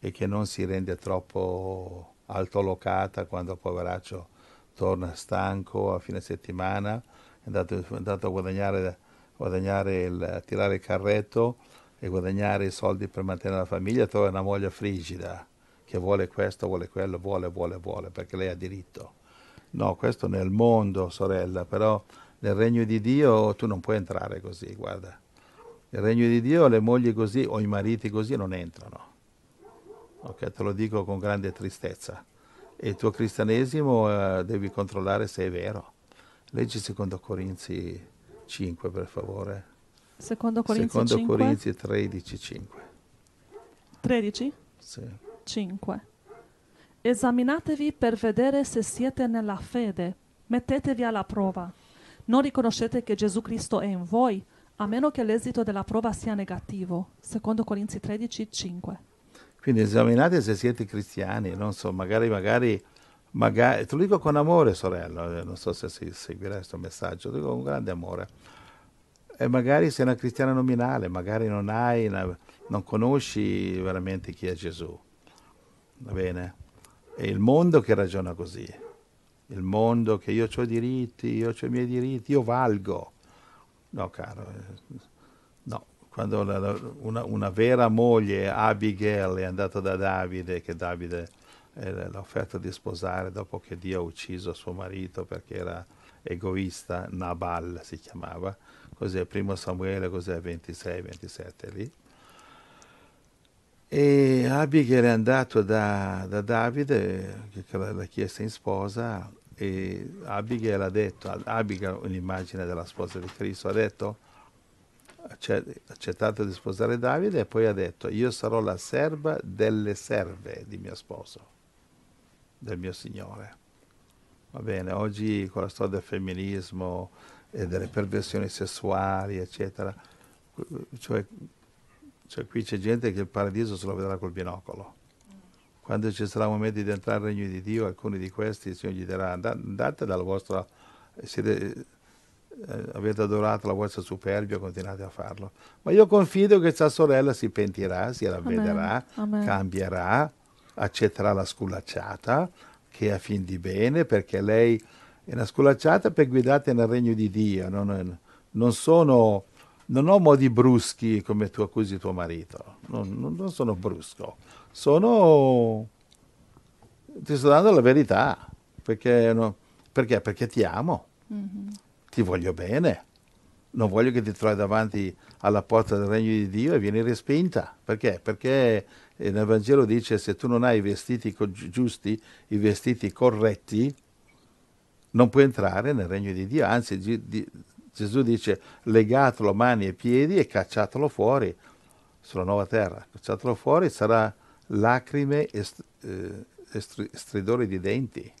e che non si rende troppo altolocata quando il poveraccio torna stanco a fine settimana, è andato, è andato a guadagnare, guadagnare il, a tirare il carretto e guadagnare i soldi per mantenere la famiglia, trova una moglie frigida che vuole questo, vuole quello, vuole, vuole, vuole, perché lei ha diritto. No, questo nel mondo, sorella, però nel regno di Dio tu non puoi entrare così, guarda. Nel regno di Dio le mogli così o i mariti così non entrano. Ok, te lo dico con grande tristezza. E il tuo cristianesimo eh, devi controllare se è vero. Leggi secondo Corinzi 5, per favore. Secondo Corinzi, secondo Corinzi 13, 5. 13? Sì. 5. Esaminatevi per vedere se siete nella fede, mettetevi alla prova. Non riconoscete che Gesù Cristo è in voi, a meno che l'esito della prova sia negativo. Secondo Corinzi 13, 5. Quindi esaminate se siete cristiani, non so, magari, magari, magari, te lo dico con amore, sorella, eh, non so se si seguirà questo messaggio, lo dico con grande amore. E magari sei una cristiana nominale, magari non hai, non conosci veramente chi è Gesù va bene? È il mondo che ragiona così, il mondo che io ho i diritti, io ho i miei diritti, io valgo. No, caro, eh, no. Quando una, una, una vera moglie, Abigail, è andata da Davide, che Davide eh, l'ha offerta di sposare dopo che Dio ha ucciso suo marito perché era egoista, Nabal si chiamava, così è primo Samuele, così è 26-27 lì. E Abigail è andato da, da Davide, che l'ha chiesta in sposa, e Abigail ha detto, Abigail un'immagine della sposa di Cristo, ha detto, accettato di sposare Davide e poi ha detto, io sarò la serva delle serve di mio sposo, del mio Signore. Va bene, oggi con la storia del femminismo e delle perversioni sessuali, eccetera, cioè cioè qui c'è gente che il paradiso se lo vedrà col binocolo. Quando ci sarà un momento di entrare nel regno di Dio, alcuni di questi il Signore gli dirà andate dalla vostra, eh, siete, eh, avete adorato la vostra superbia, continuate a farlo. Ma io confido che sua sorella si pentirà, si ravvederà, cambierà, accetterà la sculacciata, che è a fin di bene, perché lei è una sculacciata per guidare nel regno di Dio. Non, non sono non ho modi bruschi come tu accusi tuo marito, non, non sono brusco, sono... ti sto dando la verità, perché, no... perché? perché ti amo, mm-hmm. ti voglio bene, non voglio che ti trovi davanti alla porta del regno di Dio e vieni respinta, perché? Perché eh, nel Vangelo dice se tu non hai i vestiti giusti, i vestiti corretti, non puoi entrare nel regno di Dio, anzi Gesù dice legatelo mani e piedi e cacciatelo fuori sulla nuova terra, cacciatelo fuori sarà lacrime e, eh, stridore di denti.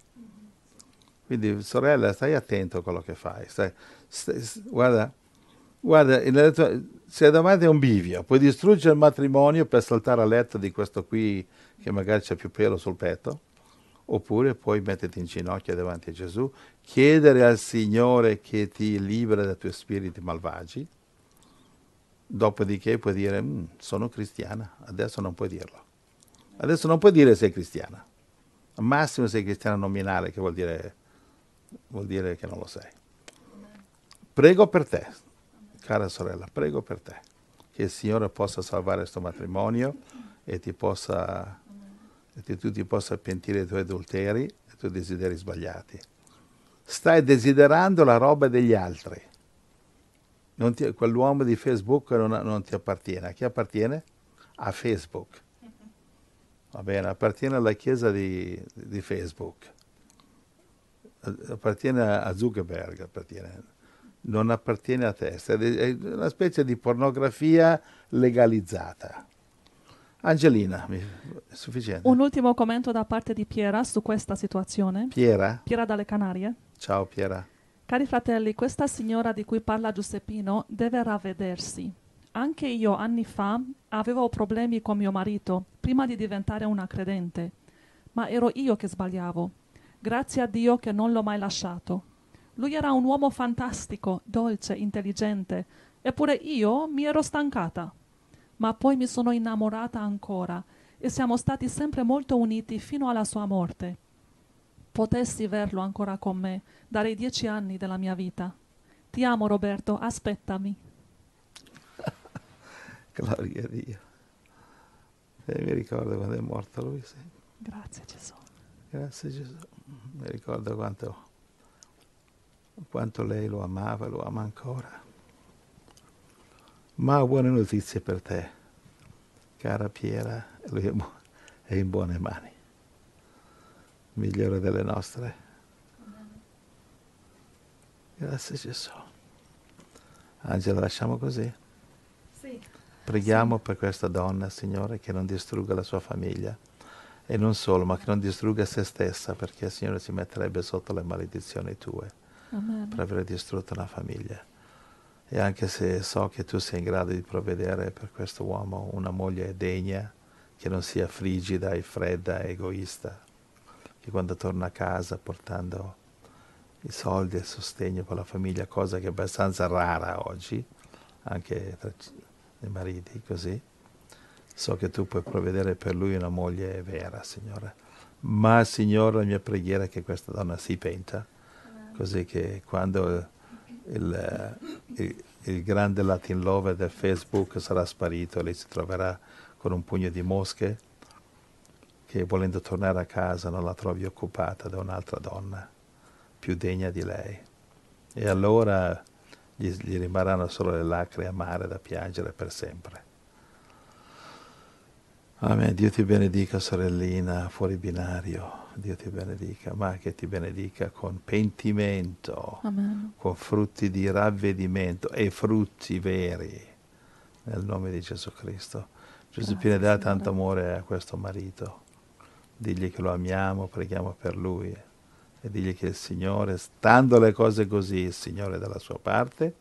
Quindi sorella stai attento a quello che fai, stai, stai, guarda, guarda tua, sei davanti a un bivio, puoi distruggere il matrimonio per saltare a letto di questo qui che magari c'è più pelo sul petto oppure puoi metterti in ginocchio davanti a Gesù, chiedere al Signore che ti libera dai tuoi spiriti malvagi, dopodiché puoi dire mm, sono cristiana, adesso non puoi dirlo. Adesso non puoi dire sei cristiana, al massimo sei cristiana nominale, che vuol dire, vuol dire che non lo sei. Prego per te, cara sorella, prego per te, che il Signore possa salvare questo matrimonio e ti possa che tu ti possa pentire i tuoi adulteri e i tuoi desideri sbagliati. Stai desiderando la roba degli altri. Ti, quell'uomo di Facebook non, non, ti appartiene. A chi appartiene? A Facebook. Va bene, appartiene alla chiesa di, di Facebook. Appartiene a Zuckerberg, appartiene. non appartiene a te. È una specie di pornografia legalizzata Angelina, mi, è sufficiente. Un ultimo commento da parte di Piera su questa situazione. Piera? Piera dalle Canarie. Ciao Piera. Cari fratelli, questa signora di cui parla Giuseppino deve ravvedersi. Anche io anni fa avevo problemi con mio marito prima di diventare una credente, ma ero io che sbagliavo. Grazie a Dio che non l'ho mai lasciato. Lui era un uomo fantastico, dolce, intelligente, eppure io mi ero stancata ma poi mi sono innamorata ancora e siamo stati sempre molto uniti fino alla sua morte. Potessi verlo ancora con me, darei dieci anni della mia vita. Ti amo Roberto, aspettami. Gloria a Dio. E eh, mi ricordo quando è morto lui, sì. Grazie Gesù. Grazie Gesù. Mi ricordo quanto, quanto lei lo amava, lo ama ancora. Ma ho buone notizie per te, cara Piera, lui è in buone mani, migliore delle nostre. Grazie Gesù. Angela, lasciamo così. Sì. Preghiamo sì. per questa donna, Signore, che non distrugga la sua famiglia e non solo, ma che non distrugga se stessa, perché il Signore si metterebbe sotto le maledizioni tue Amen. per aver distrutto una famiglia e anche se so che tu sei in grado di provvedere per questo uomo una moglie degna, che non sia frigida e fredda e egoista, che quando torna a casa portando i soldi e il sostegno per la famiglia, cosa che è abbastanza rara oggi, anche tra i mariti, così, so che tu puoi provvedere per lui una moglie vera, Signore. Ma, Signore, la mia preghiera è che questa donna si penta, così che quando il, eh, il, il, grande Latin Lover del Facebook sarà sparito e lei si troverà con un pugno di mosche che volendo tornare a casa non la trovi occupata da un'altra donna più degna di lei. E allora gli, gli rimarranno solo le lacrime amare da piangere per sempre. Amen. Dio ti benedica, sorellina, fuori binario. Dio ti benedica, ma che ti benedica con pentimento, Amen. con frutti di ravvedimento e frutti veri. Nel nome di Gesù Cristo. Giuseppina, dà tanto amore a questo marito. Digli che lo amiamo, preghiamo per lui. E digli che il Signore, stando le cose così, il Signore è dalla sua parte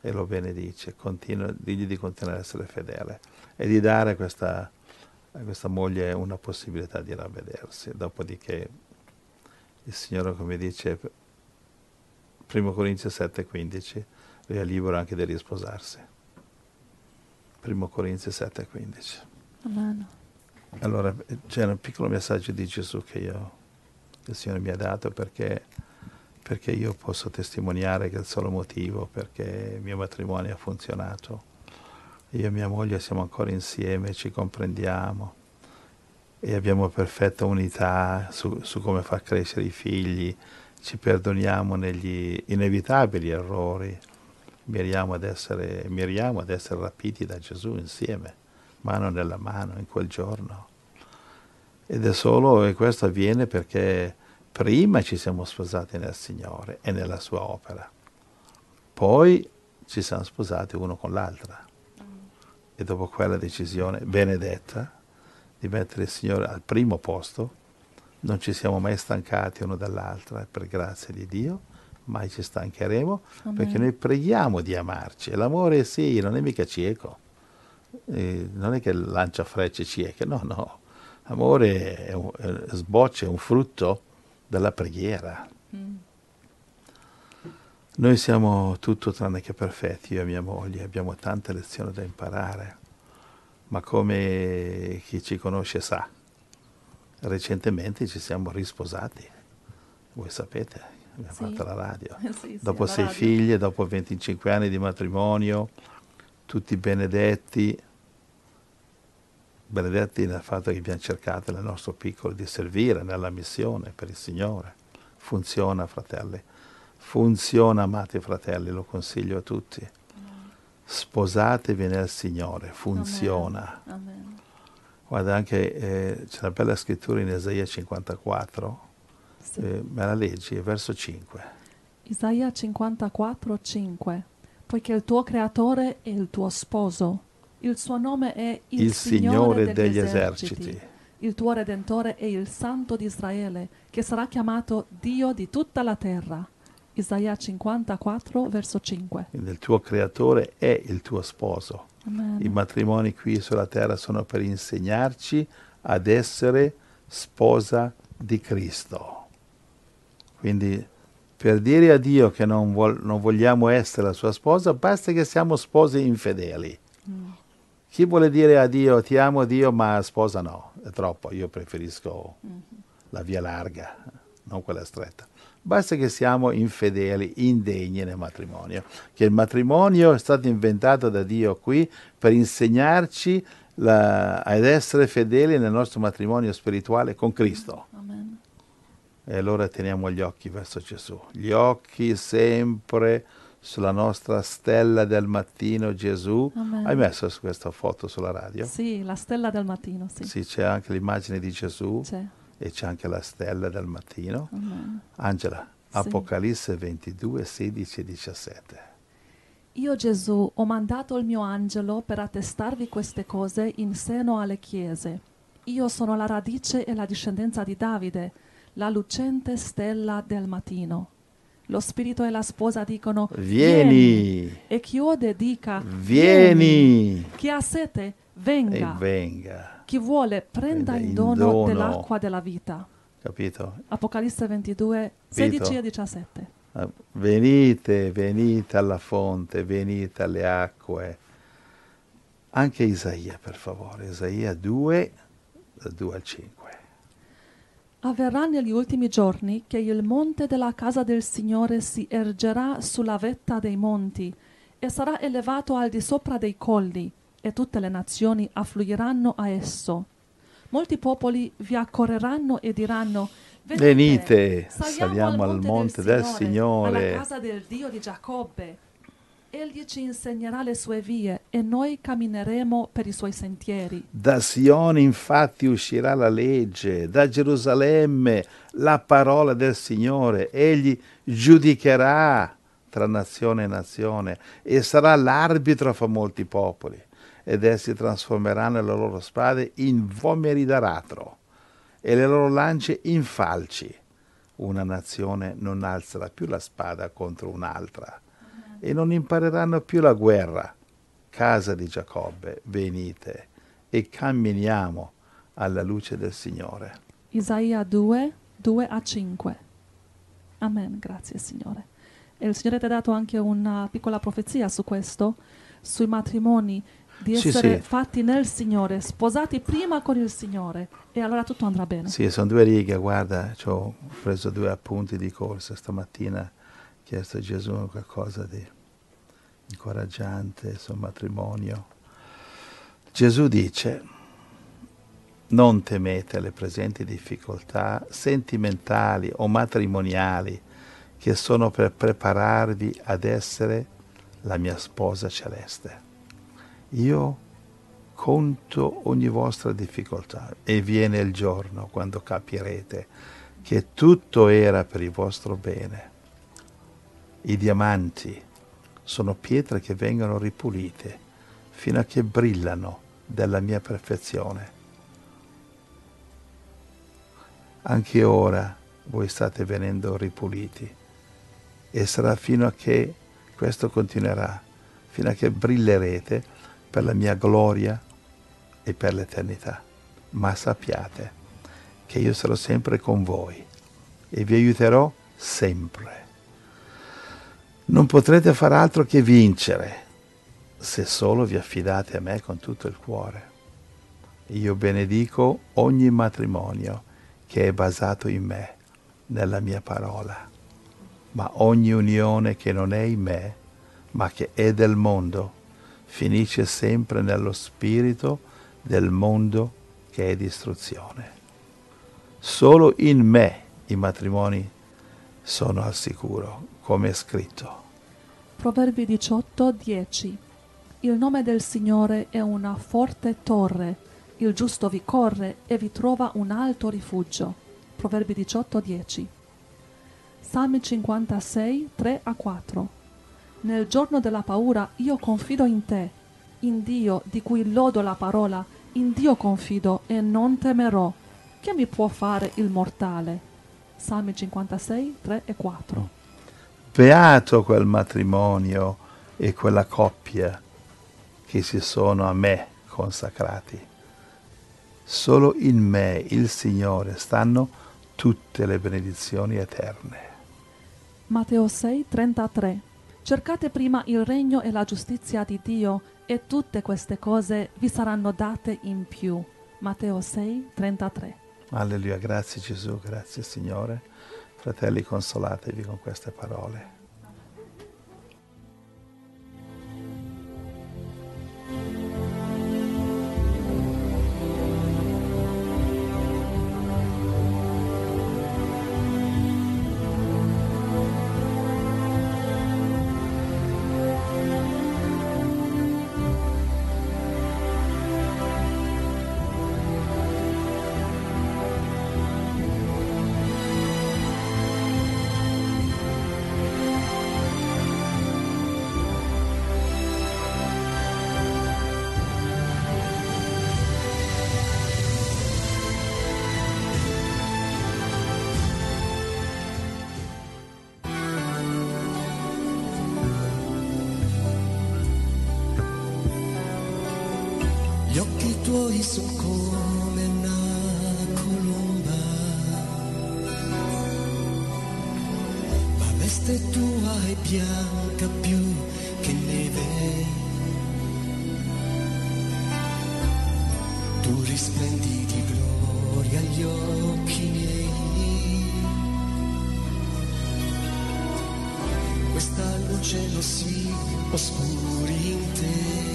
e lo benedice. Continua, digli di continuare ad essere fedele e di dare questa a eh, questa moglie una possibilità di ravvedersi. Dopodiché il Signore, come dice 1 Corinzi 7,15, lui è libero anche di risposarsi. 1 Corinzi 7,15. Allora, eh, c'è un piccolo messaggio di Gesù che io, il Signore mi ha dato perché, perché io posso testimoniare che il solo motivo perché il mio matrimonio ha funzionato io e mia moglie siamo ancora insieme, ci comprendiamo e abbiamo perfetta unità su, su come far crescere i figli, ci perdoniamo negli inevitabili errori, miriamo ad essere, miriamo ad essere rapiti da Gesù insieme, mano nella mano in quel giorno. Ed è solo, e questo avviene perché prima ci siamo sposati nel Signore e nella sua opera, poi ci siamo sposati uno con l'altra e dopo quella decisione benedetta di mettere il Signore al primo posto, non ci siamo mai stancati uno dall'altra, per grazia di Dio, mai ci stancheremo, Amen. perché noi preghiamo di amarci. L'amore sì, non è mica cieco, eh, non è che lancia frecce cieche, no, no. L'amore è un, è, sboccia, è un frutto della preghiera. Mm. Noi siamo tutto tranne che perfetti, io e mia moglie, abbiamo tante lezioni da imparare, ma come chi ci conosce sa, recentemente ci siamo risposati, voi sapete, abbiamo sì. fatto la radio, sì, sì, dopo sei radio. figlie, dopo 25 anni di matrimonio, tutti benedetti, benedetti nel fatto che abbiamo cercato nel nostro piccolo di servire nella missione per il Signore. Funziona, fratelli Funziona, amati fratelli, lo consiglio a tutti. Sposatevi nel Signore, funziona. Amen. Amen. Guarda, anche eh, c'è una bella scrittura in Isaia 54, sì. eh, me la leggi, verso 5. Isaia 54, 5. Poiché il tuo creatore è il tuo sposo, il suo nome è il, il Signore, Signore, degli, eserciti. eserciti. Il tuo redentore è il Santo di Israele, che sarà chiamato Dio di tutta la terra. Isaia 54, verso 5. Il tuo creatore è il tuo sposo. Amen. I matrimoni qui sulla terra sono per insegnarci ad essere sposa di Cristo. Quindi per dire a Dio che non, vol- non vogliamo essere la sua sposa, basta che siamo spose infedeli. Mm. Chi vuole dire a Dio ti amo Dio ma sposa no, è troppo, io preferisco mm-hmm. la via larga, non quella stretta basta che siamo infedeli, indegni nel matrimonio, che il matrimonio è stato inventato da Dio qui per insegnarci la, ad essere fedeli nel nostro matrimonio spirituale con Cristo. Amen. E allora teniamo gli occhi verso Gesù, gli occhi sempre sulla nostra stella del mattino Gesù. Amen. Hai messo questa foto sulla radio? Sì, la stella del mattino, sì. Sì, c'è anche l'immagine di Gesù. C'è e c'è anche la stella del mattino. Amen. Angela, sì. Apocalisse 22, 16 e 17. Io Gesù ho mandato il mio angelo per attestarvi queste cose in seno alle chiese. Io sono la radice e la discendenza di Davide, la lucente stella del mattino. Lo spirito e la sposa dicono vieni, vieni. e chi ode dica vieni. vieni. Chi ha sete venga. E venga chi vuole prenda il dono, dono. dell'acqua della vita. Capito? Apocalisse 22, 16 e 17. Eh, venite, venite alla fonte, venite alle acque. Anche Isaia, per favore, Isaia 2, 2 al 5. Avverrà negli ultimi giorni che il monte della casa del Signore si ergerà sulla vetta dei monti e sarà elevato al di sopra dei colli e tutte le nazioni affluiranno a esso. Molti popoli vi accorreranno e diranno Venite, saliamo al monte, monte del, del Signore, Signore, alla casa del Dio di Giacobbe. Egli ci insegnerà le sue vie e noi cammineremo per i suoi sentieri. Da Sione infatti uscirà la legge, da Gerusalemme la parola del Signore. Egli giudicherà tra nazione e nazione e sarà l'arbitro fra molti popoli ed essi trasformeranno le loro spade in vomeri d'aratro e le loro lance in falci. Una nazione non alzerà più la spada contro un'altra e non impareranno più la guerra. Casa di Giacobbe, venite e camminiamo alla luce del Signore. Isaia 2, 2 a 5. Amen, grazie Signore. E il Signore ti ha dato anche una piccola profezia su questo, sui matrimoni di essere sì, fatti nel Signore, sposati prima con il Signore e allora tutto andrà bene. Sì, sono due righe, guarda, ho preso due appunti di corsa stamattina, ho chiesto a Gesù qualcosa di incoraggiante sul matrimonio. Gesù dice, non temete le presenti difficoltà sentimentali o matrimoniali che sono per prepararvi ad essere la mia sposa celeste io conto ogni vostra difficoltà e viene il giorno quando capirete che tutto era per il vostro bene. I diamanti sono pietre che vengono ripulite fino a che brillano della mia perfezione. Anche ora voi state venendo ripuliti e sarà fino a che questo continuerà, fino a che brillerete per la mia gloria e per l'eternità. Ma sappiate che io sarò sempre con voi e vi aiuterò sempre. Non potrete far altro che vincere se solo vi affidate a me con tutto il cuore. Io benedico ogni matrimonio che è basato in me, nella mia parola, ma ogni unione che non è in me, ma che è del mondo, finisce sempre nello spirito del mondo che è distruzione. Solo in me i matrimoni sono al sicuro, come è scritto. Proverbi 18, 10 Il nome del Signore è una forte torre, il giusto vi corre e vi trova un alto rifugio. Proverbi 18, 10 Salmi 56, 3 a 4 nel giorno della paura io confido in te, in Dio di cui lodo la parola, in Dio confido e non temerò. Che mi può fare il mortale? Salmi 56, 3 e 4. Beato quel matrimonio e quella coppia che si sono a me consacrati. Solo in me, il Signore, stanno tutte le benedizioni eterne. Matteo 6, 33 Cercate prima il regno e la giustizia di Dio e tutte queste cose vi saranno date in più. Matteo 6, 33. Alleluia, grazie Gesù, grazie Signore. Fratelli, consolatevi con queste parole. tuoi sono come una colomba, ma veste tua è bianca più che neve. Tu risplendi di gloria gli occhi miei. Questa luce lo si oscuri in te.